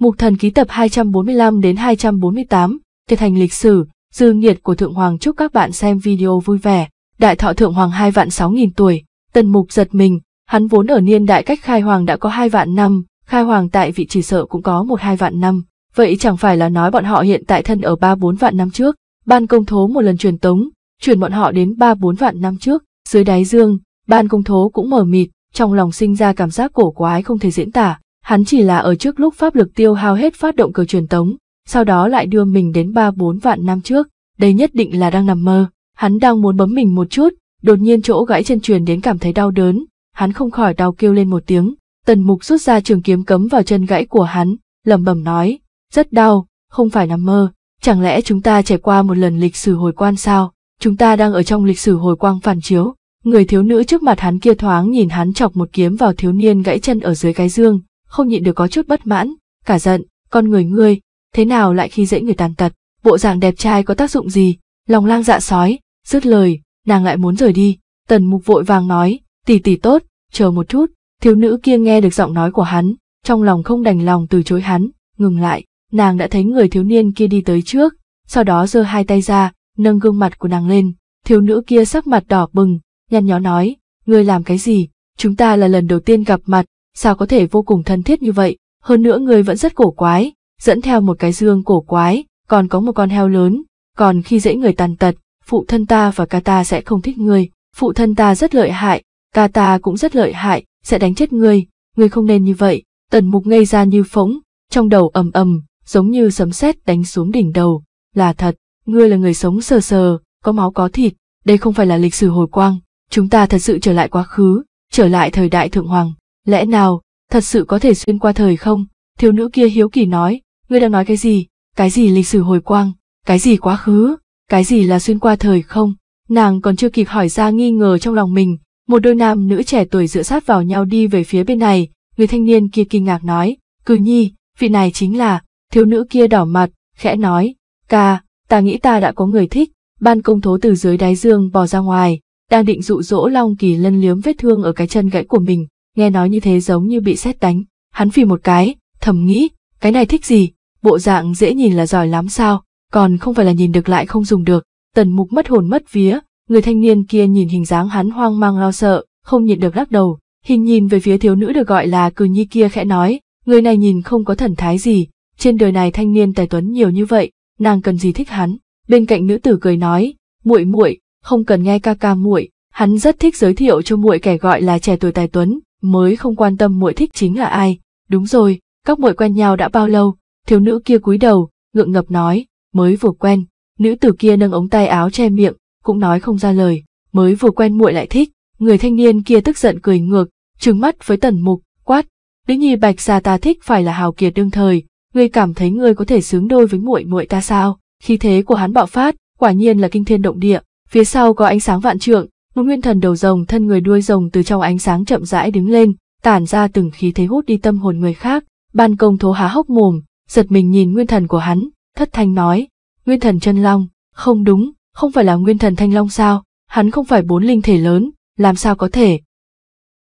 Mục thần ký tập 245 đến 248, thực hành lịch sử, dư nhiệt của Thượng Hoàng chúc các bạn xem video vui vẻ. Đại thọ Thượng Hoàng 2 vạn 6 nghìn tuổi, tần mục giật mình, hắn vốn ở niên đại cách khai hoàng đã có 2 vạn năm, khai hoàng tại vị chỉ sợ cũng có 1-2 vạn năm. Vậy chẳng phải là nói bọn họ hiện tại thân ở 3-4 vạn năm trước, ban công thố một lần truyền tống, chuyển bọn họ đến 3-4 vạn năm trước, dưới đáy dương, ban công thố cũng mở mịt, trong lòng sinh ra cảm giác cổ quái không thể diễn tả Hắn chỉ là ở trước lúc pháp lực tiêu hao hết phát động cờ truyền tống, sau đó lại đưa mình đến 3-4 vạn năm trước, đây nhất định là đang nằm mơ. Hắn đang muốn bấm mình một chút, đột nhiên chỗ gãy chân truyền đến cảm thấy đau đớn, hắn không khỏi đau kêu lên một tiếng. Tần mục rút ra trường kiếm cấm vào chân gãy của hắn, lẩm bẩm nói, rất đau, không phải nằm mơ, chẳng lẽ chúng ta trải qua một lần lịch sử hồi quan sao, chúng ta đang ở trong lịch sử hồi quang phản chiếu. Người thiếu nữ trước mặt hắn kia thoáng nhìn hắn chọc một kiếm vào thiếu niên gãy chân ở dưới cái dương, không nhịn được có chút bất mãn, cả giận, con người ngươi, thế nào lại khi dễ người tàn tật, bộ dạng đẹp trai có tác dụng gì, lòng lang dạ sói, dứt lời, nàng lại muốn rời đi, tần mục vội vàng nói, tỷ tỷ tốt, chờ một chút, thiếu nữ kia nghe được giọng nói của hắn, trong lòng không đành lòng từ chối hắn, ngừng lại, nàng đã thấy người thiếu niên kia đi tới trước, sau đó giơ hai tay ra, nâng gương mặt của nàng lên, thiếu nữ kia sắc mặt đỏ bừng, nhăn nhó nói, ngươi làm cái gì, chúng ta là lần đầu tiên gặp mặt, sao có thể vô cùng thân thiết như vậy, hơn nữa người vẫn rất cổ quái, dẫn theo một cái dương cổ quái, còn có một con heo lớn, còn khi dễ người tàn tật, phụ thân ta và ca ta sẽ không thích ngươi, phụ thân ta rất lợi hại, ca ta cũng rất lợi hại, sẽ đánh chết ngươi, ngươi không nên như vậy, tần mục ngây ra như phỗng, trong đầu ầm ầm, giống như sấm sét đánh xuống đỉnh đầu, là thật, ngươi là người sống sờ sờ, có máu có thịt, đây không phải là lịch sử hồi quang, chúng ta thật sự trở lại quá khứ, trở lại thời đại thượng hoàng. Lẽ nào, thật sự có thể xuyên qua thời không? Thiếu nữ kia hiếu kỳ nói, ngươi đang nói cái gì? Cái gì lịch sử hồi quang? Cái gì quá khứ? Cái gì là xuyên qua thời không? Nàng còn chưa kịp hỏi ra nghi ngờ trong lòng mình, một đôi nam nữ trẻ tuổi dựa sát vào nhau đi về phía bên này, người thanh niên kia kinh ngạc nói, cử nhi, vị này chính là, thiếu nữ kia đỏ mặt, khẽ nói, ca, ta nghĩ ta đã có người thích, ban công thố từ dưới đáy dương bò ra ngoài, đang định dụ dỗ Long Kỳ lân liếm vết thương ở cái chân gãy của mình, nghe nói như thế giống như bị xét đánh, hắn phì một cái, thầm nghĩ, cái này thích gì, bộ dạng dễ nhìn là giỏi lắm sao, còn không phải là nhìn được lại không dùng được, tần mục mất hồn mất vía, người thanh niên kia nhìn hình dáng hắn hoang mang lo sợ, không nhịn được lắc đầu, hình nhìn về phía thiếu nữ được gọi là cừ nhi kia khẽ nói, người này nhìn không có thần thái gì, trên đời này thanh niên tài tuấn nhiều như vậy, nàng cần gì thích hắn, bên cạnh nữ tử cười nói, muội muội, không cần nghe ca ca muội, hắn rất thích giới thiệu cho muội kẻ gọi là trẻ tuổi tài tuấn, mới không quan tâm muội thích chính là ai đúng rồi các muội quen nhau đã bao lâu thiếu nữ kia cúi đầu ngượng ngập nói mới vừa quen nữ tử kia nâng ống tay áo che miệng cũng nói không ra lời mới vừa quen muội lại thích người thanh niên kia tức giận cười ngược trừng mắt với tần mục quát nữ nhi bạch gia ta thích phải là hào kiệt đương thời ngươi cảm thấy ngươi có thể xứng đôi với muội muội ta sao khi thế của hắn bạo phát quả nhiên là kinh thiên động địa phía sau có ánh sáng vạn trượng nguyên thần đầu rồng thân người đuôi rồng từ trong ánh sáng chậm rãi đứng lên, tản ra từng khí thế hút đi tâm hồn người khác, ban công thố há hốc mồm, giật mình nhìn nguyên thần của hắn, thất thanh nói, nguyên thần chân long, không đúng, không phải là nguyên thần thanh long sao, hắn không phải bốn linh thể lớn, làm sao có thể.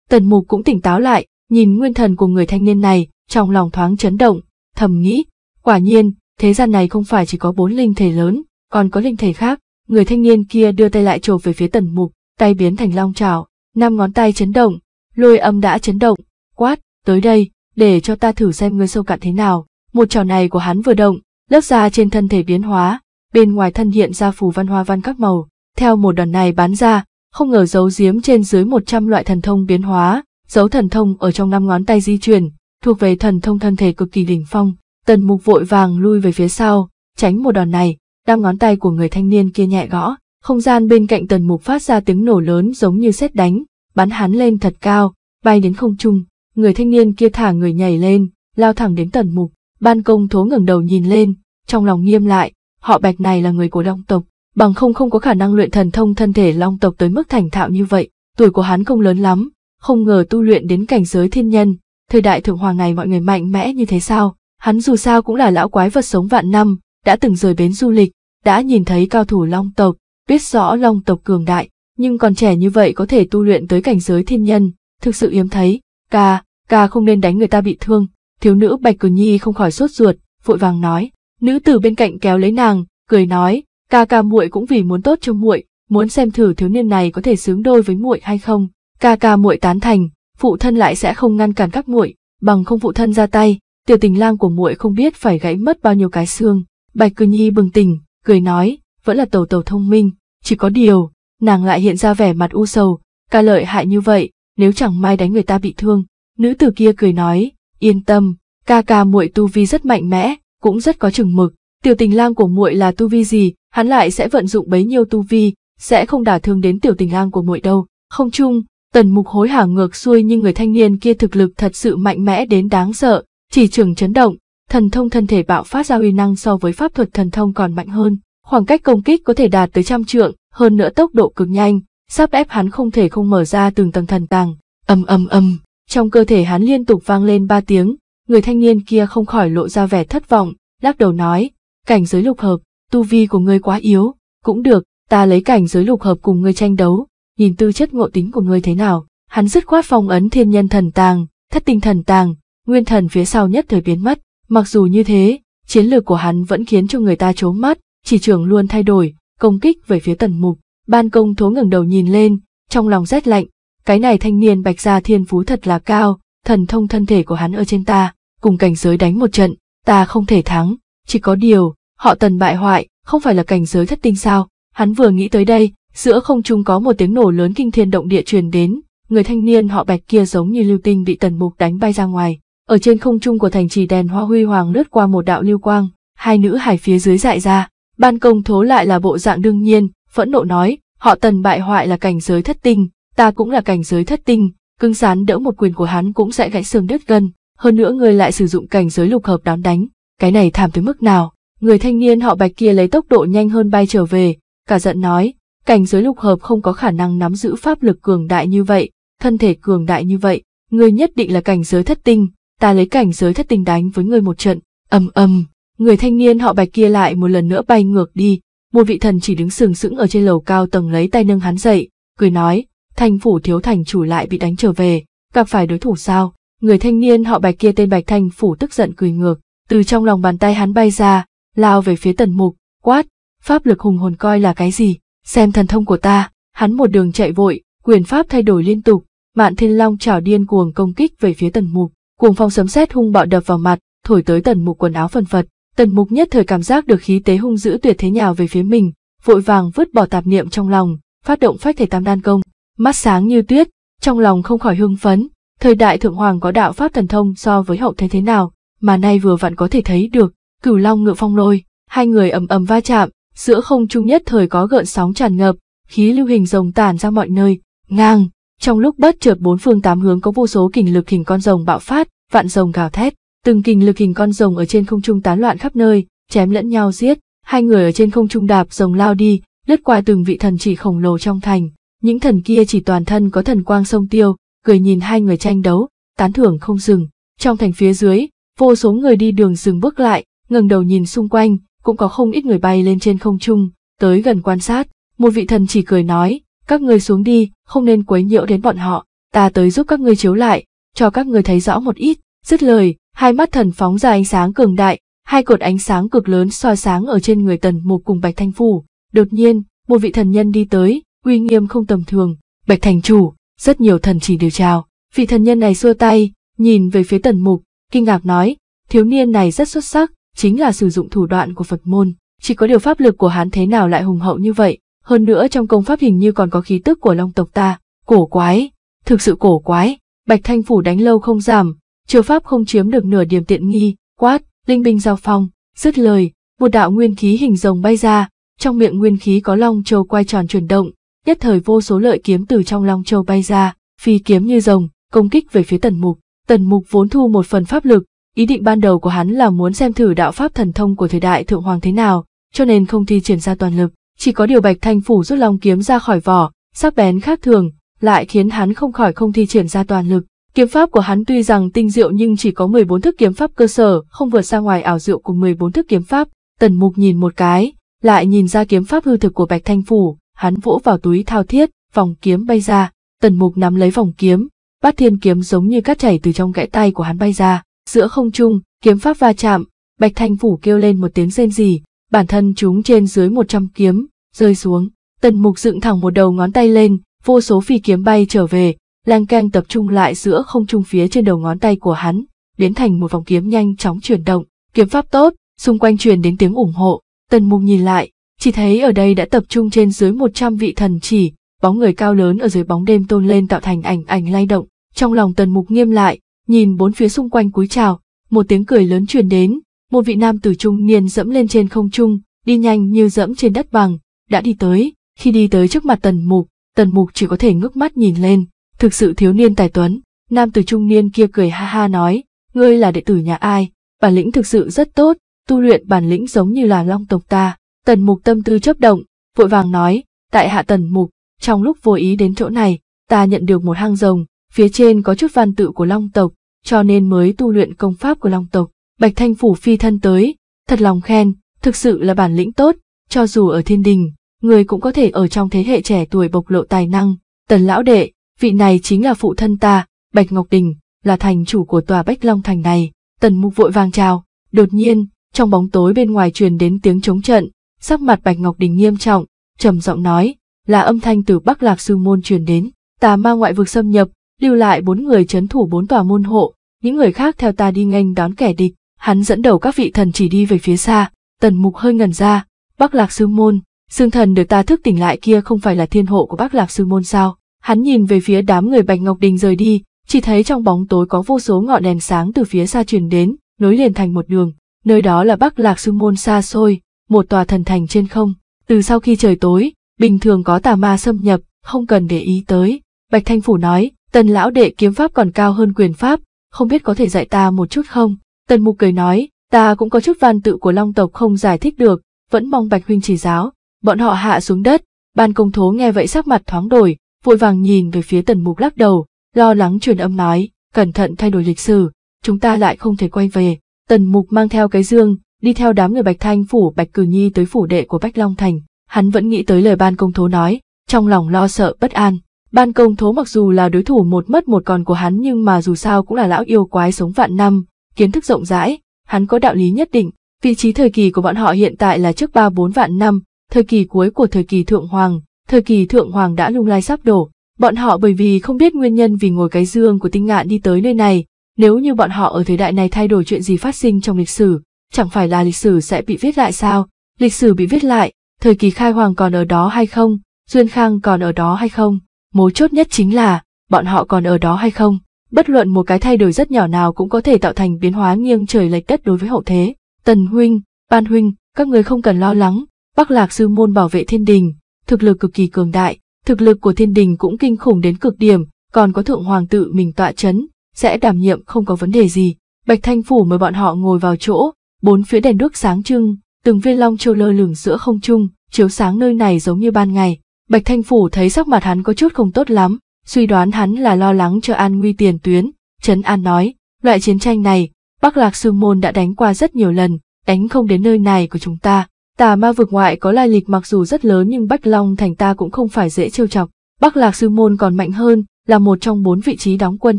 Tần mục cũng tỉnh táo lại, nhìn nguyên thần của người thanh niên này, trong lòng thoáng chấn động, thầm nghĩ, quả nhiên, thế gian này không phải chỉ có bốn linh thể lớn, còn có linh thể khác, người thanh niên kia đưa tay lại trộp về phía tần mục, tay biến thành long chảo, năm ngón tay chấn động, lôi âm đã chấn động, quát, tới đây, để cho ta thử xem ngươi sâu cạn thế nào. Một chảo này của hắn vừa động, lớp da trên thân thể biến hóa, bên ngoài thân hiện ra phù văn hoa văn các màu, theo một đòn này bán ra, không ngờ giấu giếm trên dưới 100 loại thần thông biến hóa, dấu thần thông ở trong năm ngón tay di chuyển, thuộc về thần thông thân thể cực kỳ đỉnh phong, tần mục vội vàng lui về phía sau, tránh một đòn này, năm ngón tay của người thanh niên kia nhẹ gõ, không gian bên cạnh tần mục phát ra tiếng nổ lớn giống như sét đánh, bắn hắn lên thật cao, bay đến không trung, người thanh niên kia thả người nhảy lên, lao thẳng đến tần mục, ban công thố ngẩng đầu nhìn lên, trong lòng nghiêm lại, họ bạch này là người của long tộc, bằng không không có khả năng luyện thần thông thân thể long tộc tới mức thành thạo như vậy, tuổi của hắn không lớn lắm, không ngờ tu luyện đến cảnh giới thiên nhân, thời đại thượng hoàng này mọi người mạnh mẽ như thế sao, hắn dù sao cũng là lão quái vật sống vạn năm, đã từng rời bến du lịch, đã nhìn thấy cao thủ long tộc, Biết rõ long tộc cường đại, nhưng còn trẻ như vậy có thể tu luyện tới cảnh giới thiên nhân, thực sự yếm thấy. Ca, ca không nên đánh người ta bị thương. Thiếu nữ Bạch Cử Nhi không khỏi sốt ruột, vội vàng nói. Nữ tử bên cạnh kéo lấy nàng, cười nói, ca ca muội cũng vì muốn tốt cho muội, muốn xem thử thiếu niên này có thể xứng đôi với muội hay không. Ca ca muội tán thành, phụ thân lại sẽ không ngăn cản các muội, bằng không phụ thân ra tay, tiểu tình lang của muội không biết phải gãy mất bao nhiêu cái xương. Bạch Cử Nhi bừng tỉnh, cười nói, vẫn là tàu tàu thông minh, chỉ có điều, nàng lại hiện ra vẻ mặt u sầu, ca lợi hại như vậy, nếu chẳng may đánh người ta bị thương, nữ tử kia cười nói, yên tâm, ca ca muội tu vi rất mạnh mẽ, cũng rất có chừng mực, tiểu tình lang của muội là tu vi gì, hắn lại sẽ vận dụng bấy nhiêu tu vi, sẽ không đả thương đến tiểu tình lang của muội đâu, không chung, tần mục hối hả ngược xuôi nhưng người thanh niên kia thực lực thật sự mạnh mẽ đến đáng sợ, chỉ trường chấn động, thần thông thân thể bạo phát ra uy năng so với pháp thuật thần thông còn mạnh hơn. Khoảng cách công kích có thể đạt tới trăm trượng, hơn nữa tốc độ cực nhanh, sắp ép hắn không thể không mở ra từng tầng thần tàng. Âm âm âm, trong cơ thể hắn liên tục vang lên ba tiếng, người thanh niên kia không khỏi lộ ra vẻ thất vọng, lắc đầu nói, cảnh giới lục hợp, tu vi của ngươi quá yếu, cũng được, ta lấy cảnh giới lục hợp cùng ngươi tranh đấu, nhìn tư chất ngộ tính của ngươi thế nào. Hắn dứt khoát phong ấn thiên nhân thần tàng, thất tinh thần tàng, nguyên thần phía sau nhất thời biến mất, mặc dù như thế, chiến lược của hắn vẫn khiến cho người ta chố mắt, chỉ trưởng luôn thay đổi, công kích về phía tần mục. Ban công thố ngẩng đầu nhìn lên, trong lòng rét lạnh, cái này thanh niên bạch gia thiên phú thật là cao, thần thông thân thể của hắn ở trên ta, cùng cảnh giới đánh một trận, ta không thể thắng, chỉ có điều, họ tần bại hoại, không phải là cảnh giới thất tinh sao, hắn vừa nghĩ tới đây, giữa không trung có một tiếng nổ lớn kinh thiên động địa truyền đến, người thanh niên họ bạch kia giống như lưu tinh bị tần mục đánh bay ra ngoài, ở trên không trung của thành trì đèn hoa huy hoàng lướt qua một đạo lưu quang, hai nữ hải phía dưới dại ra, Ban công thố lại là bộ dạng đương nhiên, phẫn nộ nói, họ tần bại hoại là cảnh giới thất tinh, ta cũng là cảnh giới thất tinh, cứng rắn đỡ một quyền của hắn cũng sẽ gãy xương đứt gân, hơn nữa người lại sử dụng cảnh giới lục hợp đón đánh, cái này thảm tới mức nào. Người thanh niên họ bạch kia lấy tốc độ nhanh hơn bay trở về, cả giận nói, cảnh giới lục hợp không có khả năng nắm giữ pháp lực cường đại như vậy, thân thể cường đại như vậy, người nhất định là cảnh giới thất tinh, ta lấy cảnh giới thất tinh đánh với người một trận, ầm ầm, Người thanh niên họ bạch kia lại một lần nữa bay ngược đi, một vị thần chỉ đứng sừng sững ở trên lầu cao tầng lấy tay nâng hắn dậy, cười nói, thanh phủ thiếu thành chủ lại bị đánh trở về, gặp phải đối thủ sao. Người thanh niên họ bạch kia tên bạch thanh phủ tức giận cười ngược, từ trong lòng bàn tay hắn bay ra, lao về phía tần mục, quát, pháp lực hùng hồn coi là cái gì, xem thần thông của ta, hắn một đường chạy vội, quyền pháp thay đổi liên tục, mạn thiên long chảo điên cuồng công kích về phía tần mục, cuồng phong sấm sét hung bạo đập vào mặt, thổi tới tần mục quần áo phần phật, Tần mục nhất thời cảm giác được khí tế hung dữ tuyệt thế nhào về phía mình, vội vàng vứt bỏ tạp niệm trong lòng, phát động phách thể tam đan công, mắt sáng như tuyết, trong lòng không khỏi hưng phấn, thời đại thượng hoàng có đạo pháp thần thông so với hậu thế thế nào, mà nay vừa vặn có thể thấy được, cửu long ngựa phong lôi, hai người ầm ầm va chạm, giữa không trung nhất thời có gợn sóng tràn ngập, khí lưu hình rồng tản ra mọi nơi, ngang, trong lúc bất chợt bốn phương tám hướng có vô số kình lực hình con rồng bạo phát, vạn rồng gào thét, Từng kình lực hình con rồng ở trên không trung tán loạn khắp nơi, chém lẫn nhau giết, hai người ở trên không trung đạp rồng lao đi, lướt qua từng vị thần chỉ khổng lồ trong thành. Những thần kia chỉ toàn thân có thần quang sông tiêu, cười nhìn hai người tranh đấu, tán thưởng không dừng. Trong thành phía dưới, vô số người đi đường dừng bước lại, ngẩng đầu nhìn xung quanh, cũng có không ít người bay lên trên không trung, tới gần quan sát. Một vị thần chỉ cười nói, các ngươi xuống đi, không nên quấy nhiễu đến bọn họ, ta tới giúp các ngươi chiếu lại, cho các ngươi thấy rõ một ít. Dứt lời, hai mắt thần phóng ra ánh sáng cường đại, hai cột ánh sáng cực lớn soi sáng ở trên người tần mục cùng Bạch Thanh Phủ. Đột nhiên, một vị thần nhân đi tới, uy nghiêm không tầm thường, Bạch Thành Chủ, rất nhiều thần chỉ đều chào. Vị thần nhân này xua tay, nhìn về phía tần mục, kinh ngạc nói, thiếu niên này rất xuất sắc, chính là sử dụng thủ đoạn của Phật môn. Chỉ có điều pháp lực của hắn thế nào lại hùng hậu như vậy, hơn nữa trong công pháp hình như còn có khí tức của long tộc ta, cổ quái, thực sự cổ quái. Bạch Thanh Phủ đánh lâu không giảm, chư pháp không chiếm được nửa điểm tiện nghi, quát, linh binh giao phong, dứt lời, một đạo nguyên khí hình rồng bay ra, trong miệng nguyên khí có long châu quay tròn chuyển động, nhất thời vô số lợi kiếm từ trong long châu bay ra, phi kiếm như rồng, công kích về phía tần mục. Tần mục vốn thu một phần pháp lực, ý định ban đầu của hắn là muốn xem thử đạo pháp thần thông của thời đại thượng hoàng thế nào, cho nên không thi triển ra toàn lực, chỉ có điều bạch thanh phủ rút long kiếm ra khỏi vỏ, sắc bén khác thường, lại khiến hắn không khỏi không thi triển ra toàn lực, Kiếm pháp của hắn tuy rằng tinh diệu nhưng chỉ có 14 thức kiếm pháp cơ sở, không vượt ra ngoài ảo diệu của 14 thức kiếm pháp. Tần Mục nhìn một cái, lại nhìn ra kiếm pháp hư thực của Bạch Thanh Phủ, hắn vỗ vào túi thao thiết, vòng kiếm bay ra, Tần Mục nắm lấy vòng kiếm, bát thiên kiếm giống như cát chảy từ trong gãy tay của hắn bay ra, giữa không trung, kiếm pháp va chạm, Bạch Thanh Phủ kêu lên một tiếng rên rỉ, bản thân chúng trên dưới 100 kiếm, rơi xuống, Tần Mục dựng thẳng một đầu ngón tay lên, vô số phi kiếm bay trở về, Lang canh tập trung lại giữa không trung phía trên đầu ngón tay của hắn, biến thành một vòng kiếm nhanh chóng chuyển động, kiếm pháp tốt, xung quanh truyền đến tiếng ủng hộ, tần mục nhìn lại, chỉ thấy ở đây đã tập trung trên dưới 100 vị thần chỉ, bóng người cao lớn ở dưới bóng đêm tôn lên tạo thành ảnh ảnh lay động, trong lòng tần mục nghiêm lại, nhìn bốn phía xung quanh cúi chào, một tiếng cười lớn truyền đến, một vị nam tử trung niên dẫm lên trên không trung, đi nhanh như dẫm trên đất bằng, đã đi tới, khi đi tới trước mặt tần mục, tần mục chỉ có thể ngước mắt nhìn lên, thực sự thiếu niên tài tuấn, nam tử trung niên kia cười ha ha nói, ngươi là đệ tử nhà ai, bản lĩnh thực sự rất tốt, tu luyện bản lĩnh giống như là long tộc ta, tần mục tâm tư chấp động, vội vàng nói, tại hạ tần mục, trong lúc vô ý đến chỗ này, ta nhận được một hang rồng, phía trên có chút văn tự của long tộc, cho nên mới tu luyện công pháp của long tộc, bạch thanh phủ phi thân tới, thật lòng khen, thực sự là bản lĩnh tốt, cho dù ở thiên đình, người cũng có thể ở trong thế hệ trẻ tuổi bộc lộ tài năng, tần lão đệ, vị này chính là phụ thân ta, Bạch Ngọc Đình, là thành chủ của tòa Bách Long Thành này. Tần Mục vội vàng chào, đột nhiên, trong bóng tối bên ngoài truyền đến tiếng chống trận, sắc mặt Bạch Ngọc Đình nghiêm trọng, trầm giọng nói, là âm thanh từ Bắc Lạc Sư Môn truyền đến, tà ma ngoại vực xâm nhập, lưu lại bốn người chấn thủ bốn tòa môn hộ, những người khác theo ta đi nghênh đón kẻ địch, hắn dẫn đầu các vị thần chỉ đi về phía xa, Tần Mục hơi ngẩn ra, Bắc Lạc Sư Môn, xương thần được ta thức tỉnh lại kia không phải là thiên hộ của Bắc Lạc Sư Môn sao? Hắn nhìn về phía đám người Bạch Ngọc Đình rời đi, chỉ thấy trong bóng tối có vô số ngọn đèn sáng từ phía xa truyền đến, nối liền thành một đường. Nơi đó là Bắc Lạc Sư Môn xa xôi, một tòa thần thành trên không. Từ sau khi trời tối, bình thường có tà ma xâm nhập, không cần để ý tới. Bạch Thanh Phủ nói, tần lão đệ kiếm pháp còn cao hơn quyền pháp, không biết có thể dạy ta một chút không? Tần Mục cười nói, ta cũng có chút văn tự của long tộc không giải thích được, vẫn mong Bạch Huynh chỉ giáo. Bọn họ hạ xuống đất, ban công thố nghe vậy sắc mặt thoáng đổi, vội vàng nhìn về phía tần mục lắc đầu, lo lắng truyền âm nói, cẩn thận thay đổi lịch sử, chúng ta lại không thể quay về. Tần mục mang theo cái dương, đi theo đám người Bạch Thanh phủ Bạch Cử Nhi tới phủ đệ của bách Long Thành, hắn vẫn nghĩ tới lời ban công thố nói, trong lòng lo sợ bất an. Ban công thố mặc dù là đối thủ một mất một còn của hắn nhưng mà dù sao cũng là lão yêu quái sống vạn năm, kiến thức rộng rãi, hắn có đạo lý nhất định, vị trí thời kỳ của bọn họ hiện tại là trước ba bốn vạn năm, thời kỳ cuối của thời kỳ thượng hoàng, thời kỳ thượng hoàng đã lung lai sắp đổ, bọn họ bởi vì không biết nguyên nhân vì ngồi cái dương của tinh ngạn đi tới nơi này, nếu như bọn họ ở thời đại này thay đổi chuyện gì phát sinh trong lịch sử, chẳng phải là lịch sử sẽ bị viết lại sao? Lịch sử bị viết lại, thời kỳ khai hoàng còn ở đó hay không? Duyên Khang còn ở đó hay không? Mấu chốt nhất chính là, bọn họ còn ở đó hay không? Bất luận một cái thay đổi rất nhỏ nào cũng có thể tạo thành biến hóa nghiêng trời lệch đất đối với hậu thế. Tần huynh, Ban huynh, các người không cần lo lắng, Bắc Lạc sư môn bảo vệ thiên đình, thực lực cực kỳ cường đại, thực lực của thiên đình cũng kinh khủng đến cực điểm, còn có thượng hoàng tự mình tọa chấn, sẽ đảm nhiệm không có vấn đề gì. Bạch Thanh Phủ mời bọn họ ngồi vào chỗ, bốn phía đèn đuốc sáng trưng, từng viên long châu lơ lửng giữa không trung, chiếu sáng nơi này giống như ban ngày. Bạch Thanh Phủ thấy sắc mặt hắn có chút không tốt lắm, suy đoán hắn là lo lắng cho an nguy tiền tuyến. Trấn An nói, loại chiến tranh này, Bắc Lạc Sư Môn đã đánh qua rất nhiều lần, đánh không đến nơi này của chúng ta, Tà ma vực ngoại có lai lịch mặc dù rất lớn nhưng Bách Long thành ta cũng không phải dễ trêu chọc, Bắc Lạc Sư Môn còn mạnh hơn, là một trong bốn vị trí đóng quân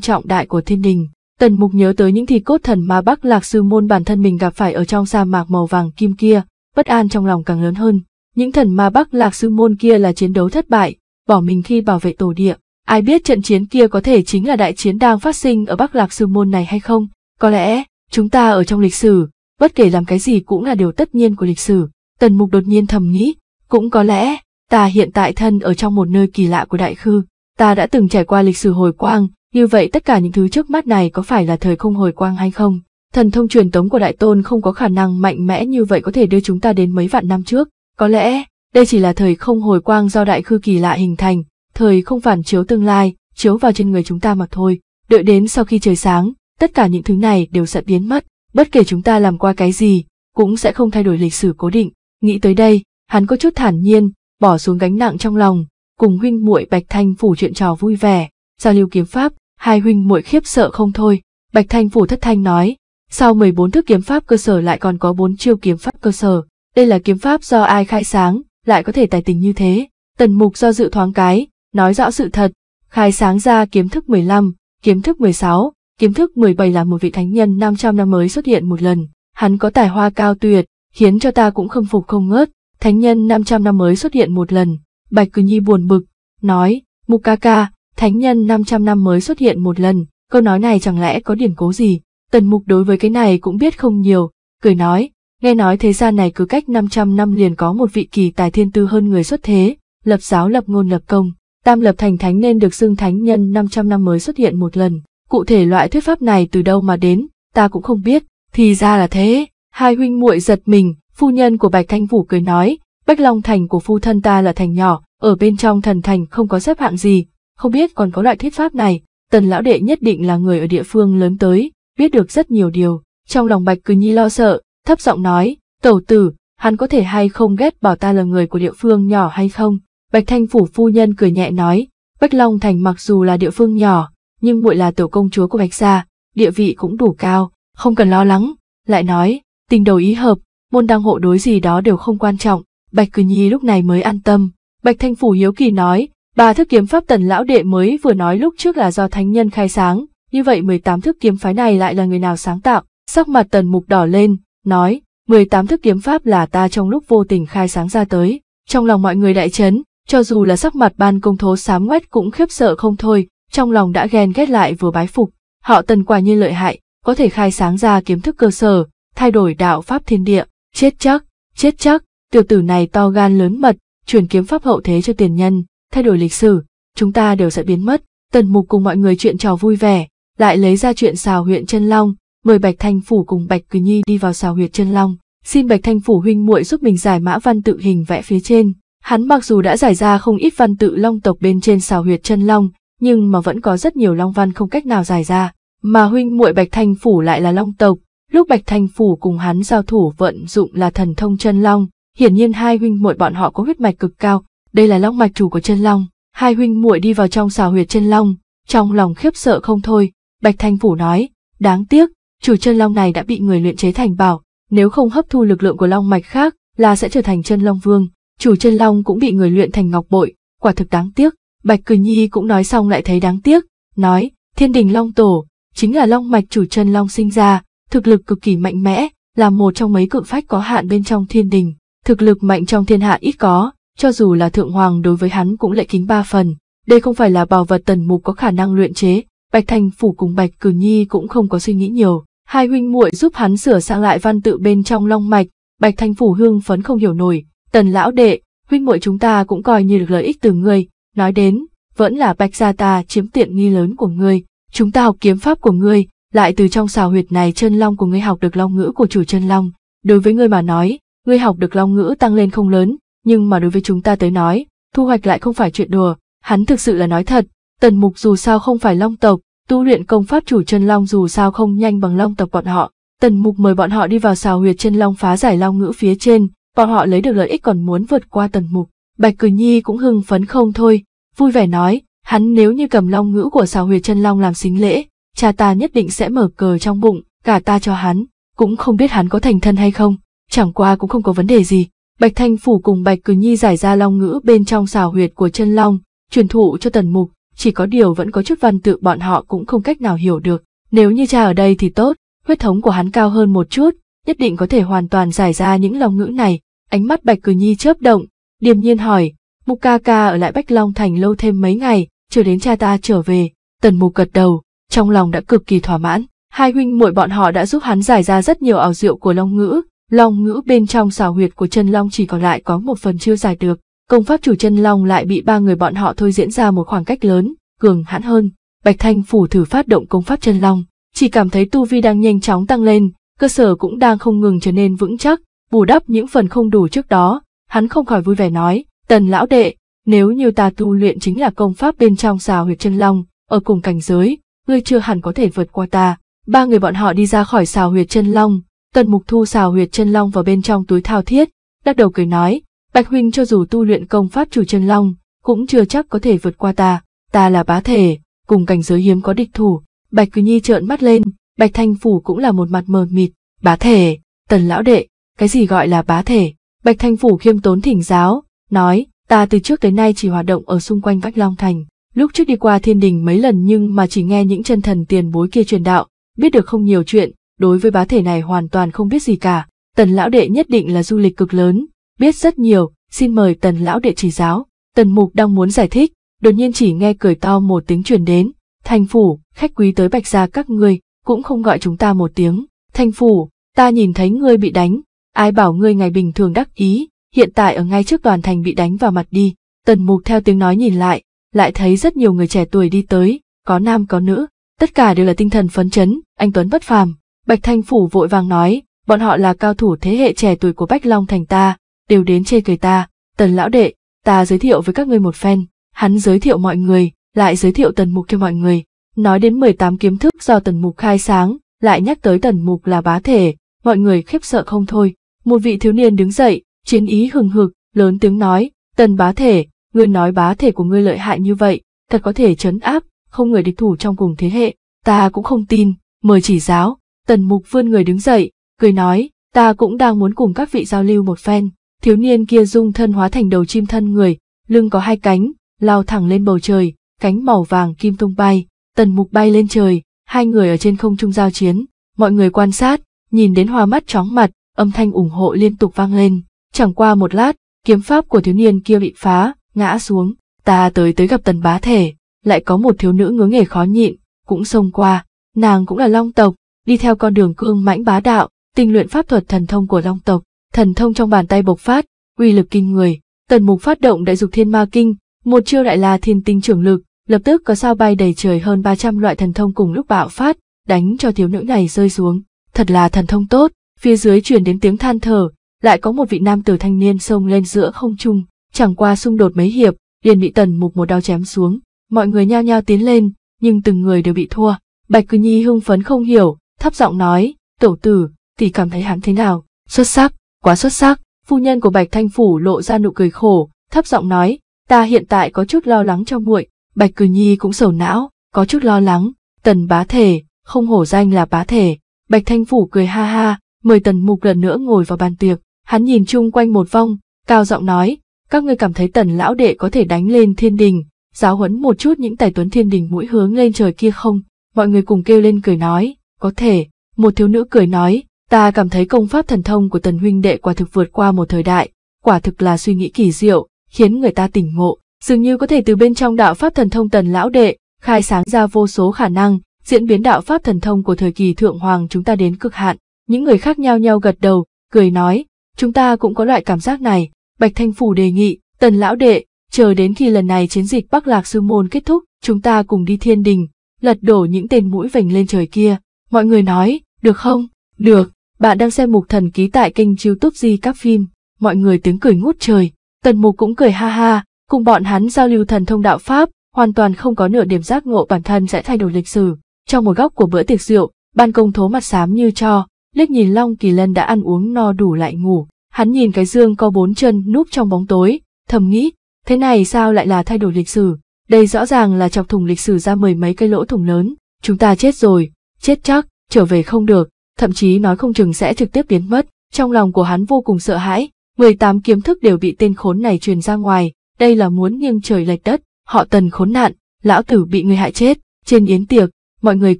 trọng đại của thiên đình. Tần Mục nhớ tới những thi cốt thần ma Bắc Lạc Sư Môn bản thân mình gặp phải ở trong sa mạc màu vàng kim kia, bất an trong lòng càng lớn hơn. Những thần ma Bắc Lạc Sư Môn kia là chiến đấu thất bại, bỏ mình khi bảo vệ tổ địa. Ai biết trận chiến kia có thể chính là đại chiến đang phát sinh ở Bắc Lạc Sư Môn này hay không? Có lẽ, chúng ta ở trong lịch sử, bất kể làm cái gì cũng là điều tất nhiên của lịch sử. Tần Mục đột nhiên thầm nghĩ, cũng có lẽ, ta hiện tại thân ở trong một nơi kỳ lạ của đại khư, ta đã từng trải qua lịch sử hồi quang, như vậy tất cả những thứ trước mắt này có phải là thời không hồi quang hay không? Thần thông truyền tống của đại tôn không có khả năng mạnh mẽ như vậy có thể đưa chúng ta đến mấy vạn năm trước, có lẽ, đây chỉ là thời không hồi quang do đại khư kỳ lạ hình thành, thời không phản chiếu tương lai, chiếu vào trên người chúng ta mà thôi, đợi đến sau khi trời sáng, tất cả những thứ này đều sẽ biến mất, bất kể chúng ta làm qua cái gì, cũng sẽ không thay đổi lịch sử cố định, Nghĩ tới đây, hắn có chút thản nhiên, bỏ xuống gánh nặng trong lòng, cùng huynh muội Bạch Thanh phủ chuyện trò vui vẻ, giao lưu kiếm pháp, hai huynh muội khiếp sợ không thôi. Bạch Thanh phủ thất thanh nói, sau 14 thức kiếm pháp cơ sở lại còn có bốn chiêu kiếm pháp cơ sở, đây là kiếm pháp do ai khai sáng, lại có thể tài tình như thế. Tần Mục do dự thoáng cái, nói rõ sự thật, khai sáng ra kiếm thức 15, kiếm thức 16, kiếm thức 17 là một vị thánh nhân 500 năm mới xuất hiện một lần, hắn có tài hoa cao tuyệt, khiến cho ta cũng khâm phục không ngớt, thánh nhân 500 năm mới xuất hiện một lần. Bạch Cử Nhi buồn bực, nói, Mục ca ca, thánh nhân 500 năm mới xuất hiện một lần, câu nói này chẳng lẽ có điển cố gì? Tần Mục đối với cái này cũng biết không nhiều, cười nói, nghe nói thế gian này cứ cách 500 năm liền có một vị kỳ tài thiên tư hơn người xuất thế, lập giáo lập ngôn lập công, tam lập thành thánh nên được xưng thánh nhân 500 năm mới xuất hiện một lần. Cụ thể loại thuyết pháp này từ đâu mà đến, ta cũng không biết, thì ra là thế. Hai huynh muội giật mình, phu nhân của Bạch Thanh Vũ cười nói, Bách Long Thành của phu thân ta là thành nhỏ, ở bên trong thần thành không có xếp hạng gì, không biết còn có loại thuyết pháp này, tần lão đệ nhất định là người ở địa phương lớn tới, biết được rất nhiều điều. Trong lòng Bạch Cứ Nhi lo sợ, thấp giọng nói, tẩu tử, hắn có thể hay không ghét bảo ta là người của địa phương nhỏ hay không? Bạch Thanh Phủ phu nhân cười nhẹ nói, Bách Long Thành mặc dù là địa phương nhỏ, nhưng muội là tiểu công chúa của Bạch Gia, địa vị cũng đủ cao, không cần lo lắng, lại nói, tình đầu ý hợp, môn đăng hộ đối gì đó đều không quan trọng, Bạch Cử Nhi lúc này mới an tâm. Bạch Thanh Phủ hiếu kỳ nói, bà thức kiếm pháp tần lão đệ mới vừa nói lúc trước là do thánh nhân khai sáng, như vậy 18 thức kiếm phái này lại là người nào sáng tạo, sắc mặt tần mục đỏ lên, nói, 18 thức kiếm pháp là ta trong lúc vô tình khai sáng ra tới, trong lòng mọi người đại chấn, cho dù là sắc mặt ban công thố sám ngoét cũng khiếp sợ không thôi, trong lòng đã ghen ghét lại vừa bái phục, họ tần quả nhiên lợi hại, có thể khai sáng ra kiếm thức cơ sở, thay đổi đạo pháp thiên địa, chết chắc, chết chắc, tiểu tử này to gan lớn mật, chuyển kiếm pháp hậu thế cho tiền nhân, thay đổi lịch sử, chúng ta đều sẽ biến mất. Tần Mục cùng mọi người chuyện trò vui vẻ, lại lấy ra chuyện xào huyện chân long, mời Bạch Thanh phủ cùng Bạch Quỳ Nhi đi vào xào huyệt chân long, xin Bạch Thanh phủ huynh muội giúp mình giải mã văn tự hình vẽ phía trên. Hắn mặc dù đã giải ra không ít văn tự long tộc bên trên xào huyệt chân long, nhưng mà vẫn có rất nhiều long văn không cách nào giải ra, mà huynh muội Bạch Thanh phủ lại là long tộc, Lúc Bạch Thành Phủ cùng hắn giao thủ vận dụng là thần thông chân long, hiển nhiên hai huynh muội bọn họ có huyết mạch cực cao, đây là long mạch chủ của chân long. Hai huynh muội đi vào trong xào huyệt chân long, trong lòng khiếp sợ không thôi, Bạch Thành Phủ nói, đáng tiếc, chủ chân long này đã bị người luyện chế thành bảo, nếu không hấp thu lực lượng của long mạch khác là sẽ trở thành chân long vương, chủ chân long cũng bị người luyện thành ngọc bội, quả thực đáng tiếc, Bạch Cử Nhi cũng nói xong lại thấy đáng tiếc, nói, Thiên Đình Long Tổ, chính là long mạch chủ chân long sinh ra, thực lực cực kỳ mạnh mẽ, là một trong mấy cự phách có hạn bên trong thiên đình, thực lực mạnh trong thiên hạ ít có, cho dù là thượng hoàng đối với hắn cũng lại kính ba phần. Đây không phải là bảo vật tần mục có khả năng luyện chế, Bạch Thành Phủ cùng Bạch Cử Nhi cũng không có suy nghĩ nhiều, hai huynh muội giúp hắn sửa sang lại văn tự bên trong long mạch, Bạch Thành Phủ hương phấn không hiểu nổi, tần lão đệ, huynh muội chúng ta cũng coi như được lợi ích từ ngươi, nói đến, vẫn là Bạch gia ta chiếm tiện nghi lớn của ngươi, chúng ta học kiếm pháp của ngươi, lại từ trong xào huyệt này chân long của ngươi học được long ngữ của chủ chân long. Đối với ngươi mà nói, ngươi học được long ngữ tăng lên không lớn, nhưng mà đối với chúng ta tới nói, thu hoạch lại không phải chuyện đùa, hắn thực sự là nói thật, tần mục dù sao không phải long tộc, tu luyện công pháp chủ chân long dù sao không nhanh bằng long tộc bọn họ. Tần mục mời bọn họ đi vào xào huyệt chân long phá giải long ngữ phía trên, bọn họ lấy được lợi ích còn muốn vượt qua tần mục. Bạch Cử Nhi cũng hưng phấn không thôi, vui vẻ nói, hắn nếu như cầm long ngữ của xào huyệt chân long làm xính lễ, cha ta nhất định sẽ mở cờ trong bụng, cả ta cho hắn, cũng không biết hắn có thành thân hay không, chẳng qua cũng không có vấn đề gì. Bạch Thanh Phủ cùng Bạch Cử Nhi giải ra long ngữ bên trong xào huyệt của chân long, truyền thụ cho tần mục, chỉ có điều vẫn có chút văn tự bọn họ cũng không cách nào hiểu được. Nếu như cha ở đây thì tốt, huyết thống của hắn cao hơn một chút, nhất định có thể hoàn toàn giải ra những long ngữ này. Ánh mắt Bạch Cử Nhi chớp động, điềm nhiên hỏi, Mục ca ca ở lại Bách Long Thành lâu thêm mấy ngày, chờ đến cha ta trở về. Tần mục gật đầu, trong lòng đã cực kỳ thỏa mãn. Hai huynh muội bọn họ đã giúp hắn giải ra rất nhiều ảo diệu của long ngữ, long ngữ bên trong xào huyệt của chân long chỉ còn lại có một phần chưa giải được. Công pháp chủ chân long lại bị ba người bọn họ thôi diễn ra một khoảng cách lớn, cường hãn hơn. Bạch Thanh phủ thử phát động công pháp chân long, chỉ cảm thấy tu vi đang nhanh chóng tăng lên, cơ sở cũng đang không ngừng trở nên vững chắc, bù đắp những phần không đủ trước đó. Hắn không khỏi vui vẻ nói, tần lão đệ, nếu như ta tu luyện chính là công pháp bên trong xào huyệt chân long, ở cùng cảnh giới, ngươi chưa hẳn có thể vượt qua ta. Ba người bọn họ đi ra khỏi xào huyệt chân long, tần mục thu xào huyệt chân long vào bên trong túi thao thiết, đắc đầu cười nói, Bạch Huynh cho dù tu luyện công pháp chủ chân long, cũng chưa chắc có thể vượt qua ta, ta là bá thể, cùng cảnh giới hiếm có địch thủ, Bạch Quý Nhi trợn mắt lên, Bạch Thanh Phủ cũng là một mặt mờ mịt, bá thể, tần lão đệ, cái gì gọi là bá thể, Bạch Thanh Phủ khiêm tốn thỉnh giáo, nói, ta từ trước tới nay chỉ hoạt động ở xung quanh Bách Long Thành, Lúc trước đi qua thiên đình mấy lần nhưng mà chỉ nghe những chân thần tiền bối kia truyền đạo, biết được không nhiều chuyện, đối với bá thể này hoàn toàn không biết gì cả. Tần lão đệ nhất định là du lịch cực lớn, biết rất nhiều, xin mời tần lão đệ chỉ giáo. Tần mục đang muốn giải thích, đột nhiên chỉ nghe cười to một tiếng truyền đến. Thành phủ, khách quý tới bạch gia các ngươi, cũng không gọi chúng ta một tiếng. Thành phủ, ta nhìn thấy ngươi bị đánh, ai bảo ngươi ngày bình thường đắc ý, hiện tại ở ngay trước toàn thành bị đánh vào mặt đi. Tần mục theo tiếng nói nhìn lại, lại thấy rất nhiều người trẻ tuổi đi tới, có nam có nữ, tất cả đều là tinh thần phấn chấn, anh Tuấn bất phàm. Bạch Thanh Phủ vội vàng nói, bọn họ là cao thủ thế hệ trẻ tuổi của Bách Long Thành ta, đều đến chê cười ta, tần lão đệ, ta giới thiệu với các ngươi một phen, hắn giới thiệu mọi người, lại giới thiệu tần mục cho mọi người, nói đến 18 kiếm thức do tần mục khai sáng, lại nhắc tới tần mục là bá thể, mọi người khiếp sợ không thôi. Một vị thiếu niên đứng dậy, chiến ý hừng hực, lớn tiếng nói, tần bá thể, Ngươi nói bá thể của ngươi lợi hại như vậy, thật có thể chấn áp, không người địch thủ trong cùng thế hệ, ta cũng không tin, mời chỉ giáo, tần mục vươn người đứng dậy, cười nói, ta cũng đang muốn cùng các vị giao lưu một phen, thiếu niên kia dung thân hóa thành đầu chim thân người, lưng có hai cánh, lao thẳng lên bầu trời, cánh màu vàng kim tung bay, tần mục bay lên trời, hai người ở trên không trung giao chiến, mọi người quan sát, nhìn đến hoa mắt chóng mặt, âm thanh ủng hộ liên tục vang lên, chẳng qua một lát, kiếm pháp của thiếu niên kia bị phá, ngã xuống, ta tới tới gặp tần bá thể, lại có một thiếu nữ ngứa nghề khó nhịn, cũng xông qua, nàng cũng là long tộc, đi theo con đường cương mãnh bá đạo, tinh luyện pháp thuật thần thông của long tộc, thần thông trong bàn tay bộc phát, uy lực kinh người, tần mục phát động đại dục thiên ma kinh, một chiêu đại la thiên tinh trưởng lực, lập tức có sao bay đầy trời hơn 300 loại thần thông cùng lúc bạo phát, đánh cho thiếu nữ này rơi xuống, thật là thần thông tốt, phía dưới truyền đến tiếng than thở, lại có một vị nam tử thanh niên xông lên giữa không trung, Chẳng qua xung đột mấy hiệp, liền bị tần mục một đao chém xuống, mọi người nhao nhao tiến lên, nhưng từng người đều bị thua. Bạch Cư Nhi hưng phấn không hiểu, thấp giọng nói, tổ tử, tỷ cảm thấy hắn thế nào, xuất sắc, quá xuất sắc. Phu nhân của Bạch Thanh Phủ lộ ra nụ cười khổ, thấp giọng nói, ta hiện tại có chút lo lắng cho muội. Bạch Cử Nhi cũng sầu não, có chút lo lắng, tần bá thể, không hổ danh là bá thể. Bạch Thanh Phủ cười ha ha, mời tần mục lần nữa ngồi vào bàn tiệc, hắn nhìn chung quanh một vong, cao giọng nói, các ngươi cảm thấy tần lão đệ có thể đánh lên thiên đình, giáo huấn một chút những tài tuấn thiên đình mũi hướng lên trời kia không? Mọi người cùng kêu lên cười nói, có thể, một thiếu nữ cười nói, ta cảm thấy công pháp thần thông của tần huynh đệ quả thực vượt qua một thời đại, quả thực là suy nghĩ kỳ diệu, khiến người ta tỉnh ngộ, dường như có thể từ bên trong đạo pháp thần thông tần lão đệ, khai sáng ra vô số khả năng, diễn biến đạo pháp thần thông của thời kỳ thượng hoàng chúng ta đến cực hạn. Những người khác nhau nhau gật đầu, cười nói, chúng ta cũng có loại cảm giác này, Bạch Thanh Phủ đề nghị, tần lão đệ, chờ đến khi lần này chiến dịch Bắc Lạc Sư Môn kết thúc, chúng ta cùng đi thiên đình, lật đổ những tên mũi vành lên trời kia. Mọi người nói, được không? Được, bạn đang xem mục thần ký tại kênh youtube di các phim. Mọi người tiếng cười ngút trời, tần mục cũng cười ha ha, cùng bọn hắn giao lưu thần thông đạo Pháp, hoàn toàn không có nửa điểm giác ngộ bản thân sẽ thay đổi lịch sử. Trong một góc của bữa tiệc rượu, ban công thố mặt xám như cho, liếc nhìn Long Kỳ Lân đã ăn uống no đủ lại ngủ, Hắn nhìn cái dương có bốn chân núp trong bóng tối, thầm nghĩ, thế này sao lại là thay đổi lịch sử, đây rõ ràng là chọc thùng lịch sử ra mười mấy cây lỗ thủng lớn, chúng ta chết rồi, chết chắc, trở về không được, thậm chí nói không chừng sẽ trực tiếp biến mất, trong lòng của hắn vô cùng sợ hãi, 18 kiếm thức đều bị tên khốn này truyền ra ngoài, đây là muốn nghiêng trời lệch đất, họ tần khốn nạn, lão tử bị người hại chết, trên yến tiệc, mọi người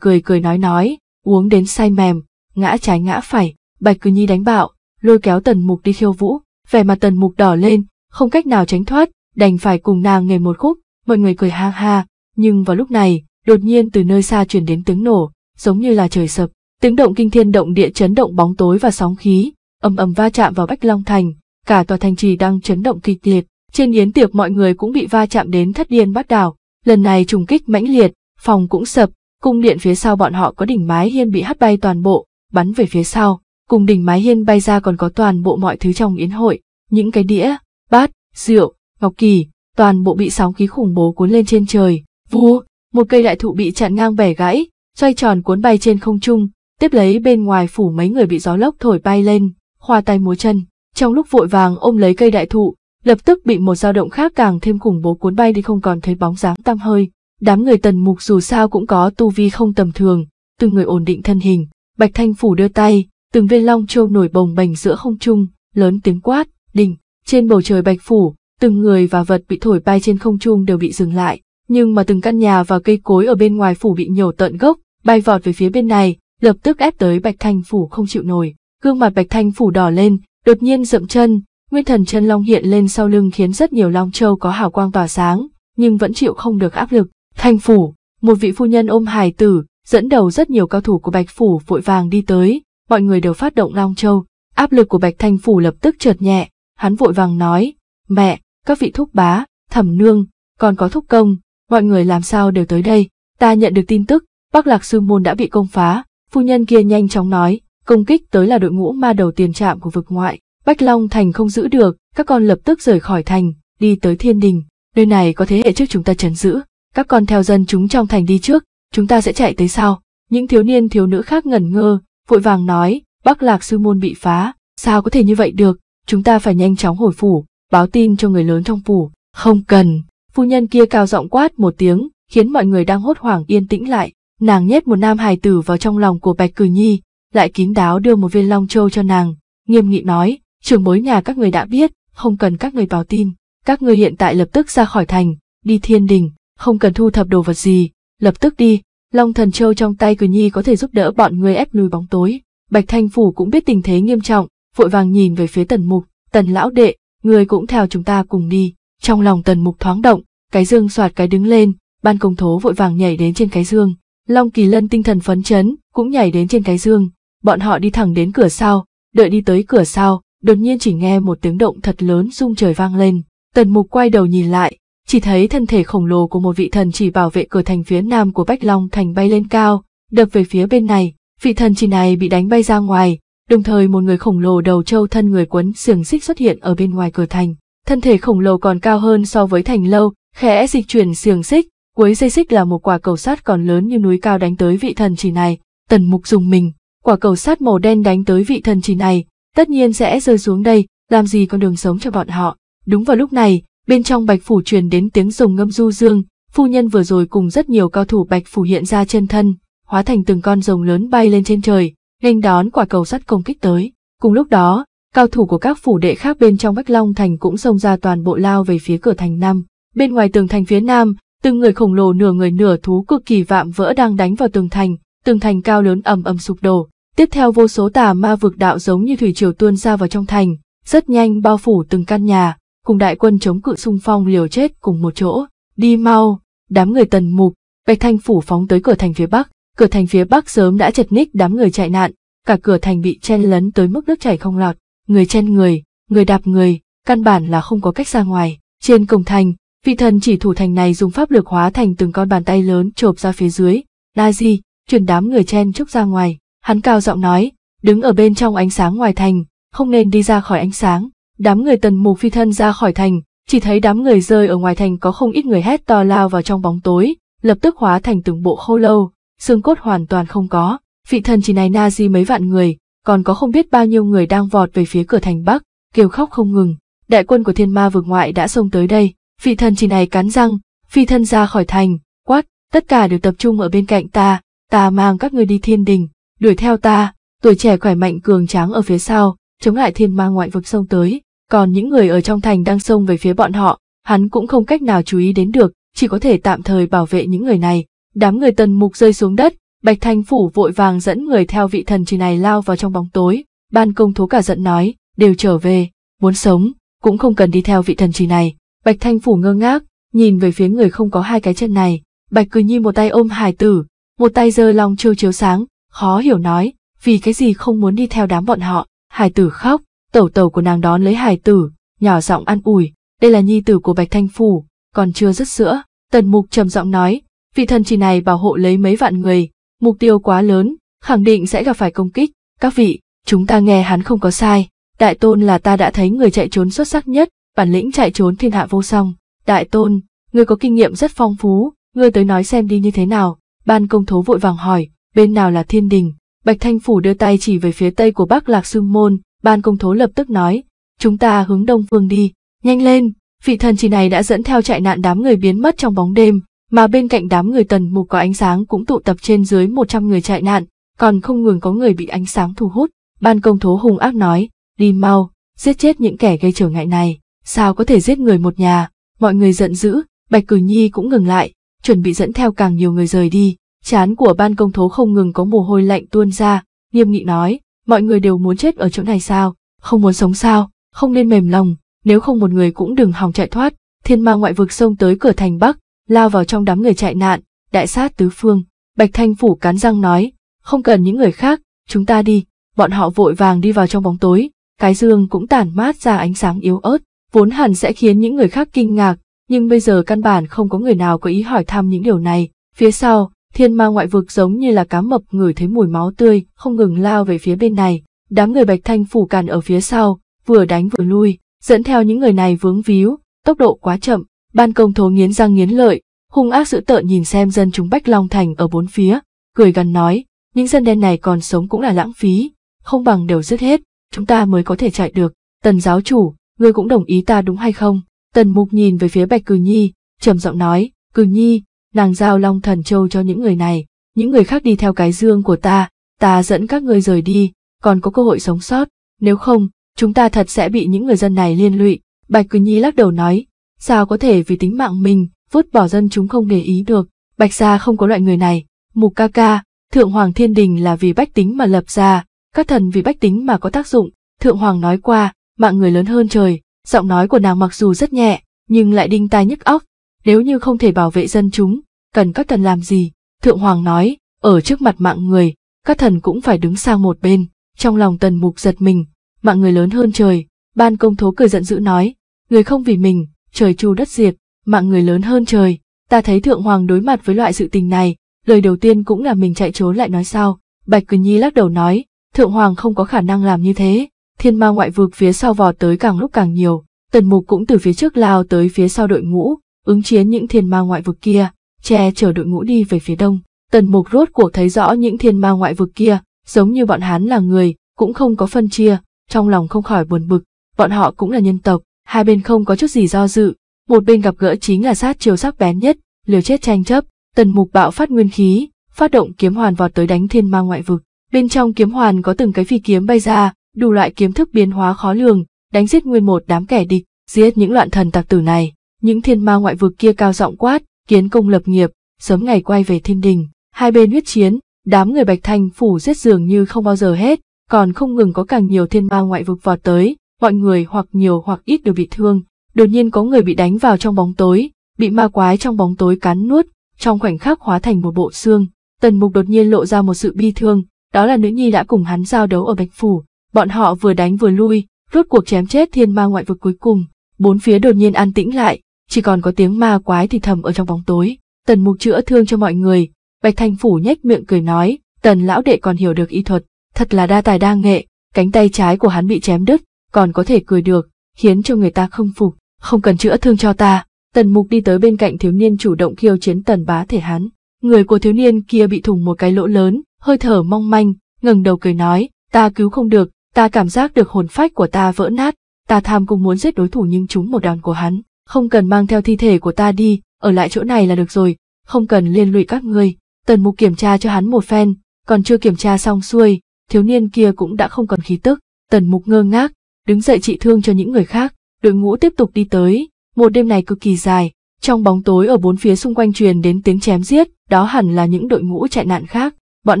cười cười nói nói, uống đến say mềm, ngã trái ngã phải, Bạch Cử Nhi đánh bạo, lôi kéo tần mục đi khiêu vũ, vẻ mặt tần mục đỏ lên, không cách nào tránh thoát, đành phải cùng nàng nghề một khúc, mọi người cười ha ha, nhưng vào lúc này, đột nhiên từ nơi xa truyền đến tiếng nổ, giống như là trời sập, tiếng động kinh thiên động địa chấn động bóng tối và sóng khí, ầm ầm va chạm vào Bách Long Thành, cả tòa thành trì đang chấn động kịch liệt, trên yến tiệc mọi người cũng bị va chạm đến thất điên bát đảo, lần này trùng kích mãnh liệt, phòng cũng sập, cung điện phía sau bọn họ có đỉnh mái hiên bị hất bay toàn bộ, bắn về phía sau, cùng đỉnh mái hiên bay ra còn có toàn bộ mọi thứ trong yến hội, những cái đĩa, bát, rượu, ngọc kỳ, toàn bộ bị sóng khí khủng bố cuốn lên trên trời. Vù, một cây đại thụ bị chặn ngang bẻ gãy, xoay tròn cuốn bay trên không trung, tiếp lấy bên ngoài phủ mấy người bị gió lốc thổi bay lên, hoa tay múa chân. Trong lúc vội vàng ôm lấy cây đại thụ, lập tức bị một dao động khác càng thêm khủng bố cuốn bay đi không còn thấy bóng dáng tăm hơi. Đám người tần mục dù sao cũng có tu vi không tầm thường, từng người ổn định thân hình, Bạch Thanh Phủ đưa tay, từng viên long châu nổi bồng bềnh giữa không trung, lớn tiếng quát, đình, trên bầu trời bạch phủ, từng người và vật bị thổi bay trên không trung đều bị dừng lại, nhưng mà từng căn nhà và cây cối ở bên ngoài phủ bị nhổ tận gốc, bay vọt về phía bên này, lập tức ép tới Bạch Thanh phủ không chịu nổi. Gương mặt Bạch Thanh phủ đỏ lên, đột nhiên dậm chân, nguyên thần chân long hiện lên sau lưng khiến rất nhiều long châu có hào quang tỏa sáng, nhưng vẫn chịu không được áp lực. Thanh phủ, một vị phu nhân ôm hài tử, dẫn đầu rất nhiều cao thủ của Bạch phủ vội vàng đi tới, mọi người đều phát động Long Châu, áp lực của Bạch Thanh Phủ lập tức trượt nhẹ, hắn vội vàng nói, mẹ, các vị thúc bá, thẩm nương, còn có thúc công, mọi người làm sao đều tới đây, ta nhận được tin tức, Bắc Lạc Sư Môn đã bị công phá, phu nhân kia nhanh chóng nói, công kích tới là đội ngũ ma đầu tiền trạm của vực ngoại, Bách Long Thành không giữ được, các con lập tức rời khỏi thành, đi tới thiên đình, nơi này có thế hệ trước chúng ta chấn giữ, các con theo dân chúng trong thành đi trước, chúng ta sẽ chạy tới sau. Những thiếu niên thiếu nữ khác ngẩn ngơ, vội vàng nói, Bắc Lạc Sư Môn bị phá, sao có thể như vậy được, chúng ta phải nhanh chóng hồi phủ, báo tin cho người lớn trong phủ, không cần. Phu nhân kia cao giọng quát một tiếng, khiến mọi người đang hốt hoảng yên tĩnh lại, nàng nhét một nam hài tử vào trong lòng của Bạch Cử Nhi, lại kín đáo đưa một viên long châu cho nàng, nghiêm nghị nói, trường bối nhà các người đã biết, không cần các người báo tin, các người hiện tại lập tức ra khỏi thành, đi thiên đình, không cần thu thập đồ vật gì, lập tức đi, Long thần châu trong tay Cử Nhi có thể giúp đỡ bọn người ép lùi bóng tối. Bạch Thanh Phủ cũng biết tình thế nghiêm trọng, vội vàng nhìn về phía tần mục, tần lão đệ, người cũng theo chúng ta cùng đi. Trong lòng tần mục thoáng động, cái dương soạt cái đứng lên, ban công thố vội vàng nhảy đến trên cái dương. Long Kỳ Lân tinh thần phấn chấn, cũng nhảy đến trên cái dương. Bọn họ đi thẳng đến cửa sau, đợi đi tới cửa sau, đột nhiên chỉ nghe một tiếng động thật lớn rung trời vang lên. Tần mục quay đầu nhìn lại, chỉ thấy thân thể khổng lồ của một vị thần chỉ bảo vệ cửa thành phía nam của Bách Long thành bay lên cao, đập về phía bên này, vị thần chỉ này bị đánh bay ra ngoài, đồng thời một người khổng lồ đầu trâu thân người quấn xiềng xích xuất hiện ở bên ngoài cửa thành. Thân thể khổng lồ còn cao hơn so với thành lâu, khẽ dịch chuyển xiềng xích, cuối dây xích là một quả cầu sắt còn lớn như núi cao đánh tới vị thần chỉ này. Tần mục dùng mình, quả cầu sắt màu đen đánh tới vị thần chỉ này, tất nhiên sẽ rơi xuống đây, làm gì còn đường sống cho bọn họ. Đúng vào lúc này, bên trong bạch phủ truyền đến tiếng rồng ngâm du dương, phu nhân vừa rồi cùng rất nhiều cao thủ bạch phủ hiện ra chân thân, hóa thành từng con rồng lớn bay lên trên trời, nghênh đón quả cầu sắt công kích tới. Cùng lúc đó, cao thủ của các phủ đệ khác bên trong Bách Long thành cũng xông ra toàn bộ lao về phía cửa thành nam. Bên ngoài tường thành phía nam, từng người khổng lồ nửa người nửa thú cực kỳ vạm vỡ đang đánh vào tường thành, tường thành cao lớn ầm ầm sụp đổ. Tiếp theo vô số tà ma vực đạo giống như thủy triều tuôn ra vào trong thành, rất nhanh bao phủ từng căn nhà, cùng đại quân chống cự xung phong liều chết cùng một chỗ, đi mau, đám người tần mục, Bạch Thanh phủ phóng tới cửa thành phía bắc, cửa thành phía bắc sớm đã chật ních đám người chạy nạn, cả cửa thành bị chen lấn tới mức nước chảy không lọt, người chen người, người đạp người, căn bản là không có cách ra ngoài. Trên cổng thành, vị thần chỉ thủ thành này dùng pháp lực hóa thành từng con bàn tay lớn chộp ra phía dưới, la di, truyền đám người chen trúc ra ngoài, hắn cao giọng nói, đứng ở bên trong ánh sáng ngoài thành, không nên đi ra khỏi ánh sáng, Đám người tần mục phi thân ra khỏi thành, chỉ thấy đám người rơi ở ngoài thành có không ít người hét to lao vào trong bóng tối, lập tức hóa thành từng bộ khô lâu, xương cốt hoàn toàn không có. Vị thần chỉ này na di mấy vạn người, còn có không biết bao nhiêu người đang vọt về phía cửa thành Bắc, kêu khóc không ngừng. Đại quân của thiên ma vực ngoại đã xông tới đây, vị thần chỉ này cắn răng, phi thân ra khỏi thành, quát, tất cả đều tập trung ở bên cạnh ta, ta mang các ngươi đi thiên đình, đuổi theo ta, tuổi trẻ khỏe mạnh cường tráng ở phía sau, chống lại thiên ma ngoại vực sông tới, còn những người ở trong thành đang xông về phía bọn họ, hắn cũng không cách nào chú ý đến được, chỉ có thể tạm thời bảo vệ những người này. Đám người tần mục rơi xuống đất, Bạch Thanh Phủ vội vàng dẫn người theo vị thần trì này lao vào trong bóng tối, ban công thố cả giận nói, đều trở về, muốn sống, cũng không cần đi theo vị thần trì này. Bạch Thanh Phủ ngơ ngác, nhìn về phía người không có hai cái chân này, Bạch cười Nhi một tay ôm hải tử, một tay giơ long chiêu chiếu sáng, khó hiểu nói, vì cái gì không muốn đi theo đám bọn họ. Hải tử khóc, tẩu tẩu của nàng đón lấy hải tử, nhỏ giọng an ủi, đây là nhi tử của Bạch Thanh Phủ, còn chưa dứt sữa. Tần Mục trầm giọng nói, vị thần chỉ này bảo hộ lấy mấy vạn người, mục tiêu quá lớn, khẳng định sẽ gặp phải công kích. Các vị, chúng ta nghe hắn không có sai, đại tôn là ta đã thấy người chạy trốn xuất sắc nhất, bản lĩnh chạy trốn thiên hạ vô song. Đại tôn, người có kinh nghiệm rất phong phú, ngươi tới nói xem đi như thế nào. Ban công thố vội vàng hỏi, bên nào là thiên đình, Bạch Thanh Phủ đưa tay chỉ về phía tây của Bắc Lạc Sư Môn, ban công thố lập tức nói, chúng ta hướng đông phương đi, nhanh lên, vị thần chỉ này đã dẫn theo chạy nạn đám người biến mất trong bóng đêm, mà bên cạnh đám người tần mục có ánh sáng cũng tụ tập trên dưới 100 người chạy nạn, còn không ngừng có người bị ánh sáng thu hút. Ban công thố hung ác nói, đi mau, giết chết những kẻ gây trở ngại này, sao có thể giết người một nhà, mọi người giận dữ, Bạch Cử Nhi cũng ngừng lại, chuẩn bị dẫn theo càng nhiều người rời đi, Chán của ban công thố không ngừng có mồ hôi lạnh tuôn ra, nghiêm nghị nói, mọi người đều muốn chết ở chỗ này sao, không muốn sống sao, không nên mềm lòng, nếu không một người cũng đừng hòng chạy thoát, thiên ma ngoại vực xông tới cửa thành Bắc, lao vào trong đám người chạy nạn, đại sát tứ phương, Bạch Thanh Phủ cắn răng nói, không cần những người khác, chúng ta đi, bọn họ vội vàng đi vào trong bóng tối, cái dương cũng tản mát ra ánh sáng yếu ớt, vốn hẳn sẽ khiến những người khác kinh ngạc, nhưng bây giờ căn bản không có người nào có ý hỏi thăm những điều này, phía sau, Thiên ma ngoại vực giống như là cá mập ngửi thấy mùi máu tươi, không ngừng lao về phía bên này. Đám người bạch thanh phủ càn ở phía sau, vừa đánh vừa lui, dẫn theo những người này vướng víu, tốc độ quá chậm. Ban công thố nghiến răng nghiến lợi, hung ác dữ tợn nhìn xem dân chúng Bách Long Thành ở bốn phía, cười gằn nói, những dân đen này còn sống cũng là lãng phí, không bằng đều giết hết, chúng ta mới có thể chạy được. Tần giáo chủ, ngươi cũng đồng ý ta đúng hay không? Tần Mục nhìn về phía Bạch Cử Nhi, trầm giọng nói, Cử Nhi, nàng giao long thần châu cho những người này, những người khác đi theo cái dương của ta, ta dẫn các ngươi rời đi, còn có cơ hội sống sót, nếu không, chúng ta thật sẽ bị những người dân này liên lụy. Bạch Quỳnh Nhi lắc đầu nói, sao có thể vì tính mạng mình, vứt bỏ dân chúng không để ý được, Bạch gia không có loại người này, Mục ca ca, Thượng Hoàng Thiên Đình là vì bách tính mà lập ra, các thần vì bách tính mà có tác dụng, Thượng Hoàng nói qua, mạng người lớn hơn trời, giọng nói của nàng mặc dù rất nhẹ, nhưng lại đinh tai nhức óc, nếu như không thể bảo vệ dân chúng, cần các thần làm gì? Thượng Hoàng nói, ở trước mặt mạng người, các thần cũng phải đứng sang một bên. Trong lòng tần mục giật mình, mạng người lớn hơn trời, ban công thố cười giận dữ nói, người không vì mình, trời chu đất diệt, mạng người lớn hơn trời. Ta thấy Thượng Hoàng đối mặt với loại sự tình này, lời đầu tiên cũng là mình chạy trốn lại nói sao. Bạch Quỳnh Nhi lắc đầu nói, Thượng Hoàng không có khả năng làm như thế, thiên ma ngoại vực phía sau vò tới càng lúc càng nhiều, tần mục cũng từ phía trước lao tới phía sau đội ngũ, ứng chiến những thiên ma ngoại vực kia che chở đội ngũ đi về phía đông. Tần mục rốt cuộc thấy rõ những thiên ma ngoại vực kia, giống như bọn hắn là người, cũng không có phân chia, trong lòng không khỏi buồn bực, bọn họ cũng là nhân tộc, hai bên không có chút gì do dự, một bên gặp gỡ chính là sát chiều sắc bén nhất, liều chết tranh chấp, tần mục bạo phát nguyên khí, phát động kiếm hoàn vọt tới đánh thiên ma ngoại vực. Bên trong kiếm hoàn có từng cái phi kiếm bay ra, đủ loại kiếm thức biến hóa khó lường, đánh giết nguyên một đám kẻ địch, giết những loạn thần tặc tử này. Những thiên ma ngoại vực kia cao giọng quát, kiến công lập nghiệp, sớm ngày quay về thiên đình. Hai bên huyết chiến, đám người Bạch Thanh phủ giết dường như không bao giờ hết, còn không ngừng có càng nhiều thiên ma ngoại vực vọt tới, mọi người hoặc nhiều hoặc ít đều bị thương. Đột nhiên có người bị đánh vào trong bóng tối, bị ma quái trong bóng tối cắn nuốt, trong khoảnh khắc hóa thành một bộ xương. Tần Mục đột nhiên lộ ra một sự bi thương, đó là nữ nhi đã cùng hắn giao đấu ở Bạch Phủ, bọn họ vừa đánh vừa lui, rốt cuộc chém chết thiên ma ngoại vực cuối cùng. Bốn phía đột nhiên an tĩnh lại, chỉ còn có tiếng ma quái thì thầm ở trong bóng tối. Tần mục chữa thương cho mọi người, Bạch Thanh Phủ nhếch miệng cười nói, tần lão đệ còn hiểu được y thuật, thật là đa tài đa nghệ, cánh tay trái của hắn bị chém đứt, còn có thể cười được, khiến cho người ta không phục, không cần chữa thương cho ta. Tần mục đi tới bên cạnh thiếu niên chủ động khiêu chiến tần bá thể hắn. Người của thiếu niên kia bị thủng một cái lỗ lớn, hơi thở mong manh, ngẩng đầu cười nói, ta cứu không được, ta cảm giác được hồn phách của ta vỡ nát, ta tham cũng muốn giết đối thủ nhưng chúng một đòn của hắn không cần mang theo thi thể của ta đi, ở lại chỗ này là được rồi, không cần liên lụy các ngươi. Tần mục kiểm tra cho hắn một phen, còn chưa kiểm tra xong xuôi, thiếu niên kia cũng đã không còn khí tức, tần mục ngơ ngác, đứng dậy trị thương cho những người khác, đội ngũ tiếp tục đi tới, một đêm này cực kỳ dài, trong bóng tối ở bốn phía xung quanh truyền đến tiếng chém giết, đó hẳn là những đội ngũ chạy nạn khác, bọn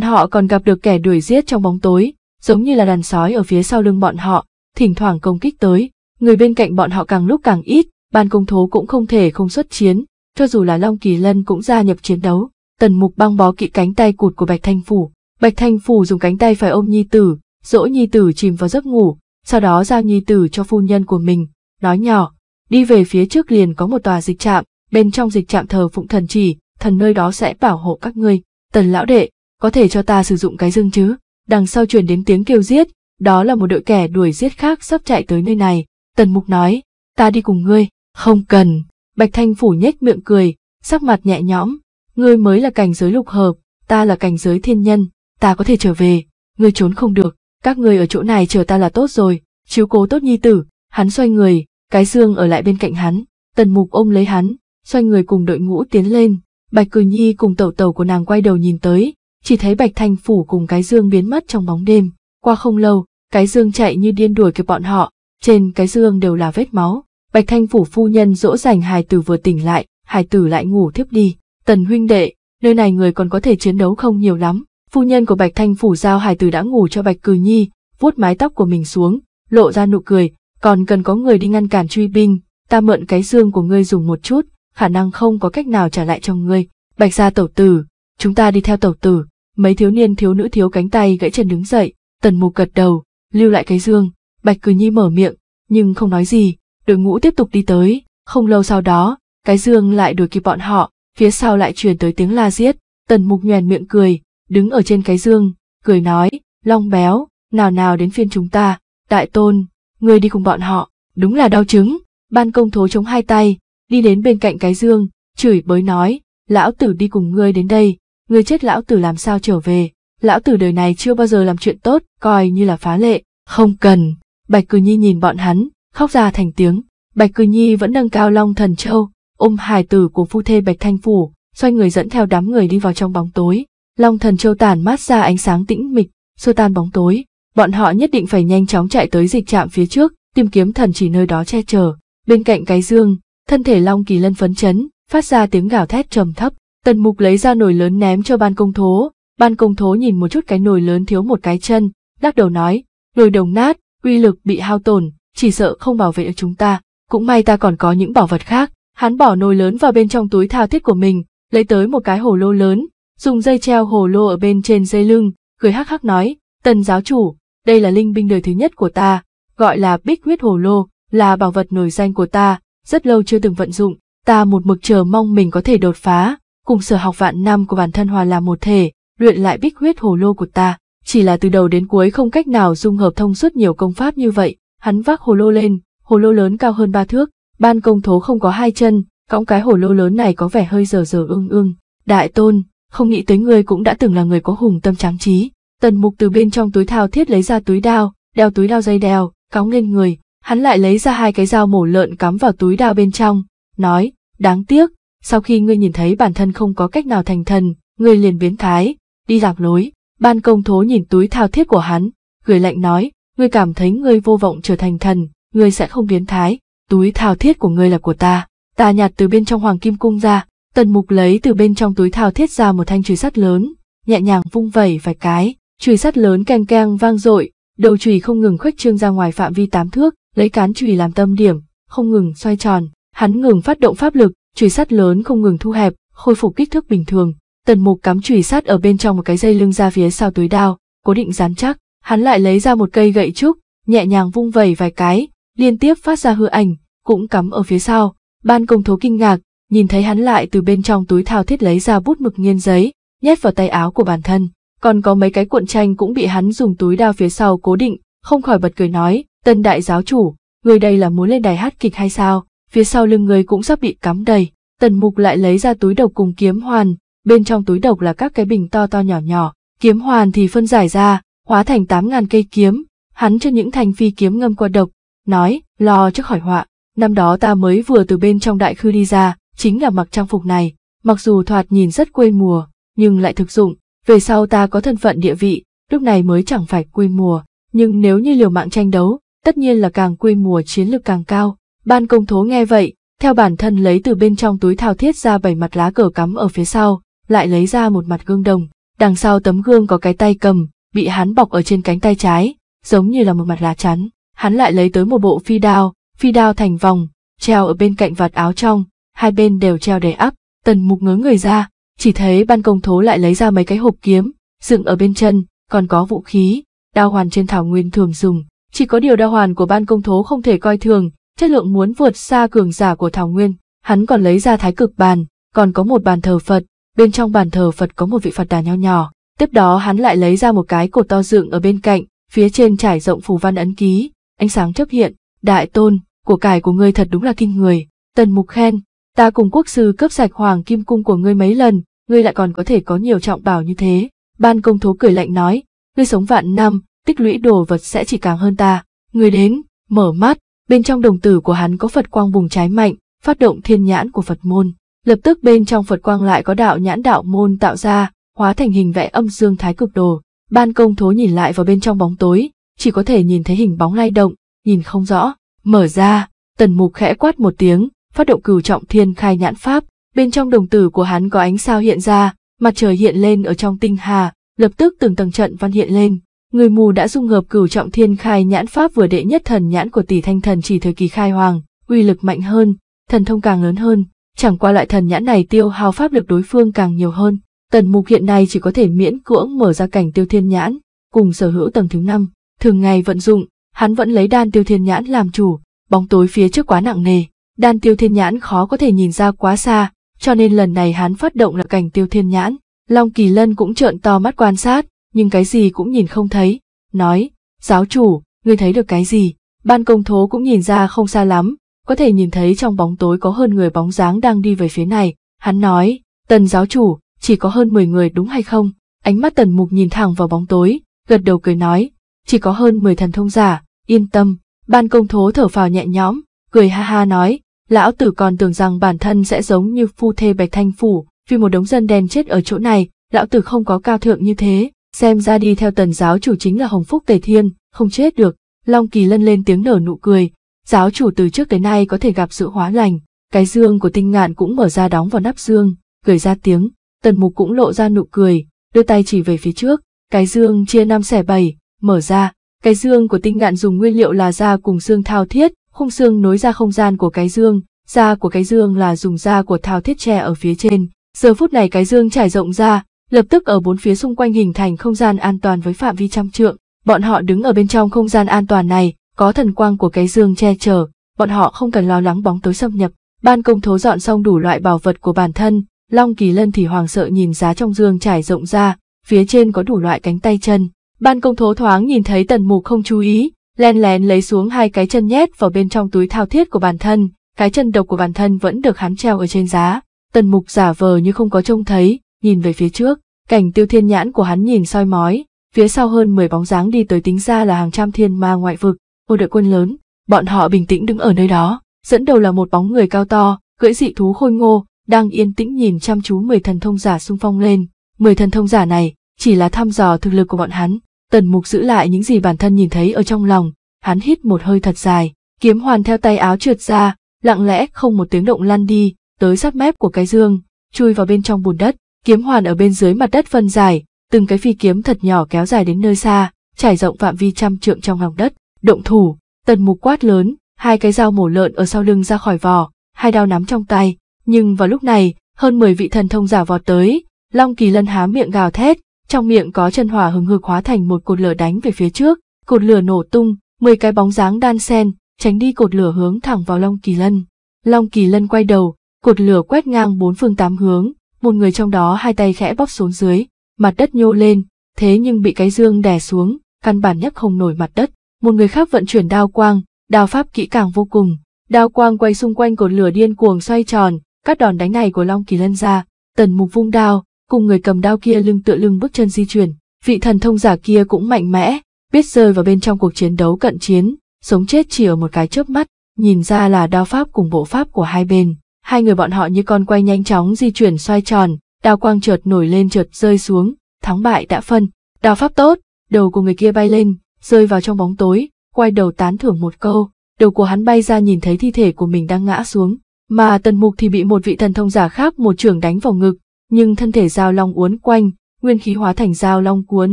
họ còn gặp được kẻ đuổi giết trong bóng tối, giống như là đàn sói ở phía sau lưng bọn họ, thỉnh thoảng công kích tới, người bên cạnh bọn họ càng lúc càng ít, ban công thố cũng không thể không xuất chiến, cho dù là Long Kỳ Lân cũng gia nhập chiến đấu. Tần Mục băng bó kỵ cánh tay cụt của Bạch Thanh Phủ, Bạch Thanh Phủ dùng cánh tay phải ôm Nhi Tử, dỗ Nhi Tử chìm vào giấc ngủ, sau đó giao Nhi Tử cho phu nhân của mình, nói nhỏ, đi về phía trước liền có một tòa dịch trạm, bên trong dịch trạm thờ phụng thần chỉ, thần nơi đó sẽ bảo hộ các ngươi. Tần lão đệ, có thể cho ta sử dụng cái dương chứ? Đằng sau truyền đến tiếng kêu giết, đó là một đội kẻ đuổi giết khác sắp chạy tới nơi này. Tần Mục nói, ta đi cùng ngươi. Không cần, Bạch Thanh Phủ nhếch miệng cười, sắc mặt nhẹ nhõm, ngươi mới là cảnh giới lục hợp, ta là cảnh giới thiên nhân, ta có thể trở về, ngươi trốn không được, các ngươi ở chỗ này chờ ta là tốt rồi, chiếu cố tốt nhi tử, hắn xoay người, cái xương ở lại bên cạnh hắn, tần mục ôm lấy hắn, xoay người cùng đội ngũ tiến lên, Bạch Cử Nhi cùng tẩu tẩu của nàng quay đầu nhìn tới, chỉ thấy Bạch Thanh Phủ cùng cái dương biến mất trong bóng đêm, qua không lâu, cái dương chạy như điên đuổi kịp bọn họ, trên cái dương đều là vết máu, Bạch Thanh Phủ phu nhân dỗ dành hài tử vừa tỉnh lại, hài tử lại ngủ thiếp đi. Tần huynh đệ, nơi này người còn có thể chiến đấu không nhiều lắm. Phu nhân của Bạch Thanh Phủ giao hài tử đã ngủ cho Bạch Cừ Nhi, vuốt mái tóc của mình xuống, lộ ra nụ cười, còn cần có người đi ngăn cản truy binh, ta mượn cái xương của ngươi dùng một chút, khả năng không có cách nào trả lại cho ngươi. Bạch gia tẩu tử, chúng ta đi theo tẩu tử. Mấy thiếu niên thiếu nữ thiếu cánh tay gãy chân đứng dậy, Tần Mục gật đầu, lưu lại cái dương, Bạch Cừ Nhi mở miệng, nhưng không nói gì, đội ngũ tiếp tục đi tới, không lâu sau đó, cái dương lại đuổi kịp bọn họ, phía sau lại truyền tới tiếng la giết, tần mục nhoèn miệng cười, đứng ở trên cái dương, cười nói, long béo, nào nào đến phiên chúng ta, đại tôn, người đi cùng bọn họ, đúng là đau chứng, ban công thố chống hai tay, đi đến bên cạnh cái dương, chửi bới nói, lão tử đi cùng ngươi đến đây, ngươi chết lão tử làm sao trở về, lão tử đời này chưa bao giờ làm chuyện tốt, coi như là phá lệ, không cần, bạch cử nhi nhìn bọn hắn, khóc ra thành tiếng. Bạch Cư Nhi vẫn nâng cao Long Thần Châu, ôm hài tử của phu thê Bạch Thanh Phủ, xoay người dẫn theo đám người đi vào trong bóng tối. Long Thần Châu tản mát ra ánh sáng tĩnh mịch, xua tan bóng tối. Bọn họ nhất định phải nhanh chóng chạy tới dịch trạm phía trước, tìm kiếm thần chỉ nơi đó che chở. Bên cạnh cái dương, thân thể Long Kỳ Lân phấn chấn, phát ra tiếng gào thét trầm thấp. Tần Mục lấy ra nồi lớn ném cho ban công thố. Ban công thố nhìn một chút cái nồi lớn thiếu một cái chân, lắc đầu nói, nồi đồng nát, uy lực bị hao tổn, chỉ sợ không bảo vệ được chúng ta, cũng may ta còn có những bảo vật khác. Hắn bỏ nồi lớn vào bên trong túi thao thiết của mình, lấy tới một cái hồ lô lớn, dùng dây treo hồ lô ở bên trên dây lưng, cười hắc hắc nói, tần giáo chủ, đây là linh binh đời thứ nhất của ta, gọi là bích huyết hồ lô, là bảo vật nổi danh của ta, rất lâu chưa từng vận dụng, ta một mực chờ mong mình có thể đột phá, cùng sở học vạn năm của bản thân hòa làm một thể, luyện lại bích huyết hồ lô của ta, chỉ là từ đầu đến cuối không cách nào dung hợp thông suốt nhiều công pháp như vậy, hắn vác hồ lô lên, hồ lô lớn cao hơn ba thước, ban công thố không có hai chân, cõng cái hồ lô lớn này có vẻ hơi dở dở ương ương. Đại tôn, không nghĩ tới ngươi cũng đã từng là người có hùng tâm tráng trí. Tần mục từ bên trong túi thao thiết lấy ra túi đao, đeo túi đao dây đeo, cóng lên người, hắn lại lấy ra hai cái dao mổ lợn cắm vào túi đao bên trong, nói, đáng tiếc, sau khi ngươi nhìn thấy bản thân không có cách nào thành thần, ngươi liền biến thái, đi lạc lối. Ban công thố nhìn túi thao thiết của hắn, gửi lạnh nói, ngươi cảm thấy ngươi vô vọng trở thành thần, ngươi sẽ không biến thái, túi thao thiết của ngươi là của ta. Ta nhặt từ bên trong hoàng kim cung ra, tần mục lấy từ bên trong túi thao thiết ra một thanh chùy sắt lớn, nhẹ nhàng vung vẩy vài cái, chùy sắt lớn keng keng vang dội, đầu chùy không ngừng khuếch trương ra ngoài phạm vi tám thước, lấy cán chùy làm tâm điểm, không ngừng xoay tròn, hắn ngừng phát động pháp lực, chùy sắt lớn không ngừng thu hẹp, khôi phục kích thước bình thường. Tần mục cắm chùy sắt ở bên trong một cái dây lưng ra phía sau túi đao, cố định dán chắc, hắn lại lấy ra một cây gậy trúc, nhẹ nhàng vung vẩy vài cái, liên tiếp phát ra hư ảnh, cũng cắm ở phía sau. Ban công thố kinh ngạc, nhìn thấy hắn lại từ bên trong túi thao thiết lấy ra bút mực nghiên giấy, nhét vào tay áo của bản thân. Còn có mấy cái cuộn tranh cũng bị hắn dùng túi đao phía sau cố định, không khỏi bật cười nói, tân đại giáo chủ, người đây là muốn lên đài hát kịch hay sao, phía sau lưng người cũng sắp bị cắm đầy. Tần mục lại lấy ra túi độc cùng kiếm hoàn, bên trong túi độc là các cái bình to to nhỏ nhỏ, kiếm hoàn thì phân giải ra, hóa thành tám ngàn cây kiếm, hắn cho những thành phi kiếm ngâm qua độc, nói, lo trước khỏi họa, năm đó ta mới vừa từ bên trong đại khư đi ra, chính là mặc trang phục này, mặc dù thoạt nhìn rất quê mùa, nhưng lại thực dụng, về sau ta có thân phận địa vị, lúc này mới chẳng phải quê mùa, nhưng nếu như liều mạng tranh đấu, tất nhiên là càng quê mùa chiến lược càng cao. Ban công thố nghe vậy, theo bản thân lấy từ bên trong túi thao thiết ra bảy mặt lá cờ cắm ở phía sau, lại lấy ra một mặt gương đồng, đằng sau tấm gương có cái tay cầm, bị hắn bọc ở trên cánh tay trái, giống như là một mặt lá chắn. Hắn lại lấy tới một bộ phi đao, phi đao thành vòng, treo ở bên cạnh vạt áo trong, hai bên đều treo đầy ắp. Tần mục ngớ người ra, chỉ thấy ban công thố lại lấy ra mấy cái hộp kiếm, dựng ở bên chân, còn có vũ khí, đao hoàn trên thảo nguyên thường dùng. Chỉ có điều đao hoàn của ban công thố không thể coi thường, chất lượng muốn vượt xa cường giả của thảo nguyên. Hắn còn lấy ra thái cực bàn, còn có một bàn thờ Phật, bên trong bàn thờ Phật có một vị Phật đà nho nhỏ, Tiếp đó hắn lại lấy ra một cái cột to dựng ở bên cạnh, phía trên trải rộng phù văn ấn ký, ánh sáng chấp hiện, đại tôn, của cải của ngươi thật đúng là kinh người. Tần Mục khen, ta cùng quốc sư cướp sạch hoàng kim cung của ngươi mấy lần, ngươi lại còn có thể có nhiều trọng bảo như thế. Ban công thố cười lạnh nói, ngươi sống vạn năm, tích lũy đồ vật sẽ chỉ càng hơn ta. Ngươi đến, mở mắt, bên trong đồng tử của hắn có Phật quang bùng trái mạnh, phát động thiên nhãn của Phật môn. Lập tức bên trong Phật quang lại có đạo nhãn đạo môn tạo ra, hóa thành hình vẽ âm dương thái cực đồ. Ban công thố nhìn lại vào bên trong bóng tối, chỉ có thể nhìn thấy hình bóng lay động, nhìn không rõ. Mở ra, tần mục khẽ quát một tiếng, phát động cửu trọng thiên khai nhãn pháp, bên trong đồng tử của hắn có ánh sao hiện ra, mặt trời hiện lên ở trong tinh hà, lập tức từng tầng trận văn hiện lên. Người mù đã dung hợp cửu trọng thiên khai nhãn pháp vừa đệ nhất thần nhãn của tỷ thanh thần chỉ thời kỳ khai hoàng, uy lực mạnh hơn, thần thông càng lớn hơn, chẳng qua loại thần nhãn này tiêu hao pháp lực đối phương càng nhiều hơn. Tần mục hiện nay chỉ có thể miễn cưỡng mở ra cảnh tiêu thiên nhãn, cùng sở hữu tầng thứ năm. Thường ngày vận dụng, hắn vẫn lấy đan tiêu thiên nhãn làm chủ, bóng tối phía trước quá nặng nề, đan tiêu thiên nhãn khó có thể nhìn ra quá xa, cho nên lần này hắn phát động là cảnh tiêu thiên nhãn. Long Kỳ Lân cũng trợn to mắt quan sát, nhưng cái gì cũng nhìn không thấy, nói, giáo chủ, ngươi thấy được cái gì? Ban công thố cũng nhìn ra không xa lắm, có thể nhìn thấy trong bóng tối có hơn người bóng dáng đang đi về phía này, hắn nói, tần giáo chủ, chỉ có hơn 10 người đúng hay không? Ánh mắt tần mục nhìn thẳng vào bóng tối, gật đầu cười nói, chỉ có hơn 10 thần thông giả, yên tâm, ban công thố thở phào nhẹ nhõm, cười ha ha nói, lão tử còn tưởng rằng bản thân sẽ giống như phu thê bạch thanh phủ, vì một đống dân đen chết ở chỗ này, lão tử không có cao thượng như thế, xem ra đi theo tần giáo chủ chính là hồng phúc tề thiên, không chết được, Long Kỳ lân lên tiếng nở nụ cười, giáo chủ từ trước tới nay có thể gặp sự hóa lành, cái dương của tinh ngạn cũng mở ra đóng vào nắp dương, cười ra tiếng, tần mục cũng lộ ra nụ cười, đưa tay chỉ về phía trước, cái dương chia năm xẻ bảy, mở ra, cái dương của tinh ngạn dùng nguyên liệu là da cùng xương thao thiết, khung xương nối ra không gian của cái dương, da của cái dương là dùng da của thao thiết tre ở phía trên. Giờ phút này cái dương trải rộng ra, lập tức ở bốn phía xung quanh hình thành không gian an toàn với phạm vi trăm trượng. Bọn họ đứng ở bên trong không gian an toàn này, có thần quang của cái dương che chở, bọn họ không cần lo lắng bóng tối xâm nhập. Ban công thố dọn xong đủ loại bảo vật của bản thân, Long Kỳ Lân thì hoàng sợ nhìn giá trong dương trải rộng ra, phía trên có đủ loại cánh tay chân. Ban công thố thoáng nhìn thấy tần mục không chú ý, len lén lấy xuống hai cái chân nhét vào bên trong túi thao thiết của bản thân, cái chân độc của bản thân vẫn được hắn treo ở trên giá. Tần mục giả vờ như không có trông thấy, nhìn về phía trước, cảnh tiêu thiên nhãn của hắn nhìn soi mói, phía sau hơn 10 bóng dáng đi tới tính ra là hàng trăm thiên ma ngoại vực, một đội quân lớn, bọn họ bình tĩnh đứng ở nơi đó, dẫn đầu là một bóng người cao to, cưỡi dị thú khôi ngô, đang yên tĩnh nhìn chăm chú mười thần thông giả xung phong lên. Mười thần thông giả này chỉ là thăm dò thực lực của bọn hắn, Tần Mục giữ lại những gì bản thân nhìn thấy ở trong lòng, hắn hít một hơi thật dài, kiếm hoàn theo tay áo trượt ra, lặng lẽ không một tiếng động lăn đi, tới sát mép của cái dương, chui vào bên trong bùn đất, kiếm hoàn ở bên dưới mặt đất phân dài, từng cái phi kiếm thật nhỏ kéo dài đến nơi xa, trải rộng phạm vi trăm trượng trong lòng đất, động thủ, Tần Mục quát lớn, hai cái dao mổ lợn ở sau lưng ra khỏi vỏ, hai đao nắm trong tay, nhưng vào lúc này, hơn mười vị thần thông giả vọt tới, Long Kỳ Lân há miệng gào thét, trong miệng có chân hỏa hừng hực hóa thành một cột lửa đánh về phía trước, cột lửa nổ tung, mười cái bóng dáng đan sen tránh đi cột lửa hướng thẳng vào Long Kỳ Lân. Long Kỳ Lân quay đầu, cột lửa quét ngang bốn phương tám hướng, một người trong đó hai tay khẽ bóp xuống dưới, mặt đất nhô lên, thế nhưng bị cái dương đè xuống, căn bản nhất không nổi mặt đất. Một người khác vận chuyển đao quang, đao pháp kỹ càng vô cùng, đao quang quay xung quanh cột lửa điên cuồng xoay tròn, các đòn đánh này của Long Kỳ Lân ra, tần mục vung đao, cùng người cầm đao kia lưng tựa lưng bước chân di chuyển. Vị thần thông giả kia cũng mạnh mẽ, biết rơi vào bên trong cuộc chiến đấu cận chiến, sống chết chỉ ở một cái chớp mắt, nhìn ra là đao pháp cùng bộ pháp của hai bên. Hai người bọn họ như con quay nhanh chóng di chuyển xoay tròn, đao quang chợt nổi lên chợt rơi xuống, thắng bại đã phân. Đao pháp tốt, đầu của người kia bay lên, rơi vào trong bóng tối, quay đầu tán thưởng một câu. Đầu của hắn bay ra nhìn thấy thi thể của mình đang ngã xuống, mà tần mục thì bị một vị thần thông giả khác một trưởng đánh vào ngực, nhưng thân thể giao long uốn quanh, nguyên khí hóa thành dao long cuốn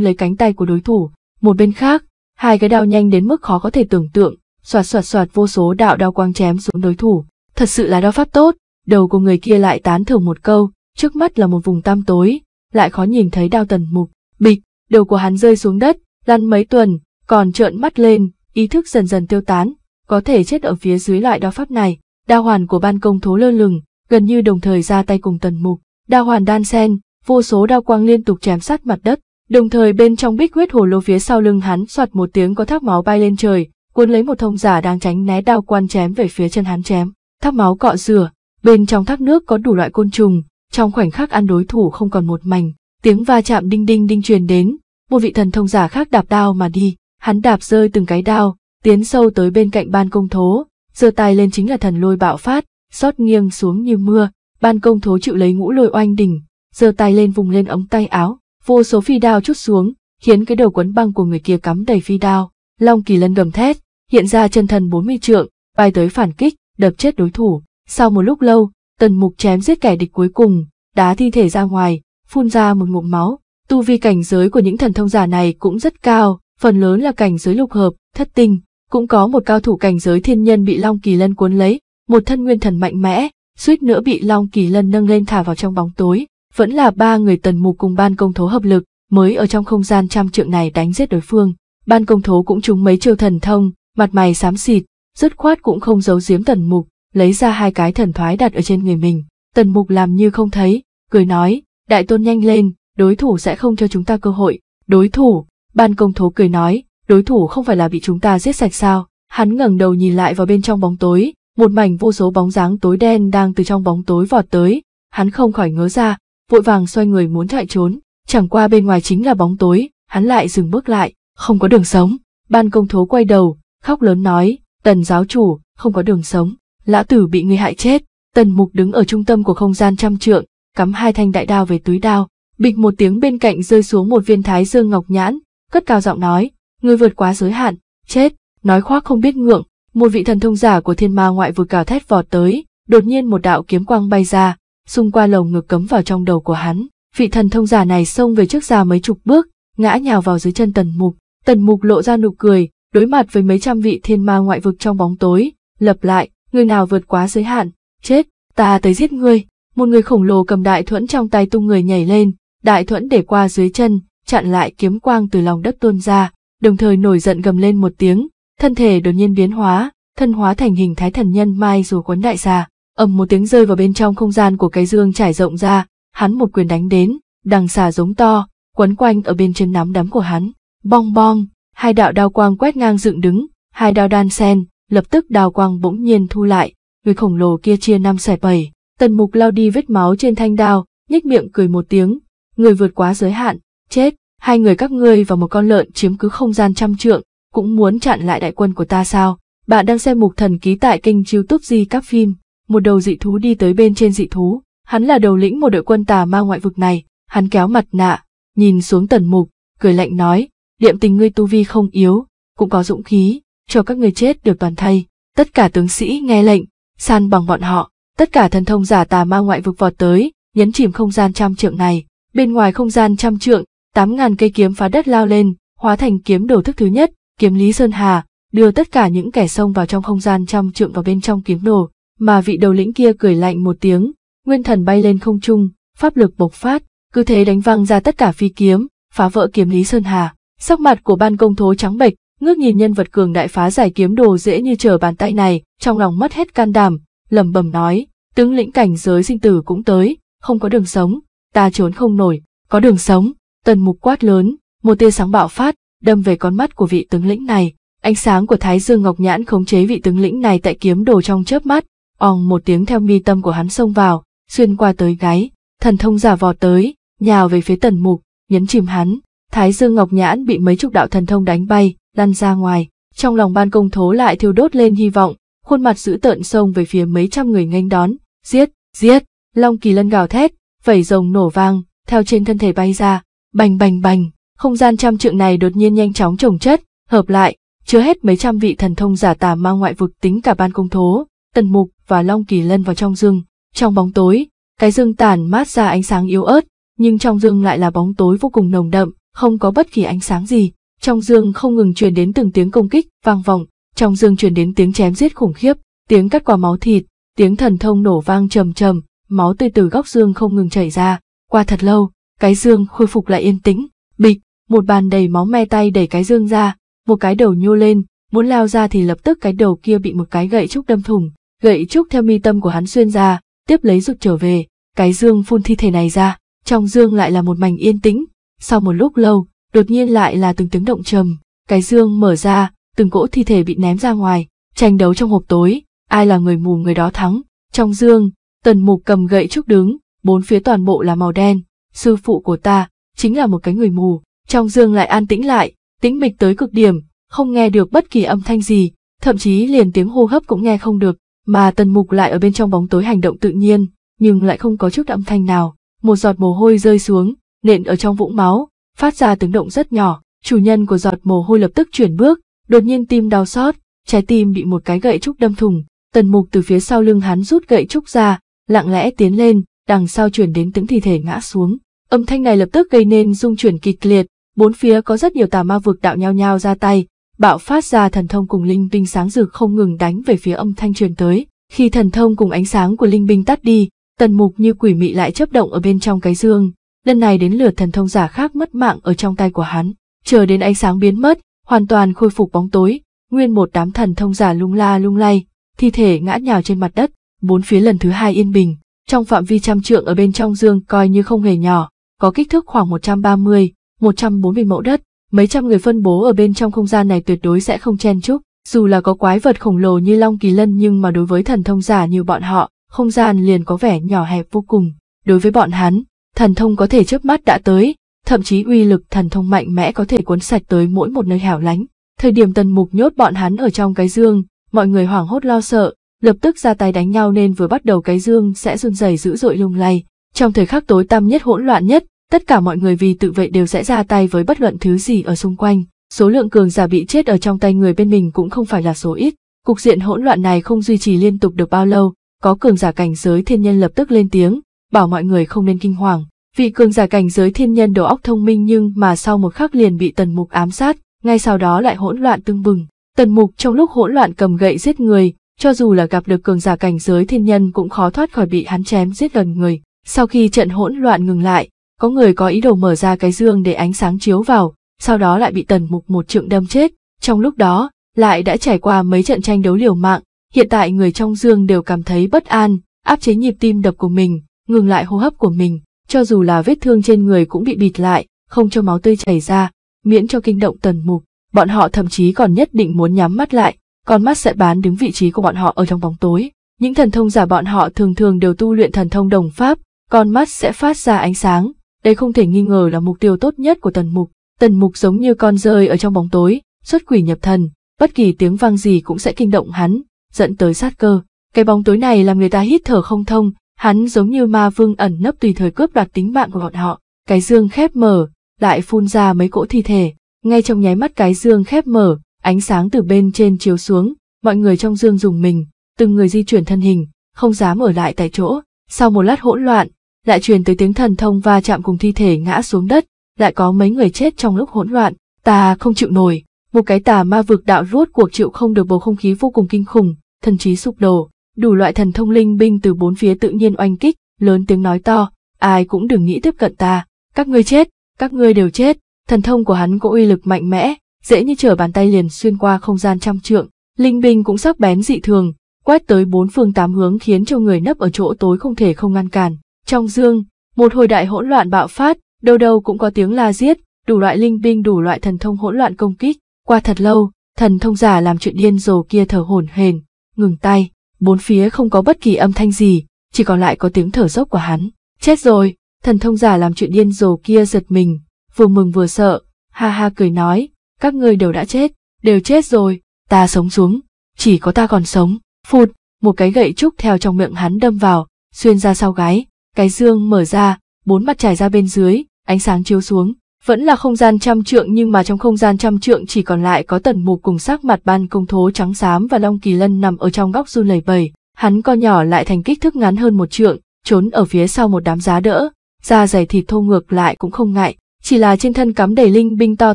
lấy cánh tay của đối thủ. Một bên khác, hai cái đao nhanh đến mức khó có thể tưởng tượng, xoạt xoạt xoạt vô số đạo đao quang chém xuống đối thủ. Thật sự là đao pháp tốt, đầu của người kia lại tán thưởng một câu, trước mắt là một vùng tam tối, lại khó nhìn thấy đao tần mục. Bịch, đầu của hắn rơi xuống đất, lăn mấy tuần, còn trợn mắt lên, ý thức dần dần tiêu tán, có thể chết ở phía dưới loại đao pháp này đa hoàn của ban công thố lơ lửng, gần như đồng thời ra tay cùng tần mục, đa hoàn đan sen, vô số đao quang liên tục chém sát mặt đất, đồng thời bên trong bích huyết hồ lô phía sau lưng hắn soạt một tiếng có thác máu bay lên trời, cuốn lấy một thông giả đang tránh né đao quan chém về phía chân hắn chém, thác máu cọ rửa, bên trong thác nước có đủ loại côn trùng, trong khoảnh khắc ăn đối thủ không còn một mảnh, tiếng va chạm đinh đinh đinh truyền đến, một vị thần thông giả khác đạp đao mà đi, hắn đạp rơi từng cái đao, tiến sâu tới bên cạnh ban công thố, giơ tay lên chính là thần lôi bạo phát, xót nghiêng xuống như mưa, ban công thố chịu lấy ngũ lôi oanh đỉnh, giơ tay lên vùng lên ống tay áo, vô số phi đao chút xuống, khiến cái đầu quấn băng của người kia cắm đầy phi đao. Long Kỳ Lân gầm thét, hiện ra chân thần 40 trượng, bay tới phản kích, đập chết đối thủ. Sau một lúc lâu, Tần Mục chém giết kẻ địch cuối cùng, đá thi thể ra ngoài, phun ra một ngụm máu. Tu vi cảnh giới của những thần thông giả này cũng rất cao, phần lớn là cảnh giới lục hợp, thất tinh, cũng có một cao thủ cảnh giới thiên nhân bị Long Kỳ Lân cuốn lấy, một thân nguyên thần mạnh mẽ, suýt nữa bị Long Kỳ Lân nâng lên thả vào trong bóng tối, vẫn là ba người tần mục cùng ban công thố hợp lực, mới ở trong không gian trăm trượng này đánh giết đối phương. Ban công thố cũng trúng mấy chiêu thần thông, mặt mày xám xịt, dứt khoát cũng không giấu giếm tần mục, lấy ra hai cái thần thoái đặt ở trên người mình. Tần mục làm như không thấy, cười nói, đại tôn nhanh lên, đối thủ sẽ không cho chúng ta cơ hội. Đối thủ, ban công thố cười nói, đối thủ không phải là bị chúng ta giết sạch sao? Hắn ngẩng đầu nhìn lại vào bên trong bóng tối, một mảnh vô số bóng dáng tối đen đang từ trong bóng tối vọt tới, hắn không khỏi ngớ ra, vội vàng xoay người muốn chạy trốn, chẳng qua bên ngoài chính là bóng tối, hắn lại dừng bước lại, không có đường sống. Ban công thố quay đầu, khóc lớn nói, tần giáo chủ, không có đường sống, lã tử bị người hại chết. Tần mục đứng ở trung tâm của không gian trăm trượng, cắm hai thanh đại đao về túi đao, bịch một tiếng bên cạnh rơi xuống một viên thái dương ngọc nhãn, cất cao giọng nói, người vượt quá giới hạn, chết, nói khoác không biết ngượng, một vị thần thông giả của thiên ma ngoại vừa cào thét vọt tới, đột nhiên một đạo kiếm quang bay ra, xung qua lồng ngực cấm vào trong đầu của hắn. Vị thần thông giả này xông về trước ra mấy chục bước, ngã nhào vào dưới chân tần mục. Tần mục lộ ra nụ cười, đối mặt với mấy trăm vị thiên ma ngoại vực trong bóng tối, lập lại, người nào vượt quá giới hạn, chết, ta tới giết ngươi. Một người khổng lồ cầm đại thuẫn trong tay tung người nhảy lên, đại thuẫn để qua dưới chân, chặn lại kiếm quang từ lòng đất tuôn ra, đồng thời nổi giận gầm lên một tiếng, thân thể đột nhiên biến hóa, thân hóa thành hình thái thần nhân mai dù quấn đại xà, ầm một tiếng rơi vào bên trong không gian của cái dương trải rộng ra, hắn một quyền đánh đến, đằng xà giống to, quấn quanh ở bên trên nắm đấm của hắn, bong bong, hai đạo đao quang quét ngang dựng đứng, hai đao đan sen, lập tức đao quang bỗng nhiên thu lại, người khổng lồ kia chia năm xẻ bảy, tần mục lao đi vết máu trên thanh đao, nhếch miệng cười một tiếng, người vượt quá giới hạn, chết hai người các ngươi và một con lợn chiếm cứ không gian trăm trượng, cũng muốn chặn lại đại quân của ta sao? Bạn đang xem mục thần ký tại kênh youtube Di các phim, một đầu dị thú đi tới bên trên dị thú, hắn là đầu lĩnh một đội quân tà ma ngoại vực này, hắn kéo mặt nạ, nhìn xuống tần mục, cười lạnh nói, điệm tình ngươi tu vi không yếu, cũng có dũng khí, cho các ngươi chết được toàn thây. Tất cả tướng sĩ nghe lệnh, san bằng bọn họ, tất cả thần thông giả tà ma ngoại vực vọt tới, nhấn chìm không gian trăm trượng này. Bên ngoài không gian trăm trượng, tám ngàn cây kiếm phá đất lao lên, hóa thành kiếm đồ thức thứ nhất, kiếm Lý Sơn Hà, đưa tất cả những kẻ sông vào trong không gian trăm trượng vào bên trong kiếm đồ mà vị đầu lĩnh kia cười lạnh một tiếng, nguyên thần bay lên không trung, pháp lực bộc phát, cứ thế đánh văng ra tất cả phi kiếm, phá vỡ kiếm Lý Sơn Hà. Sắc mặt của ban công thố trắng bệch, ngước nhìn nhân vật cường đại phá giải kiếm đồ dễ như trở bàn tay này, trong lòng mất hết can đảm, lẩm bẩm nói, tướng lĩnh cảnh giới sinh tử cũng tới, không có đường sống, ta trốn không nổi, có đường sống, Tần mục quát lớn, một tia sáng bạo phát, đâm về con mắt của vị tướng lĩnh này. Ánh sáng của Thái Dương Ngọc Nhãn khống chế vị tướng lĩnh này tại kiếm đồ trong chớp mắt, ong một tiếng theo mi tâm của hắn xông vào, xuyên qua tới gáy, thần thông giả vò tới, nhào về phía tần mục, nhấn chìm hắn. Thái Dương Ngọc Nhãn bị mấy chục đạo thần thông đánh bay, lăn ra ngoài, trong lòng ban công thố lại thiêu đốt lên hy vọng, khuôn mặt dữ tợn xông về phía mấy trăm người nghênh đón, giết, giết, Long Kỳ Lân gào thét, vẩy rồng nổ vang, theo trên thân thể bay ra, Bành bành bành, không gian trăm trượng này đột nhiên nhanh chóng trồng chất, hợp lại, chứa hết mấy trăm vị thần thông giả tà mang ngoại vực tính cả ban công thố, tần mục và long kỳ lân vào trong rừng. Trong bóng tối, cái rừng tản mát ra ánh sáng yếu ớt, nhưng trong rừng lại là bóng tối vô cùng nồng đậm, không có bất kỳ ánh sáng gì. Trong rừng không ngừng truyền đến từng tiếng công kích, vang vọng, trong rừng truyền đến tiếng chém giết khủng khiếp, tiếng cắt quả máu thịt, tiếng thần thông nổ vang trầm trầm, máu tươi từ góc dương không ngừng chảy ra. Qua thật lâu, cái dương khôi phục lại yên tĩnh, bịch, một bàn đầy máu me tay đẩy cái dương ra, một cái đầu nhô lên, muốn lao ra thì lập tức cái đầu kia bị một cái gậy trúc đâm thủng, gậy trúc theo mi tâm của hắn xuyên ra, tiếp lấy rụt trở về, cái dương phun thi thể này ra, trong dương lại là một mảnh yên tĩnh, sau một lúc lâu, đột nhiên lại là từng tiếng động trầm, cái dương mở ra, từng cỗ thi thể bị ném ra ngoài, tranh đấu trong hộp tối, ai là người mù người đó thắng, trong dương, tần mục cầm gậy trúc đứng, bốn phía toàn bộ là màu đen, sư phụ của ta, chính là một cái người mù. Trong dương lại an tĩnh lại, tĩnh mịch tới cực điểm, không nghe được bất kỳ âm thanh gì, thậm chí liền tiếng hô hấp cũng nghe không được, mà tần mục lại ở bên trong bóng tối hành động tự nhiên, nhưng lại không có chút âm thanh nào. Một giọt mồ hôi rơi xuống, nện ở trong vũng máu, phát ra tiếng động rất nhỏ, chủ nhân của giọt mồ hôi lập tức chuyển bước, đột nhiên tim đau xót, trái tim bị một cái gậy trúc đâm thủng, tần mục từ phía sau lưng hắn rút gậy trúc ra, lặng lẽ tiến lên, đằng sau truyền đến tiếng thi thể ngã xuống. Âm thanh này lập tức gây nên dung chuyển kịch liệt, bốn phía có rất nhiều tà ma vực đạo nhao nhao ra tay, bạo phát ra thần thông cùng linh binh sáng rực không ngừng đánh về phía âm thanh truyền tới. Khi thần thông cùng ánh sáng của linh binh tắt đi, tần mục như quỷ mị lại chấp động ở bên trong cái dương, lần này đến lượt thần thông giả khác mất mạng ở trong tay của hắn, chờ đến ánh sáng biến mất, hoàn toàn khôi phục bóng tối, nguyên một đám thần thông giả lung la lung lay, thi thể ngã nhào trên mặt đất, bốn phía lần thứ hai yên bình, trong phạm vi trăm trượng ở bên trong dương coi như không hề nhỏ, có kích thước khoảng 130, 140 mẫu đất, mấy trăm người phân bố ở bên trong không gian này tuyệt đối sẽ không chen chúc, dù là có quái vật khổng lồ như Long Kỳ Lân nhưng mà đối với thần thông giả như bọn họ, không gian liền có vẻ nhỏ hẹp vô cùng. Đối với bọn hắn, thần thông có thể chớp mắt đã tới, thậm chí uy lực thần thông mạnh mẽ có thể cuốn sạch tới mỗi một nơi hẻo lánh. Thời điểm tần mục nhốt bọn hắn ở trong cái dương, mọi người hoảng hốt lo sợ, lập tức ra tay đánh nhau nên vừa bắt đầu cái dương sẽ run rẩy dữ dội lung lay. Trong thời khắc tối tăm nhất hỗn loạn nhất, tất cả mọi người vì tự vệ đều sẽ ra tay với bất luận thứ gì ở xung quanh. Số lượng cường giả bị chết ở trong tay người bên mình cũng không phải là số ít. Cục diện hỗn loạn này không duy trì liên tục được bao lâu, có cường giả cảnh giới thiên nhân lập tức lên tiếng, bảo mọi người không nên kinh hoàng. Vị cường giả cảnh giới thiên nhân đầu óc thông minh nhưng mà sau một khắc liền bị tần mục ám sát, ngay sau đó lại hỗn loạn tương bừng. Tần mục trong lúc hỗn loạn cầm gậy giết người, cho dù là gặp được cường giả cảnh giới thiên nhân cũng khó thoát khỏi bị hắn chém giết gần người. Sau khi trận hỗn loạn ngừng lại, có người có ý đồ mở ra cái dương để ánh sáng chiếu vào, sau đó lại bị tần mục một trượng đâm chết. Trong lúc đó, lại đã trải qua mấy trận tranh đấu liều mạng, hiện tại người trong dương đều cảm thấy bất an, áp chế nhịp tim đập của mình, ngừng lại hô hấp của mình, cho dù là vết thương trên người cũng bị bịt lại, không cho máu tươi chảy ra, miễn cho kinh động tần mục. Bọn họ thậm chí còn nhất định muốn nhắm mắt lại, con mắt sẽ bán đứng vị trí của bọn họ ở trong bóng tối. Những thần thông giả bọn họ thường thường đều tu luyện thần thông đồng pháp, con mắt sẽ phát ra ánh sáng. Đây không thể nghi ngờ là mục tiêu tốt nhất của tần mục. Tần mục giống như con rơi ở trong bóng tối, xuất quỷ nhập thần, bất kỳ tiếng vang gì cũng sẽ kinh động hắn, dẫn tới sát cơ. Cái bóng tối này làm người ta hít thở không thông, hắn giống như ma vương ẩn nấp tùy thời cướp đoạt tính mạng của bọn họ. Cái dương khép mở, lại phun ra mấy cỗ thi thể. Ngay trong nháy mắt cái dương khép mở, Ánh sáng từ bên trên chiếu xuống, mọi người trong dương dùng mình, từng người di chuyển thân hình, không dám ở lại tại chỗ. Sau một lát hỗn loạn, lại truyền tới tiếng thần thông va chạm cùng thi thể ngã xuống đất, lại có mấy người chết trong lúc hỗn loạn. Ta không chịu nổi, một cái tà ma vực đạo rốt cuộc chịu không được bầu không khí vô cùng kinh khủng, thần trí sụp đổ, đủ loại thần thông linh binh từ bốn phía tự nhiên oanh kích, lớn tiếng nói to, ai cũng đừng nghĩ tiếp cận ta, các ngươi chết, các ngươi đều chết. Thần thông của hắn có uy lực mạnh mẽ, dễ như trở bàn tay liền xuyên qua không gian trăm trượng, linh binh cũng sắc bén dị thường, quét tới bốn phương tám hướng khiến cho người nấp ở chỗ tối không thể không ngăn cản. Trong dương, một hồi đại hỗn loạn bạo phát, đâu đâu cũng có tiếng la giết, đủ loại linh binh đủ loại thần thông hỗn loạn công kích, qua thật lâu, thần thông giả làm chuyện điên rồ kia thở hổn hển, ngừng tay, bốn phía không có bất kỳ âm thanh gì, chỉ còn lại có tiếng thở dốc của hắn. Chết rồi, thần thông giả làm chuyện điên rồ kia giật mình, vừa mừng vừa sợ, ha ha cười nói, các ngươi đều đã chết, đều chết rồi, ta sống xuống, chỉ có ta còn sống, phụt, một cái gậy trúc theo trong miệng hắn đâm vào, xuyên ra sau gái, cái dương mở ra, bốn mặt trải ra bên dưới, ánh sáng chiếu xuống, vẫn là không gian trăm trượng nhưng mà trong không gian trăm trượng chỉ còn lại có tần mục cùng sắc mặt ban công thố trắng xám và long kỳ lân nằm ở trong góc run lẩy bẩy, hắn co nhỏ lại thành kích thước ngắn hơn một trượng, trốn ở phía sau một đám giá đỡ, da dày thịt thô ngược lại cũng không ngại, chỉ là trên thân cắm đầy linh binh to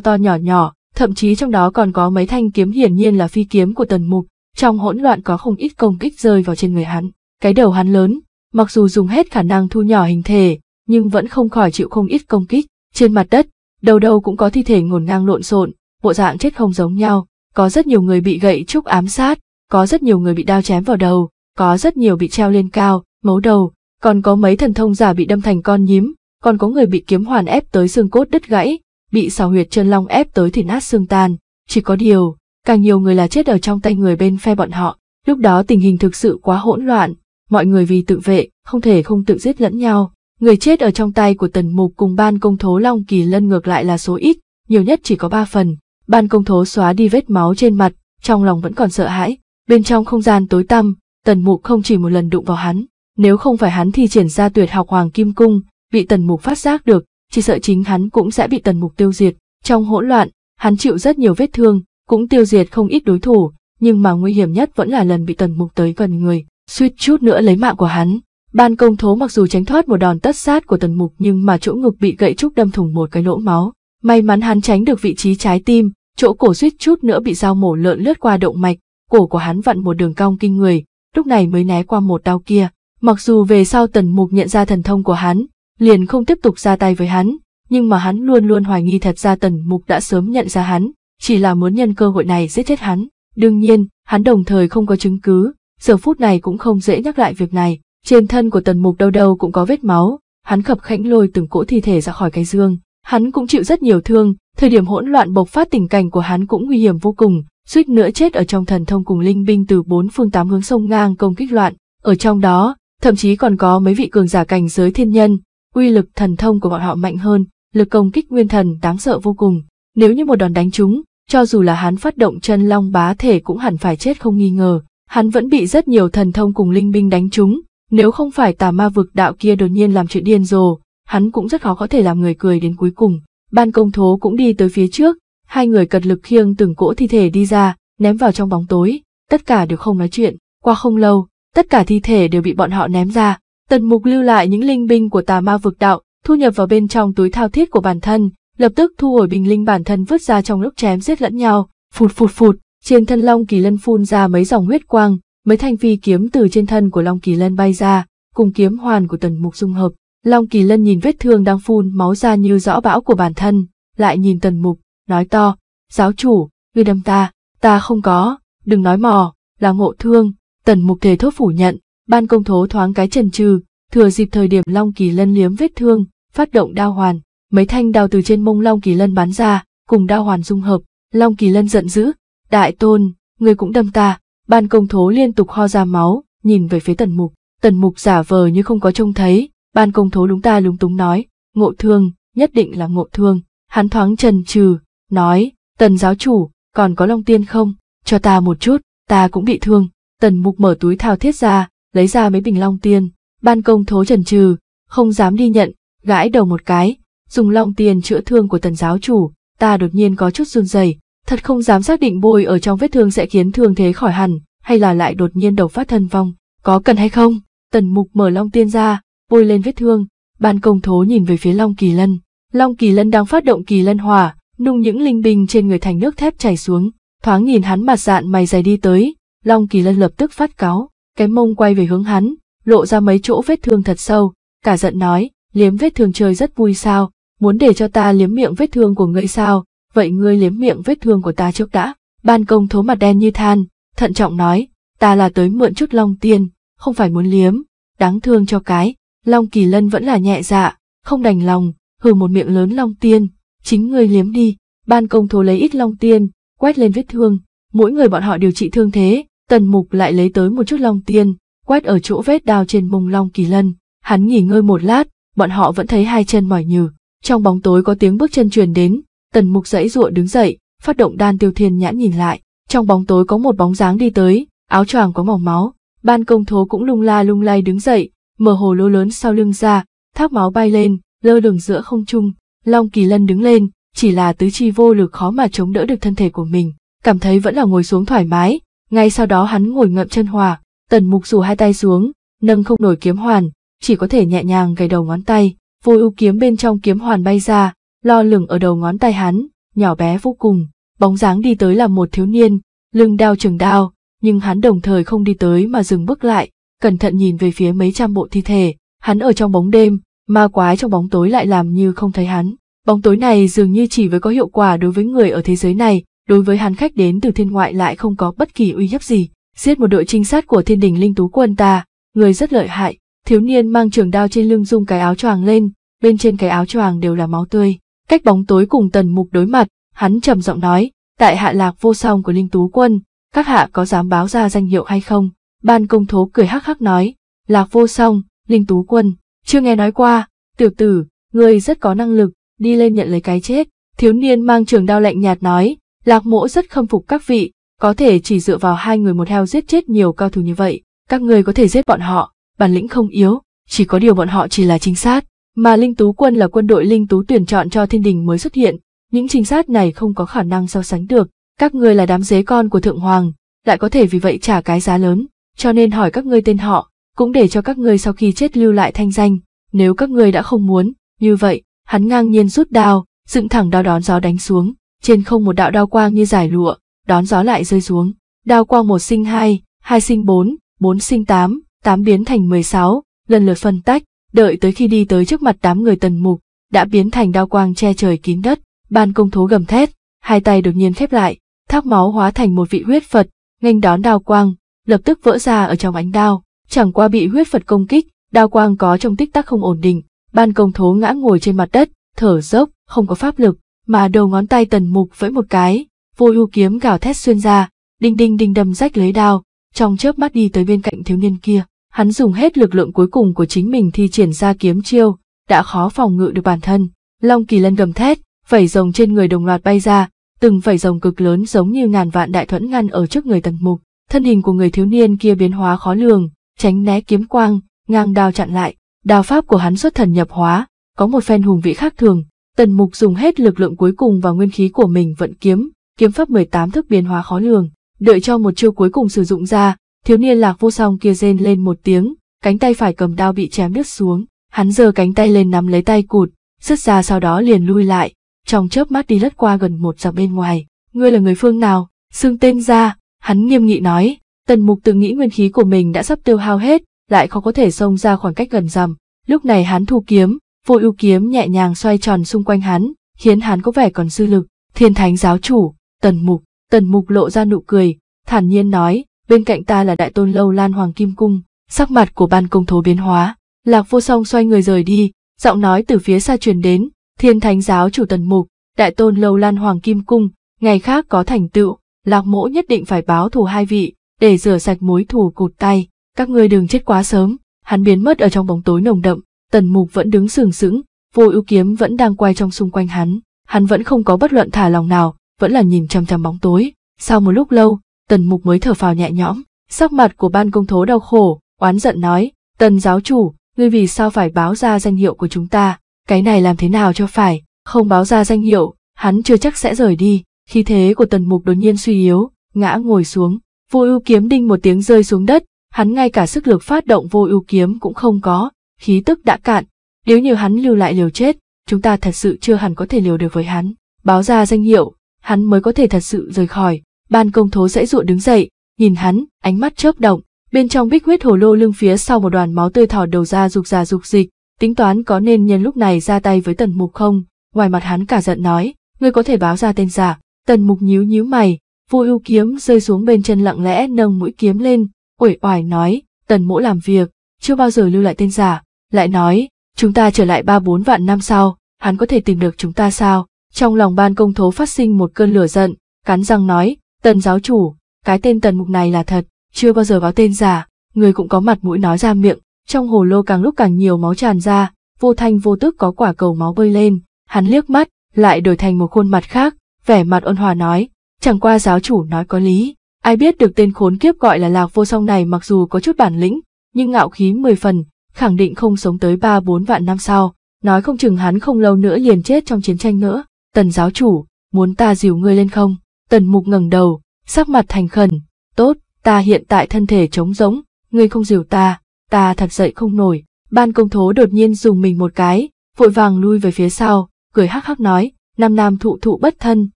to nhỏ nhỏ, thậm chí trong đó còn có mấy thanh kiếm hiển nhiên là phi kiếm của tần mục, trong hỗn loạn có không ít công kích rơi vào trên người hắn. Cái đầu hắn lớn, mặc dù dùng hết khả năng thu nhỏ hình thể, nhưng vẫn không khỏi chịu không ít công kích. Trên mặt đất, đầu đầu cũng có thi thể ngổn ngang lộn xộn, bộ dạng chết không giống nhau, có rất nhiều người bị gậy trúc ám sát, có rất nhiều người bị đao chém vào đầu, có rất nhiều bị treo lên cao, mấu đầu, còn có mấy thần thông giả bị đâm thành con nhím, còn có người bị kiếm hoàn ép tới xương cốt đứt gãy, bị xào huyệt chân long ép tới thì nát xương tan. Chỉ có điều, càng nhiều người là chết ở trong tay người bên phe bọn họ, lúc đó tình hình thực sự quá hỗn loạn, mọi người vì tự vệ, không thể không tự giết lẫn nhau. Người chết ở trong tay của tần mục cùng ban công thố Long Kỳ Lân ngược lại là số ít, nhiều nhất chỉ có ba phần. Ban công thố xóa đi vết máu trên mặt, trong lòng vẫn còn sợ hãi. Bên trong không gian tối tăm, tần mục không chỉ một lần đụng vào hắn. Nếu không phải hắn thì triển ra tuyệt học Hoàng Kim Cung, bị tần mục phát giác được, chỉ sợ chính hắn cũng sẽ bị tần mục tiêu diệt. Trong hỗn loạn, hắn chịu rất nhiều vết thương, cũng tiêu diệt không ít đối thủ, nhưng mà nguy hiểm nhất vẫn là lần bị tần mục tới gần người, suýt chút nữa lấy mạng của hắn. Ban công thố mặc dù tránh thoát một đòn tất sát của tần mục nhưng mà chỗ ngực bị gậy trúc đâm thủng một cái lỗ máu. May mắn hắn tránh được vị trí trái tim, chỗ cổ suýt chút nữa bị dao mổ lợn lướt qua động mạch, cổ của hắn vặn một đường cong kinh người, lúc này mới né qua một đao kia. Mặc dù về sau tần mục nhận ra thần thông của hắn, liền không tiếp tục ra tay với hắn, nhưng mà hắn luôn luôn hoài nghi thật ra Tần Mục đã sớm nhận ra hắn, chỉ là muốn nhân cơ hội này giết chết hắn. Đương nhiên, hắn đồng thời không có chứng cứ, giờ phút này cũng không dễ nhắc lại việc này, trên thân của Tần Mục đâu đâu cũng có vết máu, hắn khập khẽnh lôi từng cỗ thi thể ra khỏi cái dương. Hắn cũng chịu rất nhiều thương, thời điểm hỗn loạn bộc phát tình cảnh của hắn cũng nguy hiểm vô cùng, suýt nữa chết ở trong thần thông cùng linh binh từ bốn phương tám hướng sông ngang công kích loạn, ở trong đó, thậm chí còn có mấy vị cường giả cảnh giới thiên nhân, uy lực thần thông của bọn họ mạnh hơn, lực công kích nguyên thần đáng sợ vô cùng. Nếu như một đòn đánh chúng, cho dù là hắn phát động chân long bá thể cũng hẳn phải chết không nghi ngờ, hắn vẫn bị rất nhiều thần thông cùng linh binh đánh chúng. nếu không phải tà ma vực đạo kia đột nhiên làm chuyện điên rồ, hắn cũng rất khó có thể làm người cười đến cuối cùng. Ban công thố cũng đi tới phía trước, hai người cật lực khiêng từng cỗ thi thể đi ra, ném vào trong bóng tối, tất cả đều không nói chuyện, qua không lâu, tất cả thi thể đều bị bọn họ ném ra, Tần mục lưu lại những linh binh của tà ma vực đạo, thu nhập vào bên trong túi thao thiết của bản thân, lập tức thu hồi bình linh bản thân vứt ra trong lúc chém giết lẫn nhau, phụt phụt phụt, trên thân Long Kỳ Lân phun ra mấy dòng huyết quang, mấy thanh phi kiếm từ trên thân của Long Kỳ Lân bay ra, cùng kiếm hoàn của Tần Mục dung hợp. Long Kỳ Lân nhìn vết thương đang phun máu ra như rõ bão của bản thân, lại nhìn Tần Mục, nói to, giáo chủ, ngươi đâm ta, ta không có, đừng nói mò, là ngộ thương, Tần Mục thề thốt phủ nhận, Ban công thố thoáng cái trần trừ, thừa dịp thời điểm Long Kỳ Lân liếm vết thương, phát động đao hoàn, mấy thanh đao từ trên mông Long Kỳ Lân bắn ra, cùng đao hoàn dung hợp, Long Kỳ Lân giận dữ, "Đại tôn, người cũng đâm ta." Ban công thố liên tục ho ra máu, nhìn về phía Tần Mục, Tần Mục giả vờ như không có trông thấy, ban công thố lúng ta lúng túng nói, "Ngộ thương, nhất định là ngộ thương." Hắn thoáng trần trừ, nói, "Tần giáo chủ, còn có Long Tiên không? Cho ta một chút, ta cũng bị thương." Tần Mục mở túi thao thiết ra, lấy ra mấy bình long tiền, ban công thố trần trừ, không dám đi nhận, gãi đầu một cái, dùng long tiền chữa thương của tần giáo chủ, ta đột nhiên có chút run rẩy, thật không dám xác định bôi ở trong vết thương sẽ khiến thương thế khỏi hẳn, hay là lại đột nhiên đầu phát thân vong, có cần hay không? Tần mục mở long tiên ra, bôi lên vết thương, ban công thố nhìn về phía long kỳ lân. Long kỳ lân đang phát động kỳ lân hòa, nung những linh bình trên người thành nước thép chảy xuống, thoáng nhìn hắn mặt dạn mày dày đi tới, long kỳ lân lập tức phát cáo cái mông quay về hướng hắn, lộ ra mấy chỗ vết thương thật sâu, cả giận nói, liếm vết thương chơi rất vui sao, muốn để cho ta liếm miệng vết thương của ngươi sao, vậy ngươi liếm miệng vết thương của ta trước đã. Ban công thố mặt đen như than, thận trọng nói, ta là tới mượn chút long tiên, không phải muốn liếm, đáng thương cho cái, long kỳ lân vẫn là nhẹ dạ, không đành lòng, hừ một miệng lớn long tiên, chính ngươi liếm đi, ban công thố lấy ít long tiên, quét lên vết thương, mỗi người bọn họ điều trị thương thế, Tần Mục lại lấy tới một chút long tiên, quét ở chỗ vết đao trên mông long kỳ lân. Hắn nghỉ ngơi một lát, bọn họ vẫn thấy hai chân mỏi nhừ. Trong bóng tối có tiếng bước chân truyền đến, Tần Mục dãy dụa đứng dậy, phát động đan tiêu thiên nhãn nhìn lại. Trong bóng tối có một bóng dáng đi tới, áo choàng có màu máu. Ban công thố cũng lung la lung lay đứng dậy, mở hồ lô lớn sau lưng ra, thác máu bay lên, lơ lửng giữa không trung. Long kỳ lân đứng lên, chỉ là tứ chi vô lực khó mà chống đỡ được thân thể của mình, cảm thấy vẫn là ngồi xuống thoải mái, ngay sau đó hắn ngồi ngậm chân hòa, tần mục rủ hai tay xuống, nâng không nổi kiếm hoàn, chỉ có thể nhẹ nhàng gầy đầu ngón tay, vô ưu kiếm bên trong kiếm hoàn bay ra, lo lửng ở đầu ngón tay hắn, nhỏ bé vô cùng, bóng dáng đi tới là một thiếu niên, lưng đao trường đao, nhưng hắn đồng thời không đi tới mà dừng bước lại, cẩn thận nhìn về phía mấy trăm bộ thi thể, hắn ở trong bóng đêm, ma quái trong bóng tối lại làm như không thấy hắn. Bóng tối này dường như chỉ với có hiệu quả đối với người ở thế giới này, đối với hắn khách đến từ thiên ngoại lại không có bất kỳ uy hiếp gì. Giết một đội trinh sát của thiên đình linh tú quân ta, người rất lợi hại, thiếu niên mang trường đao trên lưng dung cái áo choàng lên, bên trên cái áo choàng đều là máu tươi. Cách bóng tối cùng tần mục đối mặt, hắn trầm giọng nói, tại hạ lạc vô song của linh tú quân, các hạ có dám báo ra danh hiệu hay không? Ban công thố cười hắc hắc nói, lạc vô song, linh tú quân, chưa nghe nói qua, tiểu tử, người rất có năng lực, đi lên nhận lấy cái chết. Thiếu niên mang trường đao lạnh nhạt nói, Lạc mỗ rất khâm phục các vị, có thể chỉ dựa vào hai người một heo giết chết nhiều cao thủ như vậy, các người có thể giết bọn họ, bản lĩnh không yếu, chỉ có điều bọn họ chỉ là trinh sát, mà linh tú quân là quân đội linh tú tuyển chọn cho thiên đình mới xuất hiện, những trinh sát này không có khả năng so sánh được, các người là đám dế con của thượng hoàng, lại có thể vì vậy trả cái giá lớn, cho nên hỏi các ngươi tên họ, cũng để cho các ngươi sau khi chết lưu lại thanh danh, nếu các người đã không muốn, như vậy, hắn ngang nhiên rút đao, dựng thẳng đao đón gió đánh xuống, trên không một đạo đao quang như giải lụa, đón gió lại rơi xuống. Đao quang một sinh hai, hai sinh bốn, bốn sinh tám, tám biến thành mười sáu, lần lượt phân tách, đợi tới khi đi tới trước mặt đám người tần mục, đã biến thành đao quang che trời kín đất, ban công thố gầm thét, hai tay đột nhiên khép lại, thác máu hóa thành một vị huyết Phật, nghênh đón đao quang, lập tức vỡ ra ở trong ánh đao, chẳng qua bị huyết Phật công kích, đao quang có trong tích tắc không ổn định, ban công thố ngã ngồi trên mặt đất, thở dốc, không có pháp lực, mà đầu ngón tay tần mục với một cái, vô ưu kiếm gào thét xuyên ra, đinh đinh đinh đâm rách lấy đao, trong chớp mắt đi tới bên cạnh thiếu niên kia. Hắn dùng hết lực lượng cuối cùng của chính mình thi triển ra kiếm chiêu, đã khó phòng ngự được bản thân. Long kỳ lân gầm thét, vảy rồng trên người đồng loạt bay ra, từng vảy rồng cực lớn giống như ngàn vạn đại thuẫn ngăn ở trước người tần mục. Thân hình của người thiếu niên kia biến hóa khó lường, tránh né kiếm quang, ngang đao chặn lại. Đao pháp của hắn xuất thần nhập hóa, có một phen hùng vĩ khác thường, Tần Mục dùng hết lực lượng cuối cùng và nguyên khí của mình vận kiếm, kiếm pháp 18 thức biến hóa khó lường, đợi cho một chiêu cuối cùng sử dụng ra, thiếu niên lạc vô song kia rên lên một tiếng, cánh tay phải cầm đao bị chém đứt xuống, hắn giơ cánh tay lên nắm lấy tay cụt, rứt ra sau đó liền lui lại, trong chớp mắt đi lướt qua gần một dặm bên ngoài. Ngươi là người phương nào? Xưng tên ra, hắn nghiêm nghị nói, Tần Mục từng nghĩ nguyên khí của mình đã sắp tiêu hao hết, lại khó có thể xông ra khoảng cách gần dằm, lúc này hắn thu kiếm, vô ưu kiếm nhẹ nhàng xoay tròn xung quanh hắn, khiến hắn có vẻ còn dư lực. Thiên thánh giáo chủ, tần mục, tần mục lộ ra nụ cười, thản nhiên nói, bên cạnh ta là đại tôn lâu lan hoàng kim cung, sắc mặt của ban công thố biến hóa. Lạc vô song xoay người rời đi, giọng nói từ phía xa truyền đến, thiên thánh giáo chủ tần mục, đại tôn lâu lan hoàng kim cung, ngày khác có thành tựu, lạc mỗ nhất định phải báo thù hai vị, để rửa sạch mối thù cụt tay, các ngươi đừng chết quá sớm, hắn biến mất ở trong bóng tối nồng đậm, tần mục vẫn đứng sừng sững, vô ưu kiếm vẫn đang quay trong xung quanh hắn, hắn vẫn không có bất luận thả lòng nào, vẫn là nhìn chăm chăm bóng tối. Sau một lúc lâu, tần mục mới thở phào nhẹ nhõm, sắc mặt của ban công thố đau khổ, oán giận nói, tần giáo chủ, ngươi vì sao phải báo ra danh hiệu của chúng ta, cái này làm thế nào cho phải, không báo ra danh hiệu, hắn chưa chắc sẽ rời đi, khi thế của tần mục đột nhiên suy yếu, ngã ngồi xuống, vô ưu kiếm đinh một tiếng rơi xuống đất, hắn ngay cả sức lực phát động vô ưu kiếm cũng không có, khí tức đã cạn, nếu như hắn lưu lại liều chết, chúng ta thật sự chưa hẳn có thể liều được với hắn. Báo ra danh hiệu, hắn mới có thể thật sự rời khỏi. Ban công thố dãy dụa đứng dậy, nhìn hắn, ánh mắt chớp động. Bên trong bích huyết hồ lô lưng phía sau một đoàn máu tươi thò đầu ra rục rà rục dịch, tính toán có nên nhân lúc này ra tay với tần mục không? Ngoài mặt hắn cả giận nói, ngươi có thể báo ra tên giả. Tần mục nhíu nhíu mày, vô ưu kiếm rơi xuống bên chân lặng lẽ nâng mũi kiếm lên, uể oải nói, tần mỗ làm việc, chưa bao giờ lưu lại tên giả lại nói, chúng ta trở lại ba bốn vạn năm sau, hắn có thể tìm được chúng ta sao? Trong lòng ban công thố phát sinh một cơn lửa giận, cắn răng nói, tần giáo chủ, cái tên tần mục này là thật, chưa bao giờ báo tên giả, người cũng có mặt mũi nói ra miệng, trong hồ lô càng lúc càng nhiều máu tràn ra, vô thanh vô tức có quả cầu máu bơi lên, hắn liếc mắt, lại đổi thành một khuôn mặt khác, vẻ mặt ôn hòa nói, chẳng qua giáo chủ nói có lý, ai biết được tên khốn kiếp gọi là lạc vô song này mặc dù có chút bản lĩnh, nhưng ngạo khí mười phần, khẳng định không sống tới ba bốn vạn năm sau, nói không chừng hắn không lâu nữa liền chết trong chiến tranh nữa. Tần giáo chủ, muốn ta dìu ngươi lên không? Tần mục ngẩng đầu, sắc mặt thành khẩn, tốt, ta hiện tại thân thể trống rỗng, ngươi không dìu ta, ta thật dậy không nổi. Ban công thố đột nhiên dùng mình một cái, vội vàng lui về phía sau, cười hắc hắc nói, nam nam thụ thụ bất thân,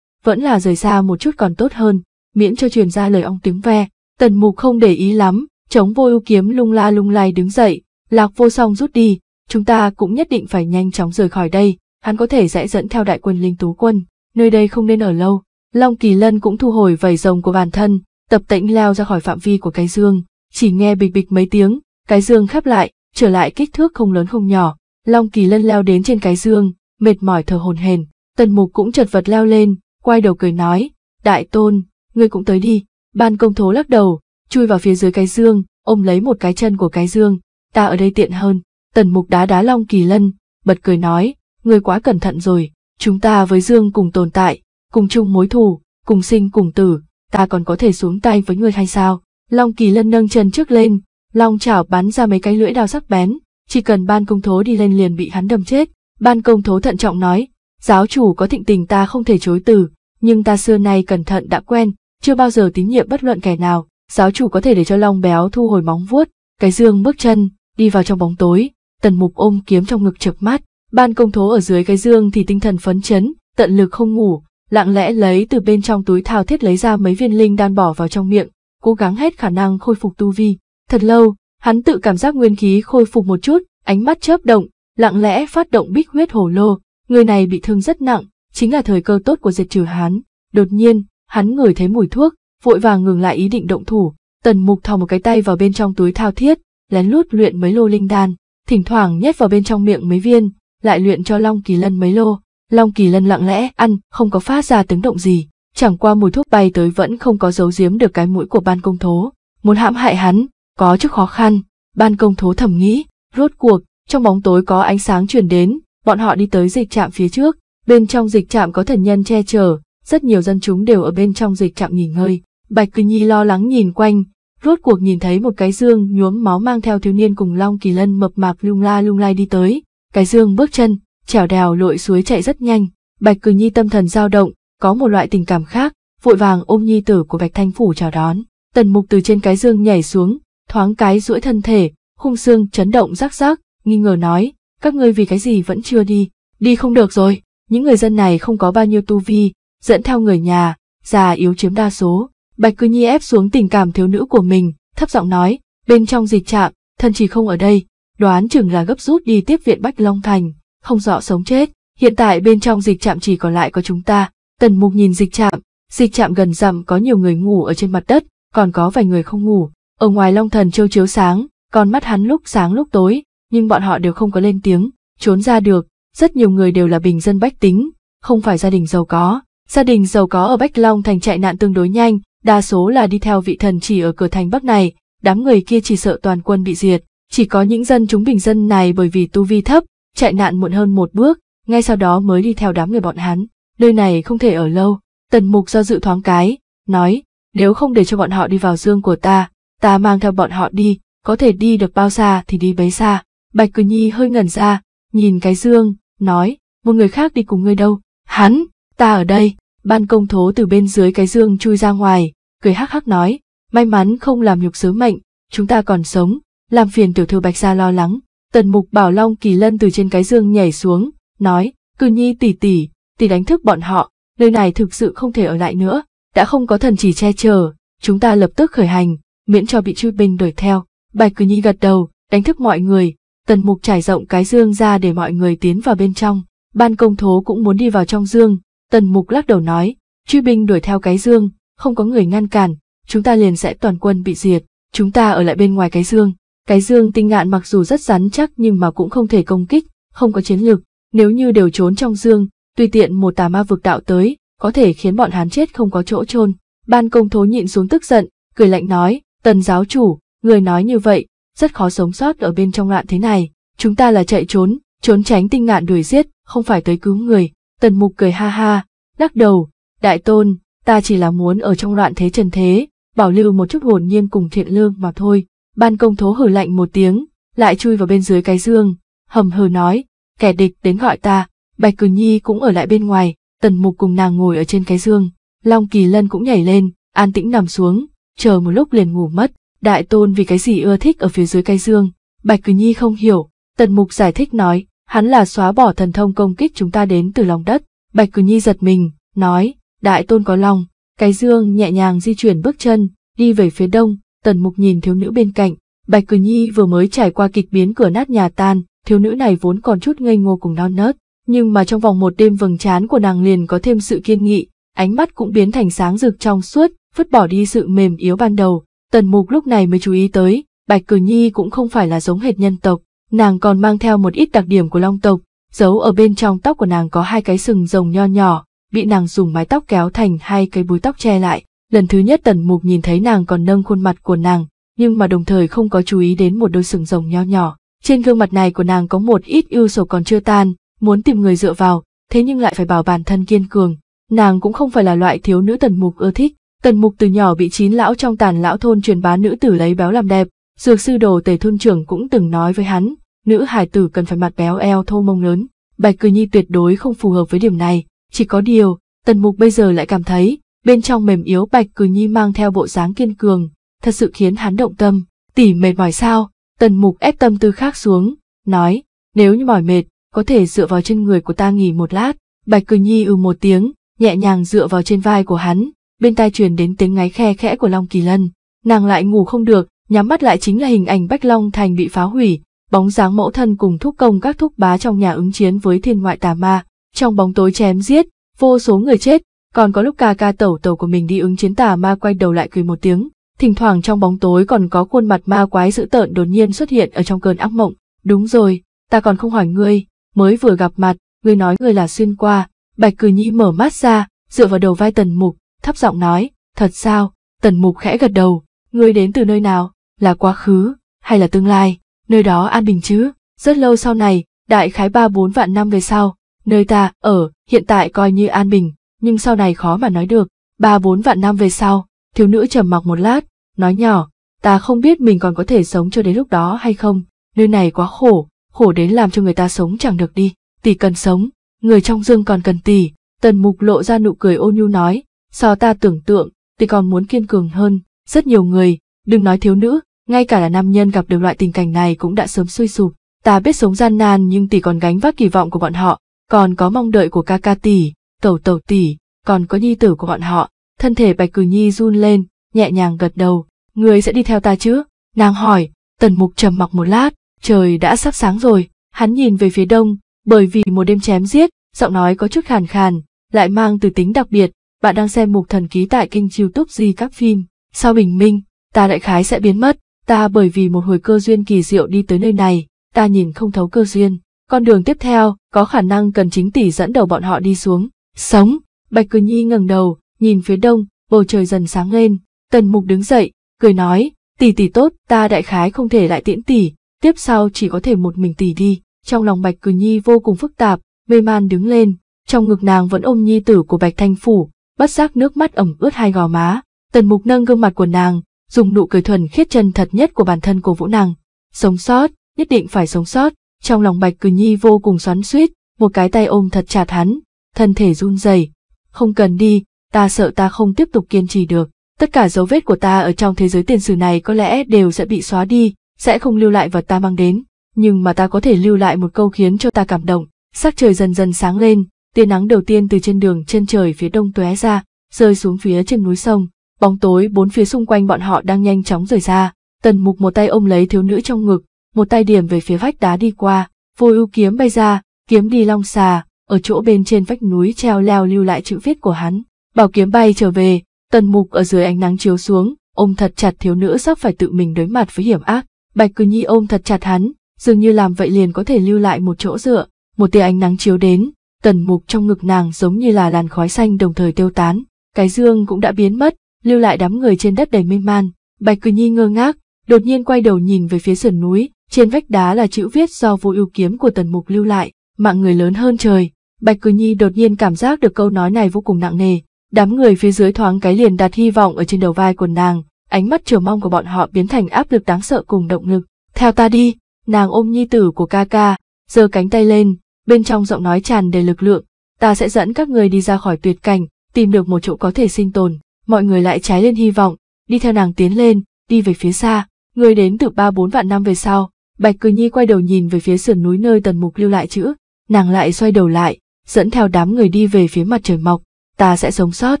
vẫn là rời xa một chút còn tốt hơn, miễn cho truyền ra lời ong tiếng ve. Tần mục không để ý lắm, chống vô ưu kiếm lung la lung lay đứng dậy, Lạc vô song rút đi, chúng ta cũng nhất định phải nhanh chóng rời khỏi đây, hắn có thể sẽ dẫn theo đại quân linh tú quân, nơi đây không nên ở lâu. Long Kỳ Lân cũng thu hồi vảy rồng của bản thân, tập tĩnh leo ra khỏi phạm vi của cái dương, chỉ nghe bịch bịch mấy tiếng, cái dương khép lại, trở lại kích thước không lớn không nhỏ, Long Kỳ Lân leo đến trên cái dương, mệt mỏi thở hồn hển, Tần Mục cũng chật vật leo lên, quay đầu cười nói, "Đại Tôn, ngươi cũng tới đi." Ban công thố lắc đầu, chui vào phía dưới cái dương, ôm lấy một cái chân của cái dương, ta ở đây tiện hơn. Tần mục đá đá Long Kỳ Lân, bật cười nói, ngươi quá cẩn thận rồi, chúng ta với Dương cùng tồn tại, cùng chung mối thù, cùng sinh cùng tử, ta còn có thể xuống tay với ngươi hay sao? Long Kỳ Lân nâng chân trước lên, Long chảo bắn ra mấy cái lưỡi đao sắc bén, chỉ cần ban công thố đi lên liền bị hắn đâm chết. Ban công thố thận trọng nói, giáo chủ có thịnh tình ta không thể chối từ, nhưng ta xưa nay cẩn thận đã quen, chưa bao giờ tín nhiệm bất luận kẻ nào, giáo chủ có thể để cho Long béo thu hồi móng vuốt, cái dương bước chân, đi vào trong bóng tối, tần mục ôm kiếm trong ngực chập mắt, ban công thố ở dưới cái dương thì tinh thần phấn chấn, tận lực không ngủ, lặng lẽ lấy từ bên trong túi thao thiết lấy ra mấy viên linh đan bỏ vào trong miệng, cố gắng hết khả năng khôi phục tu vi. Thật lâu, hắn tự cảm giác nguyên khí khôi phục một chút, ánh mắt chớp động, lặng lẽ phát động bích huyết hổ lô, người này bị thương rất nặng, chính là thời cơ tốt của diệt trừ hắn. Đột nhiên, hắn ngửi thấy mùi thuốc, vội vàng ngừng lại ý định động thủ, tần mục thò một cái tay vào bên trong túi thao thiết, lén lút luyện mấy lô linh đan, thỉnh thoảng nhét vào bên trong miệng mấy viên, lại luyện cho Long Kỳ Lân mấy lô. Long Kỳ Lân lặng lẽ ăn, không có phát ra tiếng động gì, chẳng qua mùi thuốc bay tới vẫn không có giấu giếm được cái mũi của ban công thố. Muốn hãm hại hắn, có chút khó khăn, ban công thố thầm nghĩ, rốt cuộc, trong bóng tối có ánh sáng truyền đến, bọn họ đi tới dịch trạm phía trước, bên trong dịch trạm có thần nhân che chở, rất nhiều dân chúng đều ở bên trong dịch trạm nghỉ ngơi. Bạch kỳ Nhi lo lắng nhìn quanh, rốt cuộc nhìn thấy một cái dương nhuốm máu mang theo thiếu niên cùng Long Kỳ Lân mập mạp lung la lung lai đi tới, cái dương bước chân, trèo đèo lội suối chạy rất nhanh, Bạch Cử Nhi tâm thần dao động, có một loại tình cảm khác, vội vàng ôm nhi tử của Bạch Thanh phủ chào đón. Tần Mục từ trên cái dương nhảy xuống, thoáng cái duỗi thân thể, khung xương chấn động rắc rắc, nghi ngờ nói, các ngươi vì cái gì vẫn chưa đi, đi không được rồi, những người dân này không có bao nhiêu tu vi, dẫn theo người nhà, già yếu chiếm đa số, Bạch Cư Nhi ép xuống tình cảm thiếu nữ của mình, thấp giọng nói, bên trong dịch trạm, thân chỉ không ở đây, đoán chừng là gấp rút đi tiếp viện Bách Long Thành, không rõ sống chết. Hiện tại bên trong dịch trạm chỉ còn lại có chúng ta, tần mục nhìn dịch trạm, dịch trạm gần dặm có nhiều người ngủ ở trên mặt đất, còn có vài người không ngủ, ở ngoài Long Thần châu chiếu sáng, con mắt hắn lúc sáng lúc tối, nhưng bọn họ đều không có lên tiếng, trốn ra được, rất nhiều người đều là bình dân bách tính, không phải gia đình giàu có. Gia đình giàu có ở Bách Long thành chạy nạn tương đối nhanh, đa số là đi theo vị thần chỉ ở cửa thành Bắc này, đám người kia chỉ sợ toàn quân bị diệt, chỉ có những dân chúng bình dân này bởi vì tu vi thấp, chạy nạn muộn hơn một bước, ngay sau đó mới đi theo đám người bọn hắn, nơi này không thể ở lâu, tần mục do dự thoáng cái, nói, nếu không để cho bọn họ đi vào dương của ta, ta mang theo bọn họ đi, có thể đi được bao xa thì đi bấy xa, Bạch Cử Nhi hơi ngẩn ra, nhìn cái dương, nói, một người khác đi cùng ngươi đâu, hắn, ta ở đây. Ban công thố từ bên dưới cái dương chui ra ngoài, cười hắc hắc nói, may mắn không làm nhục sứ mệnh, chúng ta còn sống, làm phiền tiểu thư bạch gia lo lắng. Tần mục bảo Long Kỳ Lân từ trên cái dương nhảy xuống, nói, cư nhi tỷ tỷ, tỷ đánh thức bọn họ, nơi này thực sự không thể ở lại nữa, đã không có thần chỉ che chở, chúng ta lập tức khởi hành, miễn cho bị truy binh đuổi theo. Bạch cư nhi gật đầu, đánh thức mọi người, tần mục trải rộng cái dương ra để mọi người tiến vào bên trong, ban công thố cũng muốn đi vào trong dương, Tần Mục lắc đầu nói, truy binh đuổi theo cái dương, không có người ngăn cản, chúng ta liền sẽ toàn quân bị diệt, chúng ta ở lại bên ngoài cái dương. Cái dương tinh ngạn mặc dù rất rắn chắc nhưng mà cũng không thể công kích, không có chiến lược, nếu như đều trốn trong dương, tùy tiện một tà ma vực đạo tới, có thể khiến bọn hắn chết không có chỗ chôn. Ban công thố nhịn xuống tức giận, cười lạnh nói, tần giáo chủ, người nói như vậy, rất khó sống sót ở bên trong loạn thế này, chúng ta là chạy trốn, trốn tránh tinh ngạn đuổi giết, không phải tới cứu người, Tần mục cười ha ha, lắc đầu, đại tôn, ta chỉ là muốn ở trong loạn thế trần thế, bảo lưu một chút hồn nhiên cùng thiện lương mà thôi. Ban công thố hử lạnh một tiếng, lại chui vào bên dưới cái dương, hầm hừ nói, kẻ địch đến gọi ta, Bạch Cử Nhi cũng ở lại bên ngoài, tần mục cùng nàng ngồi ở trên cái dương, Long Kỳ Lân cũng nhảy lên, an tĩnh nằm xuống, chờ một lúc liền ngủ mất, đại tôn vì cái gì ưa thích ở phía dưới cái dương, Bạch Cử Nhi không hiểu, tần mục giải thích nói, hắn là xóa bỏ thần thông công kích chúng ta đến từ lòng đất. Bạch Cử Nhi giật mình, nói, đại tôn có lòng, cái dương nhẹ nhàng di chuyển bước chân, đi về phía đông, tần mục nhìn thiếu nữ bên cạnh. Bạch Cử Nhi vừa mới trải qua kịch biến cửa nát nhà tan, thiếu nữ này vốn còn chút ngây ngô cùng non nớt, nhưng mà trong vòng một đêm vầng trán của nàng liền có thêm sự kiên nghị, ánh mắt cũng biến thành sáng rực trong suốt, vứt bỏ đi sự mềm yếu ban đầu. Tần mục lúc này mới chú ý tới, Bạch Cử Nhi cũng không phải là giống hệt nhân tộc, nàng còn mang theo một ít đặc điểm của long tộc, giấu ở bên trong tóc của nàng có hai cái sừng rồng nho nhỏ, bị nàng dùng mái tóc kéo thành hai cái búi tóc che lại. Lần thứ nhất tần mục nhìn thấy nàng còn nâng khuôn mặt của nàng, nhưng mà đồng thời không có chú ý đến một đôi sừng rồng nho nhỏ. Trên gương mặt này của nàng có một ít ưu sầu còn chưa tan, muốn tìm người dựa vào, thế nhưng lại phải bảo bản thân kiên cường. Nàng cũng không phải là loại thiếu nữ tần mục ưa thích. Tần mục từ nhỏ bị chín lão trong tàn lão thôn truyền bá nữ tử lấy béo làm đẹp, Dược sư đồ tề thôn trưởng cũng từng nói với hắn, nữ hải tử cần phải mặt béo eo thô mông lớn, Bạch Cử Nhi tuyệt đối không phù hợp với điểm này, chỉ có điều, Tần Mục bây giờ lại cảm thấy, bên trong mềm yếu Bạch Cử Nhi mang theo bộ dáng kiên cường, thật sự khiến hắn động tâm, tỉ mệt mỏi sao, Tần Mục ép tâm tư khác xuống, nói, nếu như mỏi mệt, có thể dựa vào chân người của ta nghỉ một lát, Bạch Cử Nhi ừ một tiếng, nhẹ nhàng dựa vào trên vai của hắn, bên tai truyền đến tiếng ngáy khe khẽ của Long Kỳ Lân, nàng lại ngủ không được, nhắm mắt lại chính là hình ảnh Bách Long Thành bị phá hủy, bóng dáng mẫu thân cùng thúc công các thúc bá trong nhà ứng chiến với thiên ngoại tà ma, trong bóng tối chém giết, vô số người chết, còn có lúc ca ca tẩu tẩu của mình đi ứng chiến tà ma quay đầu lại cười một tiếng, thỉnh thoảng trong bóng tối còn có khuôn mặt ma quái dữ tợn đột nhiên xuất hiện ở trong cơn ác mộng, đúng rồi, ta còn không hỏi ngươi, mới vừa gặp mặt, ngươi nói ngươi là xuyên qua, Bạch Cử Nhi mở mắt ra, dựa vào đầu vai Tần Mục, thấp giọng nói, thật sao, Tần Mục khẽ gật đầu, ngươi đến từ nơi nào? là quá khứ hay là tương lai, nơi đó an bình chứ, rất lâu sau này, đại khái ba bốn vạn năm về sau, nơi ta ở hiện tại coi như an bình, nhưng sau này khó mà nói được, ba bốn vạn năm về sau, thiếu nữ trầm mặc một lát, nói nhỏ, ta không biết mình còn có thể sống cho đến lúc đó hay không, nơi này quá khổ, khổ đến làm cho người ta sống chẳng được đi, tỷ cần sống, người trong dương còn cần tỷ, tần mục lộ ra nụ cười ô nhu nói, so ta tưởng tượng, tỷ còn muốn kiên cường hơn, rất nhiều người, đừng nói thiếu nữ, ngay cả là nam nhân gặp được loại tình cảnh này cũng đã sớm suy sụp. Ta biết sống gian nan nhưng tỷ còn gánh vác kỳ vọng của bọn họ, còn có mong đợi của ca ca tỷ, tẩu tẩu tỷ, còn có nhi tử của bọn họ. Thân thể Bạch Cử Nhi run lên, nhẹ nhàng gật đầu, người sẽ đi theo ta chứ? Nàng hỏi, tần mục trầm mặc một lát, trời đã sắp sáng rồi, hắn nhìn về phía đông, bởi vì một đêm chém giết, giọng nói có chút khàn khàn, lại mang từ tính đặc biệt, bạn đang xem mục thần ký tại kênh youtube di các phim, sau bình minh, ta đại khái sẽ biến mất ta bởi vì một hồi cơ duyên kỳ diệu đi tới nơi này, ta nhìn không thấu cơ duyên. Con đường tiếp theo, có khả năng cần chính tỷ dẫn đầu bọn họ đi xuống. Sống, Bạch Cử Nhi ngẩng đầu, nhìn phía đông, bầu trời dần sáng lên. Tần Mục đứng dậy, cười nói, tỷ tỷ tốt, ta đại khái không thể lại tiễn tỷ, tiếp sau chỉ có thể một mình tỷ đi. Trong lòng Bạch Cử Nhi vô cùng phức tạp, mê man đứng lên, trong ngực nàng vẫn ôm nhi tử của Bạch Thanh Phủ, bất giác nước mắt ẩm ướt hai gò má. Tần Mục nâng gương mặt của nàng, dùng nụ cười thuần khiết chân thật nhất của bản thân cổ Vũ nàng. Sống sót, nhất định phải sống sót. Trong lòng Bạch Cử Nhi vô cùng xoắn xuýt, một cái tay ôm thật chặt hắn, thân thể run rẩy. Không cần đi, ta sợ ta không tiếp tục kiên trì được. Tất cả dấu vết của ta ở trong thế giới tiền sử này có lẽ đều sẽ bị xóa đi, sẽ không lưu lại vật ta mang đến. Nhưng mà ta có thể lưu lại một câu khiến cho ta cảm động. Sắc trời dần dần sáng lên, tia nắng đầu tiên từ trên đường chân trời phía đông tóe ra, rơi xuống phía trên núi sông. Bóng tối bốn phía xung quanh bọn họ đang nhanh chóng rời ra, tần mục một tay ôm lấy thiếu nữ trong ngực, một tay điểm về phía vách đá đi qua, vô ưu kiếm bay ra, kiếm đi long xà, ở chỗ bên trên vách núi treo leo lưu lại chữ viết của hắn. Bảo kiếm bay trở về, tần mục ở dưới ánh nắng chiếu xuống, ôm thật chặt thiếu nữ sắp phải tự mình đối mặt với hiểm ác. Bạch Cử Nhi ôm thật chặt hắn, dường như làm vậy liền có thể lưu lại một chỗ dựa, một tia ánh nắng chiếu đến, tần mục trong ngực nàng giống như là làn khói xanh đồng thời tiêu tán, cái dương cũng đã biến mất, lưu lại đám người trên đất đầy mê man. Bạch Quỳnh Nhi ngơ ngác, đột nhiên quay đầu nhìn về phía sườn núi, trên vách đá là chữ viết do vô ưu kiếm của Tần Mục lưu lại, mạng người lớn hơn trời. Bạch Quỳnh Nhi đột nhiên cảm giác được câu nói này vô cùng nặng nề, đám người phía dưới thoáng cái liền đặt hy vọng ở trên đầu vai của nàng, ánh mắt chờ mong của bọn họ biến thành áp lực đáng sợ cùng động lực. Theo ta đi, nàng ôm nhi tử của ca ca, giơ cánh tay lên, bên trong giọng nói tràn đầy lực lượng, ta sẽ dẫn các người đi ra khỏi tuyệt cảnh, tìm được một chỗ có thể sinh tồn mọi người lại trái lên hy vọng, đi theo nàng tiến lên, đi về phía xa, người đến từ ba bốn vạn năm về sau, Bạch Cười Nhi quay đầu nhìn về phía sườn núi nơi Tần Mục lưu lại chữ, nàng lại xoay đầu lại, dẫn theo đám người đi về phía mặt trời mọc, ta sẽ sống sót,